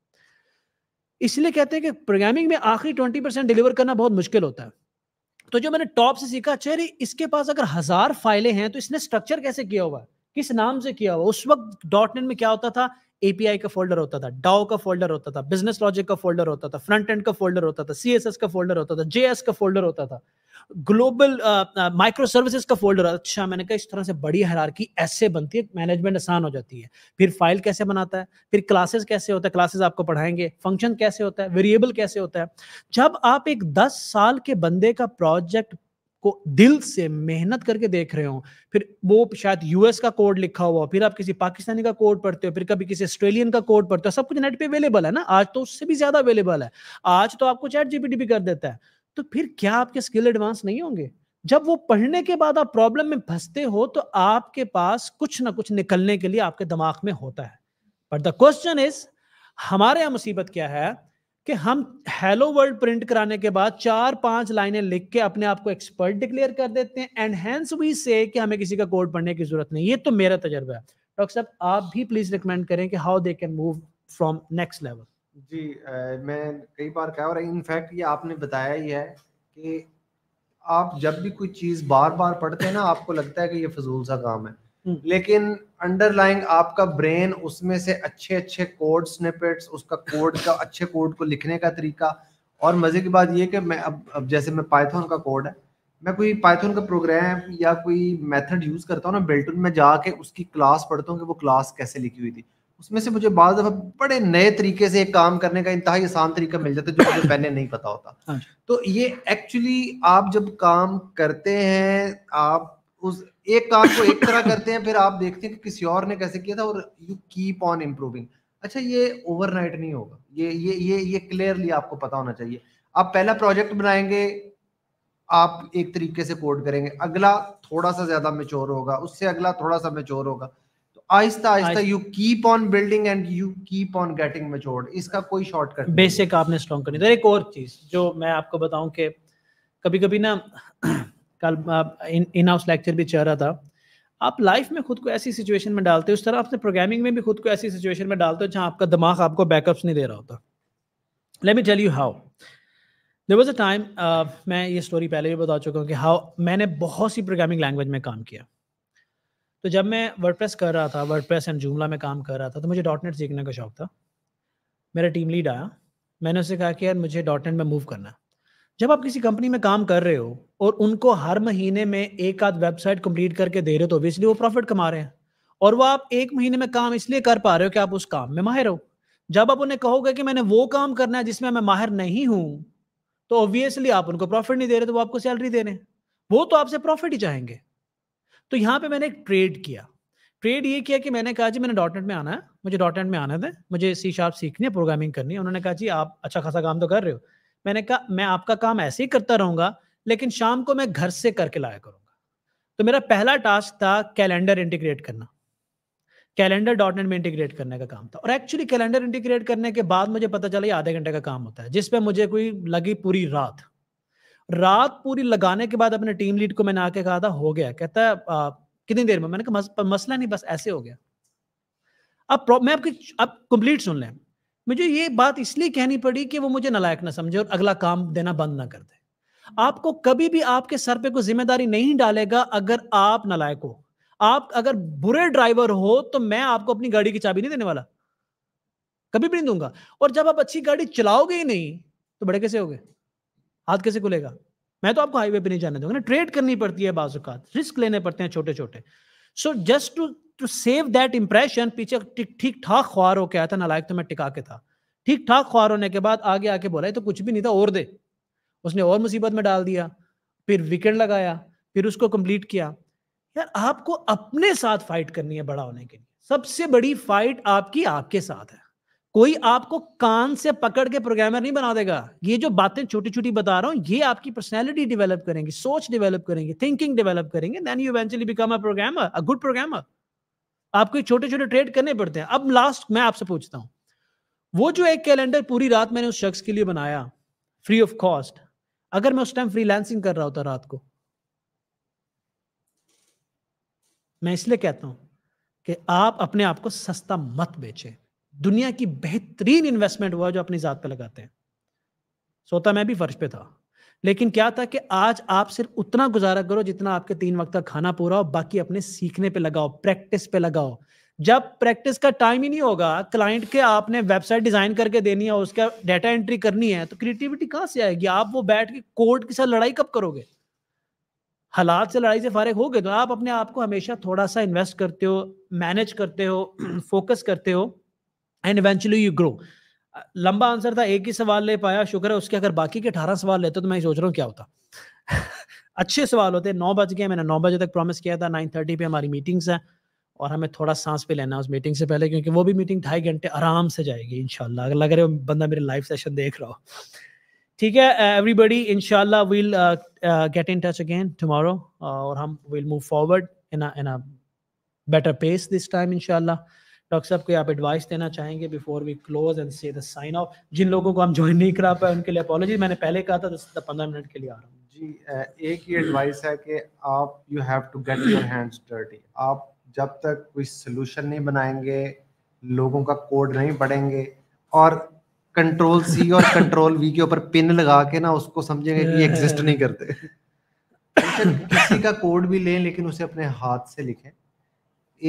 इसलिए कहते हैं कि प्रोग्रामिंग में आखिरी ट्वेंटी परसेंट डिलीवर करना बहुत मुश्किल होता है तो जो मैंने टॉप से सीखा अच्छा इसके पास अगर हजार फाइलें हैं तो इसने स्ट्रक्चर कैसे किया हुआ है किस नाम से किया हुआ उस वक्त डॉट नेट में क्या होता था एपीआई का फोल्डर होता था डाओ का फोल्डर होता था बिजनेस लॉजिक का फोल्डर होता था फ्रंट एंड का फोल्डर होता था सीएसएस का फोल्डर होता था जेएस का फोल्डर होता था ग्लोबल माइक्रो सर्विसेज का फोल्डर अच्छा मैंने कहा इस तरह से बड़ी हरारकी ऐसे बनती है मैनेजमेंट आसान हो जाती है फिर फाइल कैसे बनाता है फिर क्लासेस कैसे होता है क्लासेस आपको पढ़ाएंगे फंक्शन कैसे होता है वेरिएबल कैसे होता है जब आप एक दस साल के बंदे का प्रोजेक्ट को दिल से मेहनत करके देख रहे हो फिर वो शायद यूएस का कोड लिखा हुआ फिर आप किसी पाकिस्तानी का कोड पढ़ते हो फिर कभी किसी ऑस्ट्रेलियन का कोड पढ़ते हो सब कुछ नेट पे अवेलेबल है ना आज तो उससे भी ज्यादा अवेलेबल है आज तो आपको चैट जीपीटी भी कर देता है तो फिर क्या आपके स्किल एडवांस नहीं होंगे जब वो पढ़ने के बाद आप प्रॉब्लम में फंसते हो तो आपके पास कुछ ना कुछ निकलने के लिए आपके दिमाग में होता है बट द क्वेश्चन इज हमारे यहाँ मुसीबत क्या है कि हम हेलो वर्ल्ड प्रिंट कराने के बाद चार पांच लाइनें लिख के अपने आप को एक्सपर्ट डिक्लेयर कर देते हैं एंड हैंस वी से कि हमें किसी का कोड पढ़ने की जरूरत नहीं ये तो मेरा तजर्बा है डॉक्टर साहब आप भी प्लीज रिकमेंड करें कि how they can move from next level जी आ, मैं कई बार कह रहा इनफैक्ट ये आपने बताया ही है कि आप जब भी कोई चीज़ बार बार पढ़ते हैं ना आपको लगता है कि ये फजूल सा काम है हम्म। लेकिन अंडरलाइंग आपका ब्रेन उसमें से अच्छे अच्छे कोड स्निपेट्स उसका कोड का अच्छे कोड को लिखने का तरीका और मजे की बात ये कि मैं अब अब जैसे मैं पाइथन का कोड है मैं कोई पाइथन का प्रोग्राम या कोई मेथड यूज करता हूँ ना बिल्टन में जाके उसकी क्लास पढ़ता हूँ कि वो क्लास कैसे लिखी हुई थी उसमें से मुझे बाज़ दफ़ा बड़े नए तरीके से एक काम करने का इंतहा आसान तरीका मिल जाता है जो मुझे पहले नहीं पता होता हाँ तो ये एक्चुअली आप जब काम करते हैं आप उस एक काम को एक तरह करते हैं फिर आप देखते हैं कि किसी और ने कैसे किया था और यू कीप ऑन इम्प्रूविंग अच्छा ये ओवरनाइट नहीं होगा ये ये ये ये क्लियरली आपको पता होना चाहिए आप पहला प्रोजेक्ट बनाएंगे आप एक तरीके से कोड करेंगे अगला थोड़ा सा ज्यादा मेच्योर होगा उससे अगला थोड़ा सा मेच्योर होगा तो आहिस्ता आहिस्ता you keep on building and you keep on getting matured इसका कोई शॉर्टकट बेसिक आपने स्ट्रॉन्ग करनी तो एक और चीज जो मैं आपको बताऊं कि कभी कभी ना कल इन हाउस लेक्चर भी चल रहा था आप लाइफ में खुद को ऐसी सिचुएशन में डालते हो उस तरह आपने प्रोग्रामिंग में भी खुद को ऐसी सिचुएशन में डालते हो जहाँ आपका दिमाग आपको बैकअप्स नहीं दे रहा होता let me tell you how there was a time मैं ये स्टोरी पहले भी बता चुका हूँ कि हाउ मैंने बहुत सी प्रोग्रामिंग लैंग्वेज में काम किया तो जब मैं प्रेस कर रहा था प्रेस एंड जुमला में काम कर रहा था तो मुझे डॉट सीखने का शौक था मेरा टीम लीड आया मैंने उसे कहा कि यार मुझे डॉट में मूव करना जब आप किसी कंपनी में काम कर रहे हो और उनको हर महीने में एक आध वेबसाइट कंप्लीट करके दे रहे हो तो ऑब्वियसली वो प्रॉफिट कमा रहे हैं और वो आप एक महीने में काम इसलिए कर पा रहे हो कि आप उस काम में माहिर हो जब आप उन्हें कहोगे कि मैंने वो काम करना है जिसमें मैं माहिर नहीं हूं तो ऑब्वियसली आप उनको प्रॉफिट नहीं दे रहे तो वो आपको सैलरी दे रहे हैं वो तो आपसे प्रॉफिट ही चाहेंगे तो यहाँ पे मैंने एक ट्रेड किया ट्रेड ये किया कि मैंने कहा जी मैंने डॉटनेट में आना है मुझे डॉटनेट में आना था मुझे सी शार्प सीखनी है प्रोग्रामिंग करनी है उन्होंने कहा जी आप अच्छा खासा काम तो कर रहे हो मैंने कहा मैं आपका काम ऐसे ही करता रहूंगा लेकिन शाम को मैं घर से करके लाया करूंगा तो मेरा पहला टास्क था कैलेंडर इंटीग्रेट करना कैलेंडर डॉट नेट में इंटीग्रेट करने का काम था और एक्चुअली कैलेंडर इंटीग्रेट करने के बाद मुझे पता चला ये आधे घंटे का काम होता है जिसपे मुझे कोई लगी पूरी रात रात पूरी लगाने के बाद अपने टीम लीड को मैंने आके कहा था हो गया कहता है कितनी देर में मैंने कहा मस, मसला नहीं बस ऐसे हो गया अब मैं आपकी अब कंप्लीट सुन लें मुझे ये बात इसलिए कहनी पड़ी कि वो मुझे नलायक ना समझे और अगला काम देना बंद ना कर दे आपको कभी भी आपके सर पे कोई जिम्मेदारी नहीं डालेगा अगर आप नलायक हो आप अगर बुरे ड्राइवर हो तो मैं आपको अपनी गाड़ी की चाबी नहीं देने वाला कभी भी नहीं दूंगा और जब आप अच्छी गाड़ी चलाओगे ही नहीं तो बड़े कैसे गए हाथ कैसे खुलेगा मैं तो आपको हाईवे पे नहीं जाने दूंगा ना ट्रेड करनी पड़ती है बाजुकात रिस्क लेने पड़ते हैं छोटे छोटे so just to to save that impression पीछे ठीक ठाक ख्वार होके आया था नालायक तो मैं टिका के था ठीक ठाक ख्वार होने के बाद आगे आके बोला तो कुछ भी नहीं था और दे उसने और मुसीबत में डाल दिया फिर विकेट लगाया फिर उसको कंप्लीट किया यार आपको अपने साथ फाइट करनी है बड़ा होने के लिए सबसे बड़ी फाइट आपकी आपके साथ है कोई आपको कान से पकड़ के प्रोग्रामर नहीं बना देगा ये जो बातें छोटी छोटी बता रहा हूँ ये आपकी पर्सनैलिटी डेवलप करेंगे सोच डेवलप करेंगे थिंकिंग डेवलप करेंगे then you eventually become a programmer a good programmer आपको छोटे छोटे ट्रेड करने पड़ते हैं अब लास्ट मैं आपसे पूछता हूँ वो जो एक कैलेंडर पूरी रात मैंने उस शख्स के लिए बनाया फ्री ऑफ कॉस्ट अगर मैं उस टाइम फ्री कर रहा होता रात को मैं इसलिए कहता हूं कि आप अपने आप को सस्ता मत बेचें दुनिया की बेहतरीन इन्वेस्टमेंट हुआ जो अपनी जात पे लगाते हैं सोता मैं भी फर्श पे था लेकिन क्या था कि आज आप सिर्फ उतना गुजारा करो जितना आपके तीन वक्त का खाना पूरा हो बाकी अपने सीखने पे लगाओ प्रैक्टिस पे लगाओ जब प्रैक्टिस का टाइम ही नहीं होगा क्लाइंट के आपने वेबसाइट डिजाइन करके देनी है उसका डाटा एंट्री करनी है तो क्रिएटिविटी कहां से आएगी आप वो बैठ के कोर्ट के साथ लड़ाई कब करोगे हालात से लड़ाई से फारिग हो गए तो आप अपने आप को हमेशा थोड़ा सा इन्वेस्ट करते हो मैनेज करते हो फोकस करते हो एंड इवेंचुअली यू ग्रो लंबा आंसर था एक ही सवाल ले पाया शुक्र है उसके अगर बाकी के अठारह सवाल लेते तो मैं सोच रहा हूँ क्या होता अच्छे सवाल होते नौ बज गए मैंने नौ बजे तक प्रॉमिस किया था नाइन थर्टी पे हमारी मीटिंग्स हैं और हमें थोड़ा सांस पे लेना है उस मीटिंग से पहले क्योंकि वो भी मीटिंग ढाई घंटे आराम से जाएगी इनशाला अगर लग रहे हो बंदा मेरे लाइव सेशन देख रहा हो ठीक है एवरीबडी इनशाला will get in touch again tomorrow और हम will move forward in in a better pace this time इनशाला डॉक्टर साहब को आप एडवाइस देना चाहेंगे before we close and say the sign off जिन लोगों को हम ज्वाइन नहीं करा पाए उनके लिए अपॉलोजी मैंने पहले कहा था दस पंद्रह मिनट के लिए आ रहा हूँ जी एक ही एडवाइस है कि आप you have to get your hands dirty आप जब तक कोई सोल्यूशन नहीं बनाएंगे लोगों का कोड नहीं पढ़ेंगे और कंट्रोल सी और कंट्रोल वी के ऊपर पिन लगा के ना उसको समझेंगे कि एग्जिस्ट नहीं करते किसी का कोड भी लें लेकिन उसे अपने हाथ से लिखें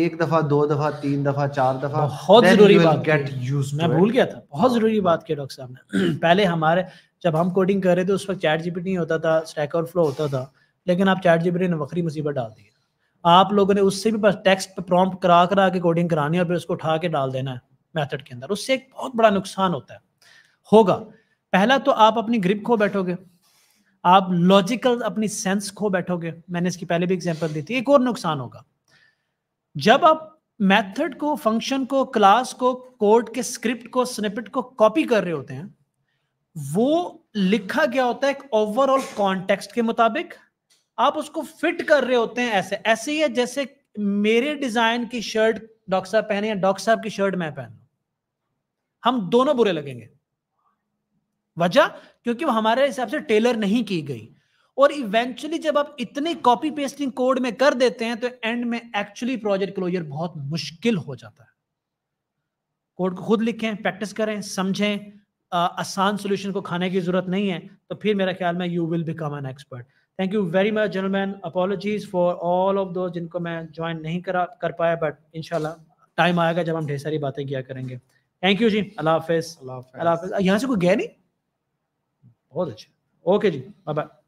एक दफा दो दफा तीन दफा चार दफा बहुत जरूरी बात गेट यूज मैं भूल गया था बहुत जरूरी बात किया डॉक्टर साहब ने पहले हमारे जब हम कोडिंग कर रहे थे उस वक्त चैट जीपीटी नहीं होता था स्टैक और फ्लो होता था लेकिन आप चैट जीपीटी ने वक्री मुसीबत डाल दी आप लोगों ने उससे भी बस टेक्स्ट प्रॉम्प्ट करा करा के कोडिंग करानी और फिर उसको उठा के डाल देना है मेथड के अंदर उससे एक बहुत बड़ा नुकसान होता है होगा पहला तो आप अपनी ग्रिप खो बैठोगे आप लॉजिकल अपनी सेंस खो बैठोगे मैंने इसकी पहले भी एग्जांपल दी थी एक और नुकसान होगा जब आप मेथड को फंक्शन को क्लास को कोड के स्क्रिप्ट को स्निपिट को कॉपी कर रहे होते हैं वो लिखा गया होता है एक ओवरऑल कॉन्टेक्स्ट के मुताबिक आप उसको फिट कर रहे होते हैं ऐसे ऐसे ही है जैसे मेरे डिजाइन की शर्ट डॉक्टर साहब पहने या डॉक्टर साहब की शर्ट मैं पहन हम दोनों बुरे लगेंगे वजह क्योंकि हमारे हिसाब से टेलर नहीं की गई और इवेंचुअली जब आप इतने कॉपी पेस्टिंग कोड में कर देते हैं तो एंड में एक्चुअली प्रोजेक्ट क्लोजर बहुत मुश्किल हो जाता है कोड को खुद लिखें प्रैक्टिस करें समझें आसान सोल्यूशन को खाने की जरूरत नहीं है तो फिर मेरा ख्याल में you will become an expert thank you very much gentlemen apologies for all of those जिनको मैं ज्वाइन नहीं करा कर पाया बट इनशाला टाइम आएगा जब हम ढेर सारी बातें किया करेंगे थैंक यू जी अल्लाह हाफिज अल्लाह हाफिज यहाँ से कोई गया नहीं बहुत अच्छा ओके जी बाय बाय